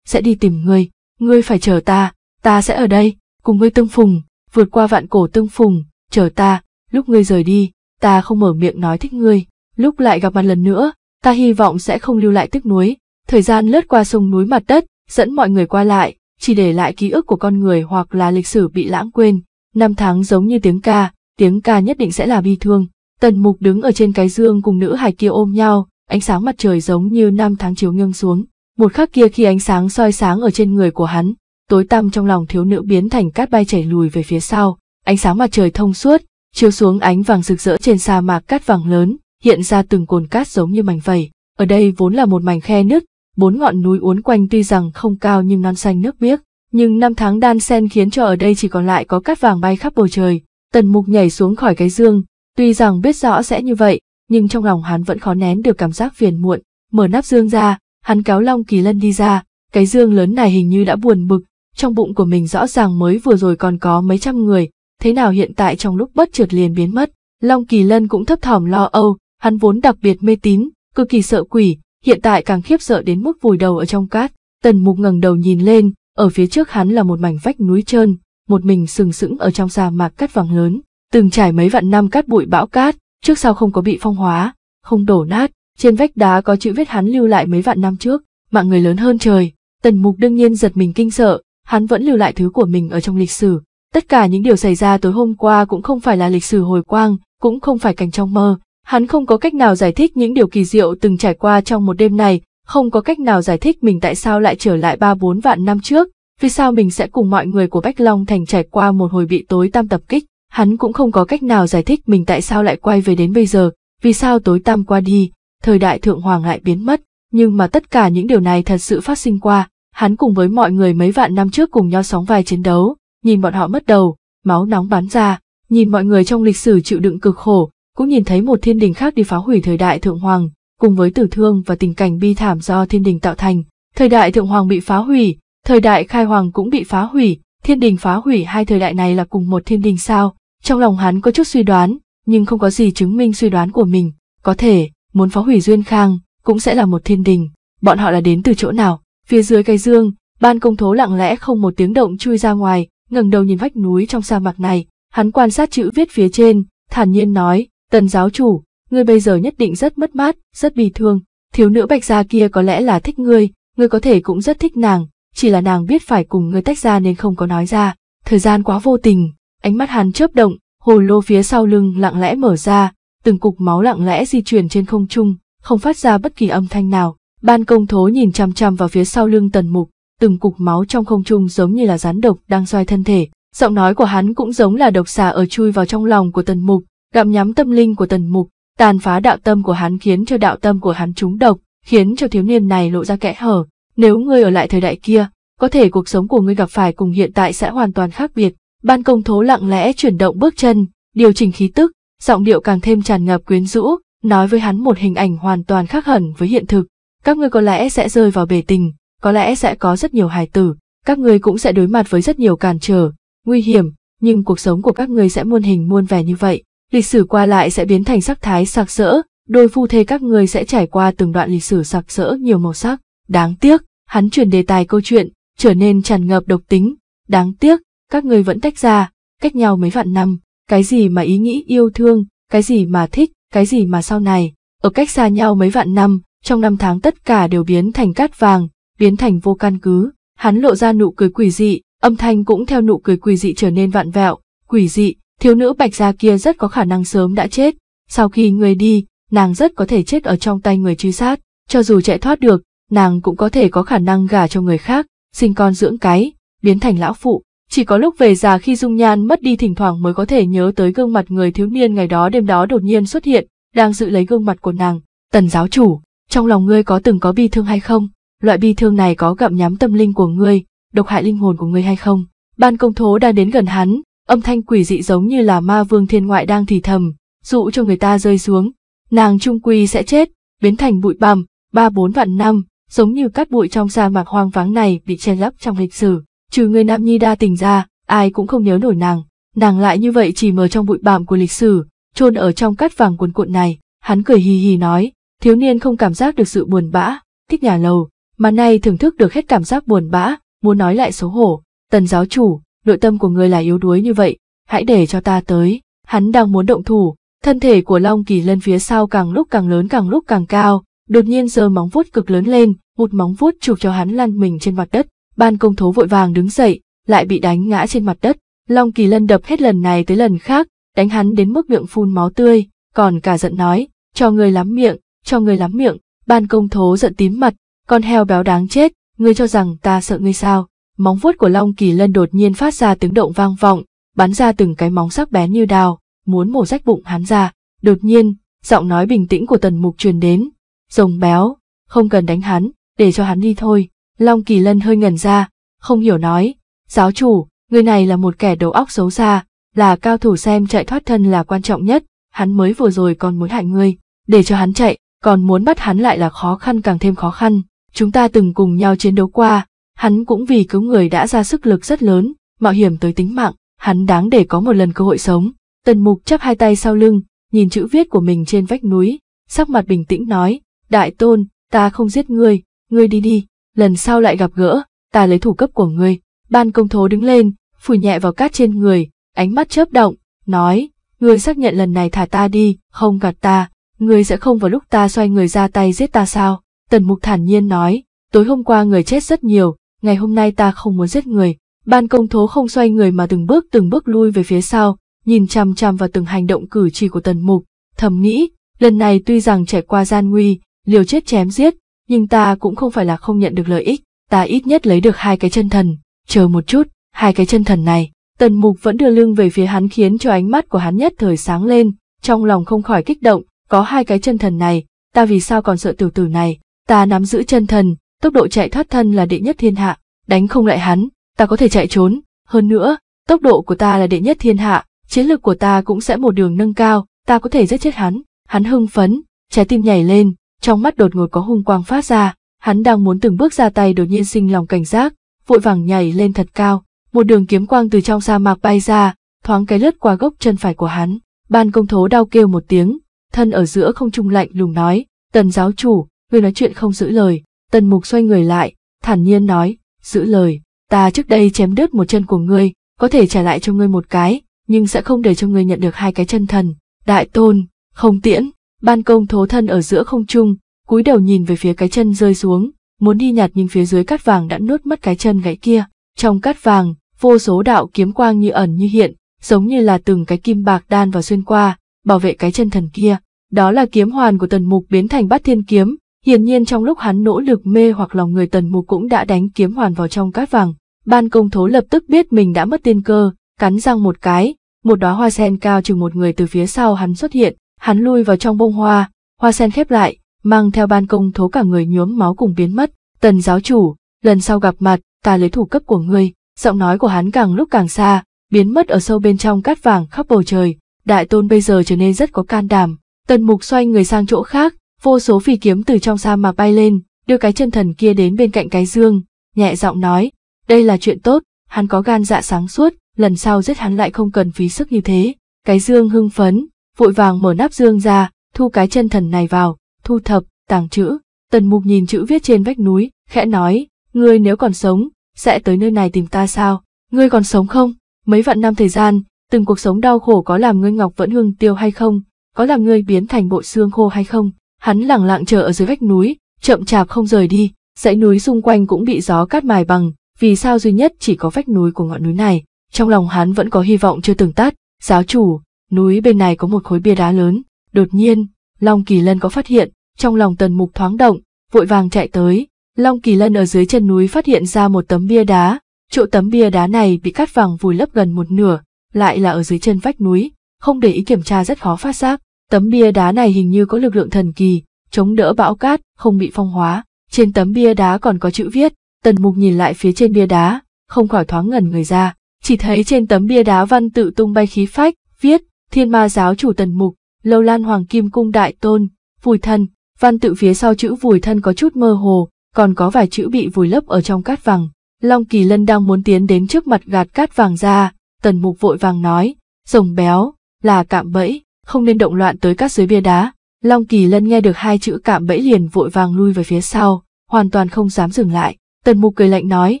sẽ đi tìm ngươi, ngươi phải chờ ta, ta sẽ ở đây, cùng ngươi tương phùng, vượt qua vạn cổ tương phùng, chờ ta, lúc ngươi rời đi, ta không mở miệng nói thích ngươi, lúc lại gặp mặt lần nữa, ta hy vọng sẽ không lưu lại tiếc nuối, thời gian lướt qua sông núi mặt đất, dẫn mọi người qua lại, chỉ để lại ký ức của con người hoặc là lịch sử bị lãng quên. Năm tháng giống như tiếng ca, tiếng ca nhất định sẽ là bi thương. Tần mục đứng ở trên cái dương cùng nữ hài kia ôm nhau, ánh sáng mặt trời giống như năm tháng chiếu nghiêng xuống. Một khắc kia khi ánh sáng soi sáng ở trên người của hắn, tối tăm trong lòng thiếu nữ biến thành cát bay chảy lùi về phía sau. Ánh sáng mặt trời thông suốt, chiếu xuống ánh vàng rực rỡ trên sa mạc cát vàng lớn, hiện ra từng cồn cát giống như mảnh vẩy. Ở đây vốn là một mảnh khe nứt, bốn ngọn núi uốn quanh tuy rằng không cao nhưng non xanh nước biếc, nhưng năm tháng đan sen khiến cho ở đây chỉ còn lại có cát vàng bay khắp bầu trời. Tần Mục nhảy xuống khỏi cái dương, tuy rằng biết rõ sẽ như vậy, nhưng trong lòng hắn vẫn khó nén được cảm giác phiền muộn, mở nắp dương ra, hắn cáo Long Kỳ Lân đi ra, cái dương lớn này hình như đã buồn bực, trong bụng của mình rõ ràng mới vừa rồi còn có mấy trăm người, thế nào hiện tại trong lúc bất chợt liền biến mất. Long Kỳ Lân cũng thấp thỏm lo âu, hắn vốn đặc biệt mê tín, cực kỳ sợ quỷ, hiện tại càng khiếp sợ đến mức vùi đầu ở trong cát. Tần mục ngẩng đầu nhìn lên, ở phía trước hắn là một mảnh vách núi trơn, một mình sừng sững ở trong sa mạc cát vàng lớn, từng trải mấy vạn năm cát bụi bão cát, trước sau không có bị phong hóa, không đổ nát, trên vách đá có chữ viết hắn lưu lại mấy vạn năm trước, mạng người lớn hơn trời. Tần mục đương nhiên giật mình kinh sợ, hắn vẫn lưu lại thứ của mình ở trong lịch sử. Tất cả những điều xảy ra tối hôm qua cũng không phải là lịch sử hồi quang, cũng không phải cảnh trong mơ, Hắn không có cách nào giải thích những điều kỳ diệu từng trải qua trong một đêm này, không có cách nào giải thích mình tại sao lại trở lại ba bốn vạn năm trước, vì sao mình sẽ cùng mọi người của Bách Long Thành trải qua một hồi bị tối tam tập kích. Hắn cũng không có cách nào giải thích mình tại sao lại quay về đến bây giờ, vì sao tối tam qua đi, thời đại thượng hoàng lại biến mất, nhưng mà tất cả những điều này thật sự phát sinh qua, hắn cùng với mọi người mấy vạn năm trước cùng nhau sóng vai chiến đấu, nhìn bọn họ mất đầu, máu nóng bắn ra, nhìn mọi người trong lịch sử chịu đựng cực khổ, cũng nhìn thấy một thiên đình khác đi phá hủy thời đại thượng hoàng, cùng với tử thương và tình cảnh bi thảm do thiên đình tạo thành. Thời đại thượng hoàng bị phá hủy, thời đại khai hoàng cũng bị phá hủy, thiên đình phá hủy hai thời đại này là cùng một thiên đình sao? Trong lòng hắn có chút suy đoán, nhưng không có gì chứng minh suy đoán của mình, có thể muốn phá hủy duyên khang cũng sẽ là một thiên đình, bọn họ là đến từ chỗ nào? Phía dưới cây dương, ban công thố lặng lẽ không một tiếng động chui ra ngoài, ngẩng đầu nhìn vách núi trong sa mạc này, hắn quan sát chữ viết phía trên, thản nhiên nói, Tần giáo chủ, ngươi bây giờ nhất định rất mất mát, rất bị thương, thiếu nữ bạch gia kia có lẽ là thích ngươi, ngươi có thể cũng rất thích nàng, chỉ là nàng biết phải cùng ngươi tách ra nên không có nói ra, thời gian quá vô tình, ánh mắt hắn chớp động, hồ lô phía sau lưng lặng lẽ mở ra, từng cục máu lặng lẽ di chuyển trên không trung, không phát ra bất kỳ âm thanh nào, ban công thố nhìn chăm chăm vào phía sau lưng tần mục, từng cục máu trong không trung giống như là rắn độc đang xoay thân thể, giọng nói của hắn cũng giống là độc xà ở chui vào trong lòng của tần mục, gặm nhắm tâm linh của tần mục, tàn phá đạo tâm của hắn khiến cho đạo tâm của hắn trúng độc, khiến cho thiếu niên này lộ ra kẽ hở. Nếu ngươi ở lại thời đại kia, có thể cuộc sống của ngươi gặp phải cùng hiện tại sẽ hoàn toàn khác biệt. Ban công thố lặng lẽ chuyển động bước chân, điều chỉnh khí tức, giọng điệu càng thêm tràn ngập quyến rũ, nói với hắn một hình ảnh hoàn toàn khác hẳn với hiện thực. Các ngươi có lẽ sẽ rơi vào bể tình, có lẽ sẽ có rất nhiều hài tử, các ngươi cũng sẽ đối mặt với rất nhiều cản trở, nguy hiểm, nhưng cuộc sống của các ngươi sẽ muôn hình muôn vẻ như vậy lịch sử qua lại sẽ biến thành sắc thái sặc sỡ, đôi phu thê các người sẽ trải qua từng đoạn lịch sử sặc sỡ nhiều màu sắc. Đáng tiếc, hắn chuyển đề tài câu chuyện, trở nên tràn ngập độc tính. Đáng tiếc, các người vẫn tách ra, cách nhau mấy vạn năm, cái gì mà ý nghĩ yêu thương, cái gì mà thích, cái gì mà sau này, ở cách xa nhau mấy vạn năm, trong năm tháng tất cả đều biến thành cát vàng, biến thành vô căn cứ. Hắn lộ ra nụ cười quỷ dị, âm thanh cũng theo nụ cười quỷ dị trở nên vạn vẹo, quỷ dị, Thiếu nữ bạch gia kia rất có khả năng sớm đã chết, sau khi người đi, nàng rất có thể chết ở trong tay người truy sát, cho dù chạy thoát được, nàng cũng có thể có khả năng gả cho người khác, sinh con dưỡng cái, biến thành lão phụ. Chỉ có lúc về già khi dung nhan mất đi thỉnh thoảng mới có thể nhớ tới gương mặt người thiếu niên ngày đó đêm đó đột nhiên xuất hiện, đang giữ lấy gương mặt của nàng. Tần giáo chủ, trong lòng ngươi có từng có bi thương hay không? Loại bi thương này có gặm nhắm tâm linh của ngươi, độc hại linh hồn của ngươi hay không? Ban công thố đang đến gần hắn, âm thanh quỷ dị giống như là ma vương thiên ngoại đang thì thầm, dụ cho người ta rơi xuống, nàng trung quy sẽ chết, biến thành bụi bằm, ba bốn vạn năm, giống như cát bụi trong sa mạc hoang vắng này bị che lấp trong lịch sử, trừ người nam nhi đa tình ra, ai cũng không nhớ nổi nàng, nàng lại như vậy chỉ mờ trong bụi bặm của lịch sử, chôn ở trong cát vàng cuồn cuộn này, hắn cười hì hì nói, thiếu niên không cảm giác được sự buồn bã, thích nhà lầu, mà nay thưởng thức được hết cảm giác buồn bã, muốn nói lại xấu hổ, tần giáo chủ, nội tâm của ngươi là yếu đuối như vậy, hãy để cho ta tới. Hắn đang muốn động thủ, thân thể của Long Kỳ Lân phía sau càng lúc càng lớn càng lúc càng cao, đột nhiên giơ móng vuốt cực lớn lên, một móng vuốt chụp cho hắn lăn mình trên mặt đất. Ban công thố vội vàng đứng dậy, lại bị đánh ngã trên mặt đất. Long Kỳ Lân đập hết lần này tới lần khác, đánh hắn đến mức miệng phun máu tươi, còn cả giận nói, cho người lắm miệng, cho người lắm miệng. Ban công thố giận tím mặt, con heo béo đáng chết, ngươi cho rằng ta sợ ngươi sao? móng vuốt của Long Kỳ Lân đột nhiên phát ra tiếng động vang vọng, bắn ra từng cái móng sắc bén như đào, muốn mổ rách bụng hắn ra. Đột nhiên, giọng nói bình tĩnh của Tần Mục truyền đến, "Rồng béo, không cần đánh hắn, để cho hắn đi thôi." Long Kỳ Lân hơi ngẩn ra, không hiểu nói, "Giáo chủ, người này là một kẻ đầu óc xấu xa, là cao thủ xem chạy thoát thân là quan trọng nhất, hắn mới vừa rồi còn muốn hại ngươi, để cho hắn chạy, còn muốn bắt hắn lại là khó khăn càng thêm khó khăn. Chúng ta từng cùng nhau chiến đấu qua, Hắn cũng vì cứu người đã ra sức lực rất lớn, mạo hiểm tới tính mạng, hắn đáng để có một lần cơ hội sống. Tần Mục chắp hai tay sau lưng, nhìn chữ viết của mình trên vách núi, sắc mặt bình tĩnh nói, Đại Tôn, ta không giết ngươi, ngươi đi đi, lần sau lại gặp gỡ, ta lấy thủ cấp của ngươi. Ban công thố đứng lên, phủi nhẹ vào cát trên người, ánh mắt chớp động, nói, ngươi xác nhận lần này thả ta đi, không gạt ta, ngươi sẽ không vào lúc ta xoay người ra tay giết ta sao? Tần Mục thản nhiên nói, tối hôm qua người chết rất nhiều, ngày hôm nay ta không muốn giết người. Ban công thố không xoay người mà từng bước từng bước lui về phía sau, nhìn chằm chằm vào từng hành động cử chỉ của tần mục, thầm nghĩ, lần này tuy rằng trải qua gian nguy, liều chết chém giết, nhưng ta cũng không phải là không nhận được lợi ích, ta ít nhất lấy được hai cái chân thần, chờ một chút, hai cái chân thần này. Tần mục vẫn đưa lưng về phía hắn khiến cho ánh mắt của hắn nhất thời sáng lên, trong lòng không khỏi kích động, có hai cái chân thần này, ta vì sao còn sợ tiểu tử này, ta nắm giữ chân thần, tốc độ chạy thoát thân là đệ nhất thiên hạ, đánh không lại hắn, ta có thể chạy trốn, hơn nữa, tốc độ của ta là đệ nhất thiên hạ, chiến lược của ta cũng sẽ một đường nâng cao, ta có thể giết chết hắn. Hắn hưng phấn, trái tim nhảy lên, trong mắt đột ngột có hung quang phát ra, hắn đang muốn từng bước ra tay đột nhiên sinh lòng cảnh giác, vội vàng nhảy lên thật cao, một đường kiếm quang từ trong sa mạc bay ra, thoáng cái lướt qua gốc chân phải của hắn. Ban công thố đau kêu một tiếng, thân ở giữa không trung lạnh lùng nói, tần giáo chủ, ngươi nói chuyện không giữ lời, Tần mục xoay người lại, thản nhiên nói, giữ lời, ta trước đây chém đứt một chân của ngươi, có thể trả lại cho ngươi một cái, nhưng sẽ không để cho ngươi nhận được hai cái chân thần. Đại tôn, không tiễn, ban công thố thân ở giữa không trung, cúi đầu nhìn về phía cái chân rơi xuống, muốn đi nhặt nhưng phía dưới cát vàng đã nuốt mất cái chân gãy kia. Trong cát vàng, vô số đạo kiếm quang như ẩn như hiện, giống như là từng cái kim bạc đan vào xuyên qua, bảo vệ cái chân thần kia. Đó là kiếm hoàn của tần mục biến thành bát thiên kiếm, Hiển nhiên trong lúc hắn nỗ lực mê hoặc lòng người tần mục cũng đã đánh kiếm hoàn vào trong cát vàng. Ban công thố lập tức biết mình đã mất tiên cơ, cắn răng một cái, một đóa hoa sen cao chừng một người từ phía sau hắn xuất hiện, hắn lui vào trong bông hoa, hoa sen khép lại, mang theo ban công thố cả người nhuốm máu cùng biến mất. Tần giáo chủ, lần sau gặp mặt, ta lấy thủ cấp của ngươi, giọng nói của hắn càng lúc càng xa, biến mất ở sâu bên trong cát vàng khắp bầu trời. Đại tôn bây giờ trở nên rất có can đảm, tần mục xoay người sang chỗ khác, vô số phi kiếm từ trong sa mạc bay lên, đưa cái chân thần kia đến bên cạnh cái dương, nhẹ giọng nói, đây là chuyện tốt, hắn có gan dạ sáng suốt, lần sau giết hắn lại không cần phí sức như thế. Cái dương hưng phấn, vội vàng mở nắp dương ra, thu cái chân thần này vào, thu thập, tàng chữ. Tần mục nhìn chữ viết trên vách núi, khẽ nói, ngươi nếu còn sống, sẽ tới nơi này tìm ta sao? Ngươi còn sống không? Mấy vạn năm thời gian, từng cuộc sống đau khổ có làm ngươi ngọc vẫn hương tiêu hay không? Có làm ngươi biến thành bộ xương khô hay không? Hắn lẳng lặng chờ ở dưới vách núi, chậm chạp không rời đi, dãy núi xung quanh cũng bị gió cát mài bằng, vì sao duy nhất chỉ có vách núi của ngọn núi này. Trong lòng hắn vẫn có hy vọng chưa từng tắt, giáo chủ, núi bên này có một khối bia đá lớn. Đột nhiên, Long Kỳ Lân có phát hiện, trong lòng tần mục thoáng động, vội vàng chạy tới. Long Kỳ Lân ở dưới chân núi phát hiện ra một tấm bia đá, chỗ tấm bia đá này bị cắt vàng vùi lấp gần một nửa, lại là ở dưới chân vách núi, không để ý kiểm tra rất khó phát giác. Tấm bia đá này hình như có lực lượng thần kỳ, chống đỡ bão cát, không bị phong hóa. Trên tấm bia đá còn có chữ viết, tần mục nhìn lại phía trên bia đá, không khỏi thoáng ngẩn người ra, chỉ thấy trên tấm bia đá văn tự tung bay khí phách, viết, thiên ma giáo chủ tần mục, lâu lan hoàng kim cung đại tôn, vùi thân, văn tự phía sau chữ vùi thân có chút mơ hồ, còn có vài chữ bị vùi lấp ở trong cát vàng. Long Kỳ Lân đang muốn tiến đến trước mặt gạt cát vàng ra, tần mục vội vàng nói, rồng béo, là cạm bẫy, không nên động loạn tới các dưới bia đá. Long Kỳ Lân nghe được hai chữ cạm bẫy liền vội vàng lui về phía sau, hoàn toàn không dám dừng lại. Tần Mục cười lạnh nói,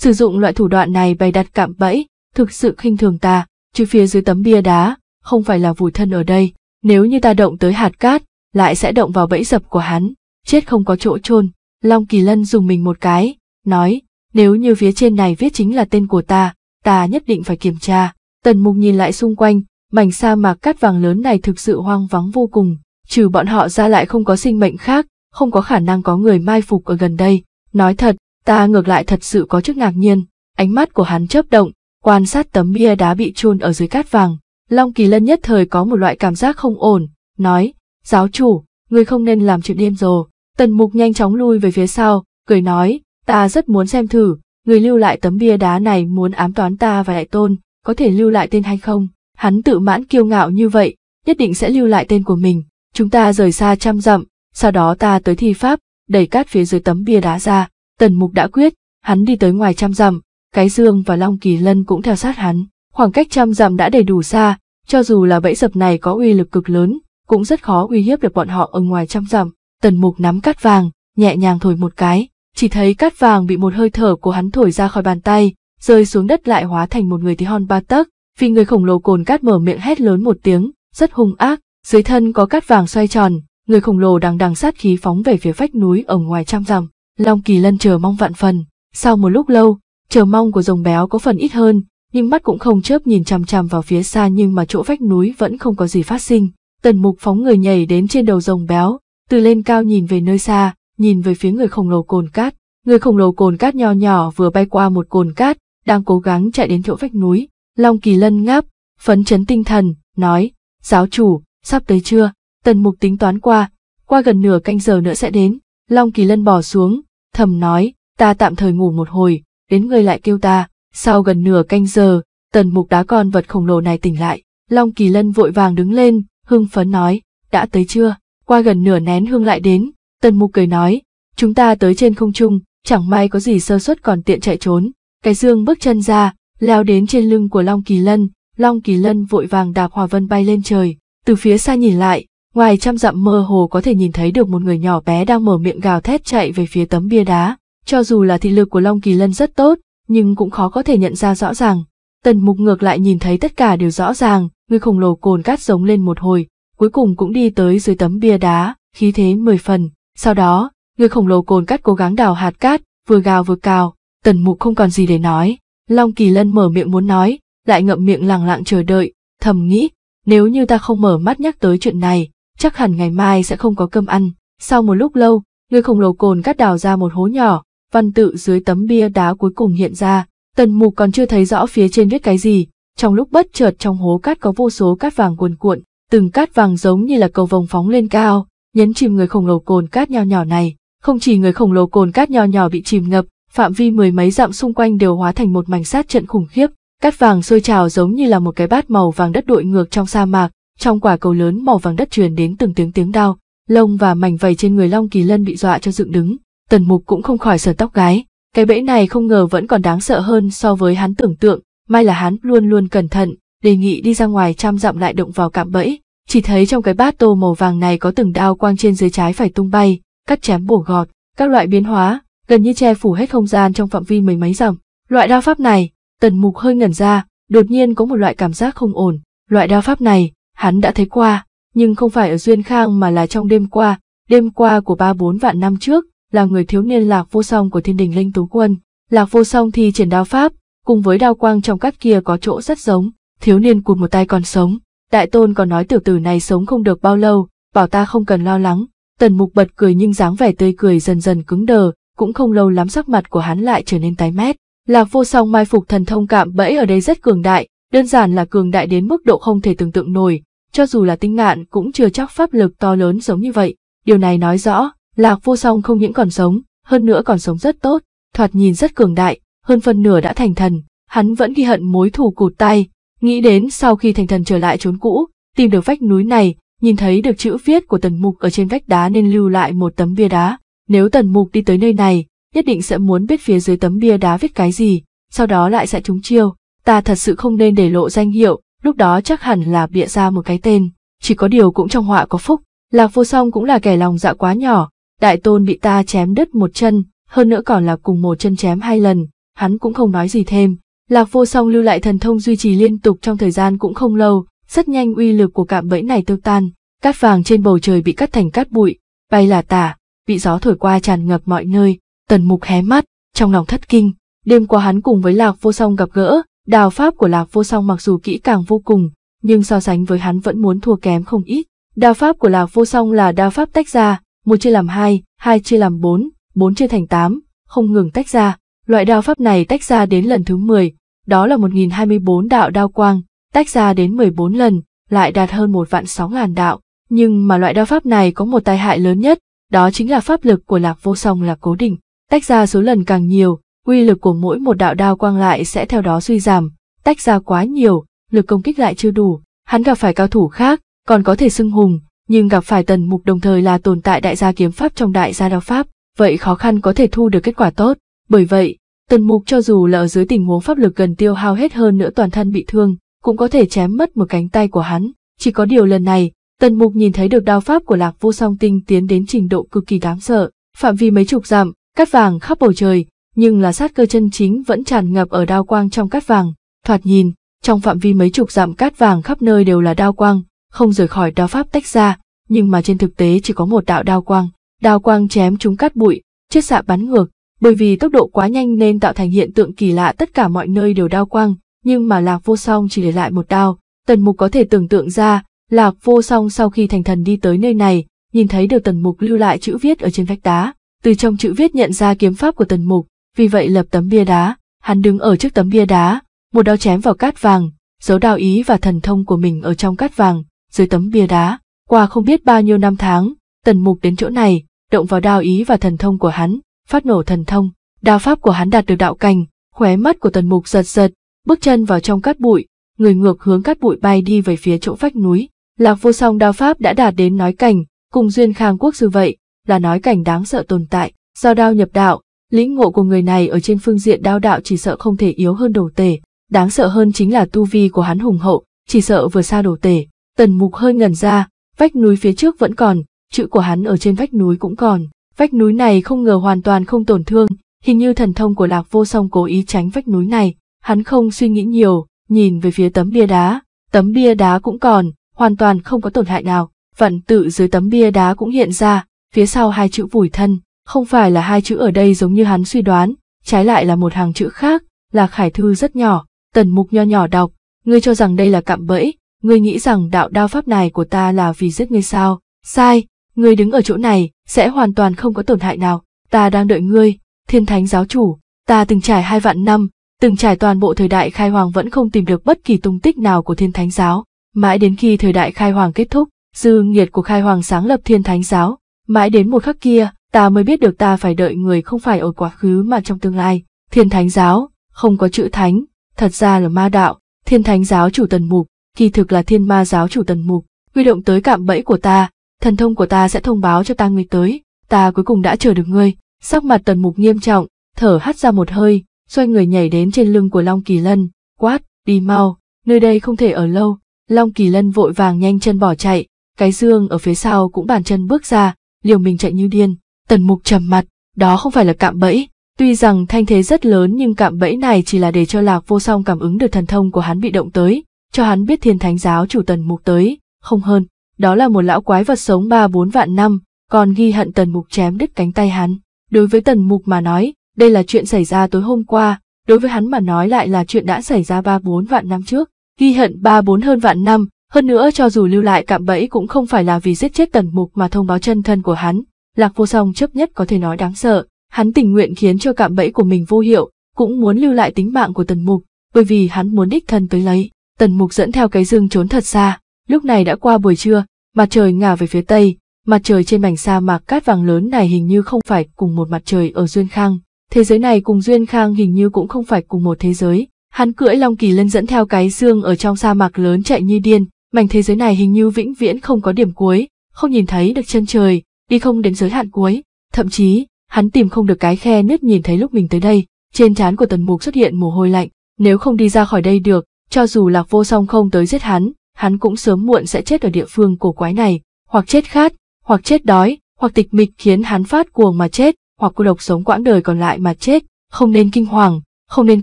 sử dụng loại thủ đoạn này bày đặt cạm bẫy, thực sự khinh thường ta, chứ phía dưới tấm bia đá, không phải là vùi thân ở đây, nếu như ta động tới hạt cát, lại sẽ động vào bẫy dập của hắn, chết không có chỗ chôn. Long Kỳ Lân dùng mình một cái, nói, nếu như phía trên này viết chính là tên của ta, ta nhất định phải kiểm tra. Tần Mục nhìn lại xung quanh, mảnh sa mạc cát vàng lớn này thực sự hoang vắng vô cùng, trừ bọn họ ra lại không có sinh mệnh khác, không có khả năng có người mai phục ở gần đây. Nói thật, ta ngược lại thật sự có chút ngạc nhiên, ánh mắt của hắn chớp động, quan sát tấm bia đá bị chôn ở dưới cát vàng. Long Kỳ Lân nhất thời có một loại cảm giác không ổn, nói, giáo chủ, người không nên làm chuyện điên rồ. Tần Mục nhanh chóng lui về phía sau, cười nói, ta rất muốn xem thử, người lưu lại tấm bia đá này muốn ám toán ta và đại tôn, có thể lưu lại tên hay không? hắn tự mãn kiêu ngạo như vậy, nhất định sẽ lưu lại tên của mình. Chúng ta rời xa trăm dặm, sau đó ta tới thi pháp, đẩy cát phía dưới tấm bia đá ra, tần mục đã quyết, hắn đi tới ngoài trăm dặm, cái dương và long kỳ lân cũng theo sát hắn. Khoảng cách trăm dặm đã đầy đủ xa, cho dù là bẫy dập này có uy lực cực lớn, cũng rất khó uy hiếp được bọn họ ở ngoài trăm dặm. Tần mục nắm cát vàng, nhẹ nhàng thổi một cái, chỉ thấy cát vàng bị một hơi thở của hắn thổi ra khỏi bàn tay, rơi xuống đất lại hóa thành một người tí hon ba tấc, vì người khổng lồ cồn cát mở miệng hét lớn một tiếng, rất hung ác, dưới thân có cát vàng xoay tròn, người khổng lồ đằng đằng sát khí phóng về phía vách núi ở ngoài trăm dặm. Long Kỳ Lân chờ mong vạn phần, sau một lúc lâu, chờ mong của rồng béo có phần ít hơn, nhưng mắt cũng không chớp nhìn chằm chằm vào phía xa nhưng mà chỗ vách núi vẫn không có gì phát sinh. Tần Mục phóng người nhảy đến trên đầu rồng béo, từ lên cao nhìn về nơi xa, nhìn về phía người khổng lồ cồn cát. Người khổng lồ cồn cát nho nhỏ vừa bay qua một cồn cát, đang cố gắng chạy đến chỗ vách núi, Long Kỳ Lân ngáp, phấn chấn tinh thần, nói, giáo chủ, sắp tới chưa, tần mục tính toán qua, qua gần nửa canh giờ nữa sẽ đến. Long Kỳ Lân bỏ xuống, thầm nói, ta tạm thời ngủ một hồi, đến người lại kêu ta, sau gần nửa canh giờ, tần mục đá con vật khổng lồ này tỉnh lại. Long Kỳ Lân vội vàng đứng lên, hưng phấn nói, đã tới chưa, qua gần nửa nén hương lại đến, tần mục cười nói, chúng ta tới trên không trung, chẳng may có gì sơ suất còn tiện chạy trốn. Cái dương bước chân ra, leo đến trên lưng của Long Kỳ Lân, Long Kỳ Lân vội vàng đạp hòa vân bay lên trời, từ phía xa nhìn lại, ngoài trăm dặm mơ hồ có thể nhìn thấy được một người nhỏ bé đang mở miệng gào thét chạy về phía tấm bia đá, cho dù là thị lực của Long Kỳ Lân rất tốt, nhưng cũng khó có thể nhận ra rõ ràng. Tần mục ngược lại nhìn thấy tất cả đều rõ ràng, người khổng lồ cồn cát giống lên một hồi, cuối cùng cũng đi tới dưới tấm bia đá, khí thế mười phần. Sau đó, người khổng lồ cồn cát cố gắng đào hạt cát, vừa gào vừa cào, tần mục không còn gì để nói, Long Kỳ Lân mở miệng muốn nói, lại ngậm miệng lặng lặng chờ đợi, thầm nghĩ, nếu như ta không mở mắt nhắc tới chuyện này, chắc hẳn ngày mai sẽ không có cơm ăn. Sau một lúc lâu, người khổng lồ cồn cắt đào ra một hố nhỏ, văn tự dưới tấm bia đá cuối cùng hiện ra, tần mục còn chưa thấy rõ phía trên viết cái gì, trong lúc bất chợt trong hố cát có vô số cát vàng cuồn cuộn, từng cát vàng giống như là cầu vồng phóng lên cao, nhấn chìm người khổng lồ cồn cát nho nhỏ này. Không chỉ người khổng lồ cồn cát nho nhỏ bị chìm ngập, phạm vi mười mấy dặm xung quanh đều hóa thành một mảnh sát trận khủng khiếp, cát vàng sôi trào giống như là một cái bát màu vàng đất đội ngược trong sa mạc, trong quả cầu lớn màu vàng đất truyền đến từng tiếng tiếng đao, lông và mảnh vầy trên người Long Kỳ Lân bị dọa cho dựng đứng, Tần Mục cũng không khỏi sờ tóc gái, cái bẫy này không ngờ vẫn còn đáng sợ hơn so với hắn tưởng tượng, may là hắn luôn luôn cẩn thận, đề nghị đi ra ngoài trăm dặm lại động vào cạm bẫy, chỉ thấy trong cái bát tô màu vàng này có từng đao quang trên dưới trái phải tung bay, cắt chém bổ gọt, các loại biến hóa, gần như che phủ hết không gian trong phạm vi mấy mấy dặm. Loại đao pháp này, tần mục hơi ngẩn ra, đột nhiên có một loại cảm giác không ổn. Loại đao pháp này, hắn đã thấy qua, nhưng không phải ở Duyên Khang mà là trong đêm qua, đêm qua của ba bốn vạn năm trước, là người thiếu niên lạc vô song của thiên đình Linh Tú Quân. Lạc vô song thi triển đao pháp, cùng với đao quang trong cắt kia có chỗ rất giống, thiếu niên cụt một tay còn sống. Đại tôn còn nói tiểu tử này sống không được bao lâu, bảo ta không cần lo lắng. Tần mục bật cười nhưng dáng vẻ tươi cười dần dần cứng đờ, cũng không lâu lắm sắc mặt của hắn lại trở nên tái mét. Lạc vô song mai phục thần thông cạm bẫy ở đây rất cường đại, đơn giản là cường đại đến mức độ không thể tưởng tượng nổi, cho dù là tinh ngạn cũng chưa chắc pháp lực to lớn giống như vậy. Điều này nói rõ, Lạc vô song không những còn sống, hơn nữa còn sống rất tốt, thoạt nhìn rất cường đại, hơn phần nửa đã thành thần, hắn vẫn ghi hận mối thù cụt tay, nghĩ đến sau khi thành thần trở lại trốn cũ, tìm được vách núi này, nhìn thấy được chữ viết của tần mục ở trên vách đá nên lưu lại một tấm bia đá, nếu tần mục đi tới nơi này, nhất định sẽ muốn biết phía dưới tấm bia đá viết cái gì, sau đó lại sẽ trúng chiêu. Ta thật sự không nên để lộ danh hiệu, lúc đó chắc hẳn là bịa ra một cái tên. Chỉ có điều cũng trong họa có phúc, Lạc Vô Song cũng là kẻ lòng dạ quá nhỏ, đại tôn bị ta chém đứt một chân, hơn nữa còn là cùng một chân chém hai lần, hắn cũng không nói gì thêm. Lạc Vô Song lưu lại thần thông duy trì liên tục trong thời gian cũng không lâu, rất nhanh uy lực của cạm bẫy này tiêu tan, cát vàng trên bầu trời bị cắt thành cát bụi, bay là tả, bị gió thổi qua tràn ngập mọi nơi, tần mục hé mắt, trong lòng thất kinh. Đêm qua hắn cùng với Lạc Vô Song gặp gỡ, đào pháp của Lạc Vô Song mặc dù kỹ càng vô cùng, nhưng so sánh với hắn vẫn muốn thua kém không ít. Đao pháp của Lạc Vô Song là đao pháp tách ra, một chia làm hai, hai chia làm bốn, bốn chia thành tám, không ngừng tách ra. Loại đao pháp này tách ra đến lần thứ mười, đó là một nghìn hai mươi bốn đạo đao quang, tách ra đến mười bốn lần, lại đạt hơn một vạn sáu ngàn đạo. Nhưng mà loại đao pháp này có một tai hại lớn nhất, đó chính là pháp lực của lạc vô song là cố định. Tách ra số lần càng nhiều, uy lực của mỗi một đạo đao quang lại sẽ theo đó suy giảm, tách ra quá nhiều, lực công kích lại chưa đủ, hắn gặp phải cao thủ khác, còn có thể xưng hùng, nhưng gặp phải tần mục đồng thời là tồn tại đại gia kiếm pháp trong đại gia đao pháp, vậy khó khăn có thể thu được kết quả tốt. Bởi vậy, tần mục cho dù là ở dưới tình huống pháp lực gần tiêu hao hết hơn nữa toàn thân bị thương, cũng có thể chém mất một cánh tay của hắn, chỉ có điều lần này, Tần Mục nhìn thấy được đao pháp của Lạc Vô Song tinh tiến đến trình độ cực kỳ đáng sợ, phạm vi mấy chục dặm, cắt vàng khắp bầu trời, nhưng là sát cơ chân chính vẫn tràn ngập ở đao quang trong cát vàng, thoạt nhìn, trong phạm vi mấy chục dặm cát vàng khắp nơi đều là đao quang, không rời khỏi đao pháp tách ra, nhưng mà trên thực tế chỉ có một đạo đao quang, đao quang chém chúng cát bụi, chiết xạ bắn ngược, bởi vì tốc độ quá nhanh nên tạo thành hiện tượng kỳ lạ tất cả mọi nơi đều đao quang, nhưng mà Lạc Vô Song chỉ để lại một đao, Tần Mục có thể tưởng tượng ra, Lạc vô song sau khi thành thần đi tới nơi này, nhìn thấy được tần mục lưu lại chữ viết ở trên vách đá, từ trong chữ viết nhận ra kiếm pháp của tần mục, vì vậy lập tấm bia đá, hắn đứng ở trước tấm bia đá, một đao chém vào cát vàng, giấu đạo ý và thần thông của mình ở trong cát vàng, dưới tấm bia đá, qua không biết bao nhiêu năm tháng, tần mục đến chỗ này, động vào đao ý và thần thông của hắn, phát nổ thần thông, đao pháp của hắn đạt được đạo cành, khóe mắt của tần mục giật giật, bước chân vào trong cát bụi, người ngược hướng cát bụi bay đi về phía chỗ vách núi, Lạc vô song đao pháp đã đạt đến nói cảnh, cùng duyên khang quốc sư vậy, là nói cảnh đáng sợ tồn tại, do đao nhập đạo, lĩnh ngộ của người này ở trên phương diện đao đạo chỉ sợ không thể yếu hơn đồ tể, đáng sợ hơn chính là tu vi của hắn hùng hậu, chỉ sợ vừa xa đồ tể, tần mục hơi ngẩn ra, vách núi phía trước vẫn còn, chữ của hắn ở trên vách núi cũng còn, vách núi này không ngờ hoàn toàn không tổn thương, hình như thần thông của lạc vô song cố ý tránh vách núi này, hắn không suy nghĩ nhiều, nhìn về phía tấm bia đá, tấm bia đá cũng còn, hoàn toàn không có tổn hại nào. Vạn tự dưới tấm bia đá cũng hiện ra, phía sau hai chữ vùi thân, không phải là hai chữ ở đây giống như hắn suy đoán, trái lại là một hàng chữ khác, là khải thư rất nhỏ, tần mục nho nhỏ đọc, ngươi cho rằng đây là cạm bẫy, ngươi nghĩ rằng đạo đao pháp này của ta là vì giết ngươi sao, sai, ngươi đứng ở chỗ này, sẽ hoàn toàn không có tổn hại nào, ta đang đợi ngươi, thiên thánh giáo chủ, ta từng trải hai vạn năm, từng trải toàn bộ thời đại khai hoàng vẫn không tìm được bất kỳ tung tích nào của thiên thánh giáo, Mãi đến khi thời đại khai hoàng kết thúc, dư nghiệt của khai hoàng sáng lập thiên thánh giáo, mãi đến một khắc kia, ta mới biết được ta phải đợi người không phải ở quá khứ mà trong tương lai. Thiên thánh giáo, không có chữ thánh, thật ra là ma đạo, thiên thánh giáo chủ tần mục, kỳ thực là thiên ma giáo chủ tần mục, huy động tới cạm bẫy của ta, thần thông của ta sẽ thông báo cho ta người tới, ta cuối cùng đã chờ được ngươi. Sắc mặt tần mục nghiêm trọng, thở hắt ra một hơi, xoay người nhảy đến trên lưng của Long Kỳ Lân, quát, đi mau, nơi đây không thể ở lâu, Long Kỳ Lân vội vàng nhanh chân bỏ chạy, cái dương ở phía sau cũng bàn chân bước ra, liều mình chạy như điên. Tần Mục trầm mặt, đó không phải là cạm bẫy, tuy rằng thanh thế rất lớn nhưng cạm bẫy này chỉ là để cho Lạc Vô Song cảm ứng được thần thông của hắn bị động tới, cho hắn biết thiên thánh giáo chủ Tần Mục tới, không hơn, đó là một lão quái vật sống ba bốn vạn năm, còn ghi hận Tần Mục chém đứt cánh tay hắn. Đối với Tần Mục mà nói, đây là chuyện xảy ra tối hôm qua, đối với hắn mà nói lại là chuyện đã xảy ra ba bốn vạn năm trước ghi hận ba bốn hơn vạn năm, hơn nữa cho dù lưu lại cạm bẫy cũng không phải là vì giết chết tần mục mà thông báo chân thân của hắn, lạc vô song chấp nhất có thể nói đáng sợ, hắn tình nguyện khiến cho cạm bẫy của mình vô hiệu, cũng muốn lưu lại tính mạng của tần mục, bởi vì hắn muốn đích thân tới lấy. Tần mục dẫn theo cái dương trốn thật xa, lúc này đã qua buổi trưa, mặt trời ngả về phía tây, mặt trời trên mảnh sa mạc cát vàng lớn này hình như không phải cùng một mặt trời ở Duyên Khang. Thế giới này cùng Duyên Khang hình như cũng không phải cùng một thế giới, Hắn cưỡi Long Kỳ Lân dẫn theo cái dương ở trong sa mạc lớn chạy như điên, mảnh thế giới này hình như vĩnh viễn không có điểm cuối, không nhìn thấy được chân trời, đi không đến giới hạn cuối, thậm chí, hắn tìm không được cái khe nứt nhìn thấy lúc mình tới đây, trên trán của tần mục xuất hiện mồ hôi lạnh, nếu không đi ra khỏi đây được, cho dù lạc vô song không tới giết hắn, hắn cũng sớm muộn sẽ chết ở địa phương cổ quái này, hoặc chết khát, hoặc chết đói, hoặc tịch mịch khiến hắn phát cuồng mà chết, hoặc cô độc sống quãng đời còn lại mà chết, không nên kinh hoàng, không nên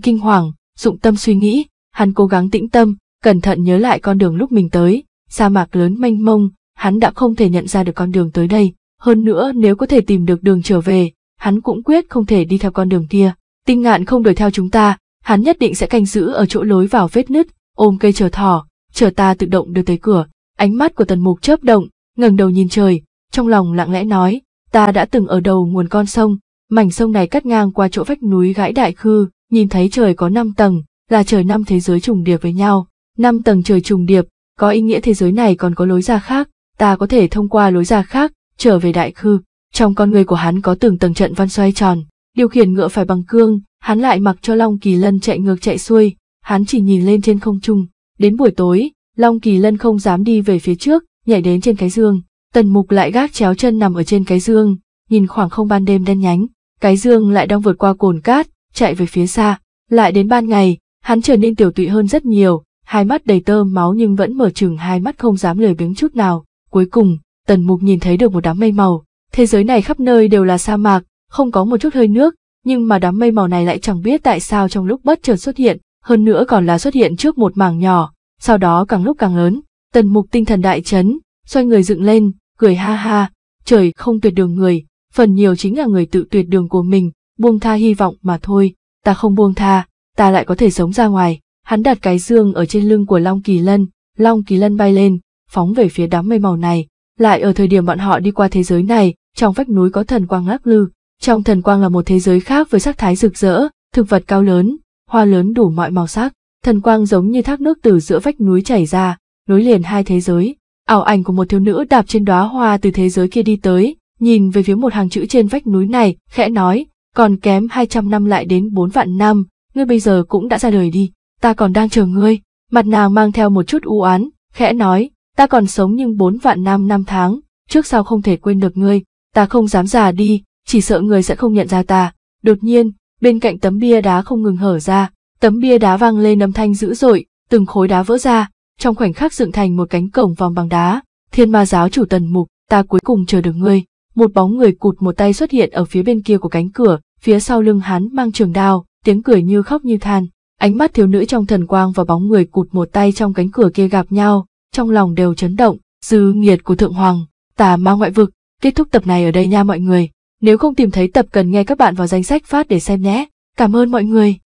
kinh hoàng, dụng tâm suy nghĩ, hắn cố gắng tĩnh tâm, cẩn thận nhớ lại con đường lúc mình tới, sa mạc lớn mênh mông, hắn đã không thể nhận ra được con đường tới đây, hơn nữa nếu có thể tìm được đường trở về, hắn cũng quyết không thể đi theo con đường kia. Tinh ngạn không đuổi theo chúng ta, hắn nhất định sẽ canh giữ ở chỗ lối vào vết nứt, ôm cây chờ thỏ, chờ ta tự động đưa tới cửa. Ánh mắt của tần mục chớp động, ngẩng đầu nhìn trời, trong lòng lặng lẽ nói, ta đã từng ở đầu nguồn con sông, mảnh sông này cắt ngang qua chỗ vách núi gãi đại khư, nhìn thấy trời có năm tầng, là trời năm thế giới trùng điệp với nhau. Năm tầng trời trùng điệp, có ý nghĩa thế giới này còn có lối ra khác, ta có thể thông qua lối ra khác, trở về đại khư. Trong con người của hắn có từng tầng trận văn xoay tròn, điều khiển ngựa phải bằng cương, hắn lại mặc cho Long Kỳ Lân chạy ngược chạy xuôi, hắn chỉ nhìn lên trên không trung. Đến buổi tối, Long Kỳ Lân không dám đi về phía trước, nhảy đến trên cái dương Tần Mục lại gác chéo chân nằm ở trên cái dương nhìn khoảng không ban đêm đen nhánh, cái dương lại đang vượt qua cồn cát, chạy về phía xa, lại đến ban ngày, hắn trở nên tiểu tụy hơn rất nhiều, hai mắt đầy tơ máu nhưng vẫn mở chừng hai mắt không dám lười biếng chút nào. Cuối cùng, tần mục nhìn thấy được một đám mây màu, thế giới này khắp nơi đều là sa mạc, không có một chút hơi nước, nhưng mà đám mây màu này lại chẳng biết tại sao trong lúc bất chợt xuất hiện, hơn nữa còn là xuất hiện trước một mảng nhỏ, sau đó càng lúc càng lớn, tần mục tinh thần đại chấn, xoay người dựng lên, cười ha ha, trời không tuyệt đường người, phần nhiều chính là người tự tuyệt đường của mình, buông tha hy vọng mà thôi, ta không buông tha, ta lại có thể sống ra ngoài. Hắn đặt cái dương ở trên lưng của Long Kỳ Lân, Long Kỳ Lân bay lên, phóng về phía đám mây màu này. Lại ở thời điểm bọn họ đi qua thế giới này, trong vách núi có thần quang lắc lư, trong thần quang là một thế giới khác với sắc thái rực rỡ, thực vật cao lớn, hoa lớn đủ mọi màu sắc, thần quang giống như thác nước từ giữa vách núi chảy ra, nối liền hai thế giới. Ảo ảnh của một thiếu nữ đạp trên đóa hoa từ thế giới kia đi tới, nhìn về phía một hàng chữ trên vách núi này, khẽ nói, còn kém 200 năm lại đến 4 vạn năm, ngươi bây giờ cũng đã ra đời đi, ta còn đang chờ ngươi. Mặt nàng mang theo một chút u oán, khẽ nói, ta còn sống nhưng 4 vạn năm năm tháng, trước sau không thể quên được ngươi, ta không dám già đi, chỉ sợ ngươi sẽ không nhận ra ta. Đột nhiên, bên cạnh tấm bia đá không ngừng hở ra, tấm bia đá vang lên âm thanh dữ dội, từng khối đá vỡ ra, trong khoảnh khắc dựng thành một cánh cổng vòng bằng đá. Thiên ma giáo chủ tần mục, ta cuối cùng chờ được ngươi một bóng người cụt một tay xuất hiện ở phía bên kia của cánh cửa, phía sau lưng hắn mang trường đao, tiếng cười như khóc như than. Ánh mắt thiếu nữ trong thần quang và bóng người cụt một tay trong cánh cửa kia gặp nhau, trong lòng đều chấn động, dư nghiệt của thượng hoàng, tà ma ngoại vực, kết thúc tập này ở đây nha mọi người. Nếu không tìm thấy tập cần nghe các bạn vào danh sách phát để xem nhé. Cảm ơn mọi người.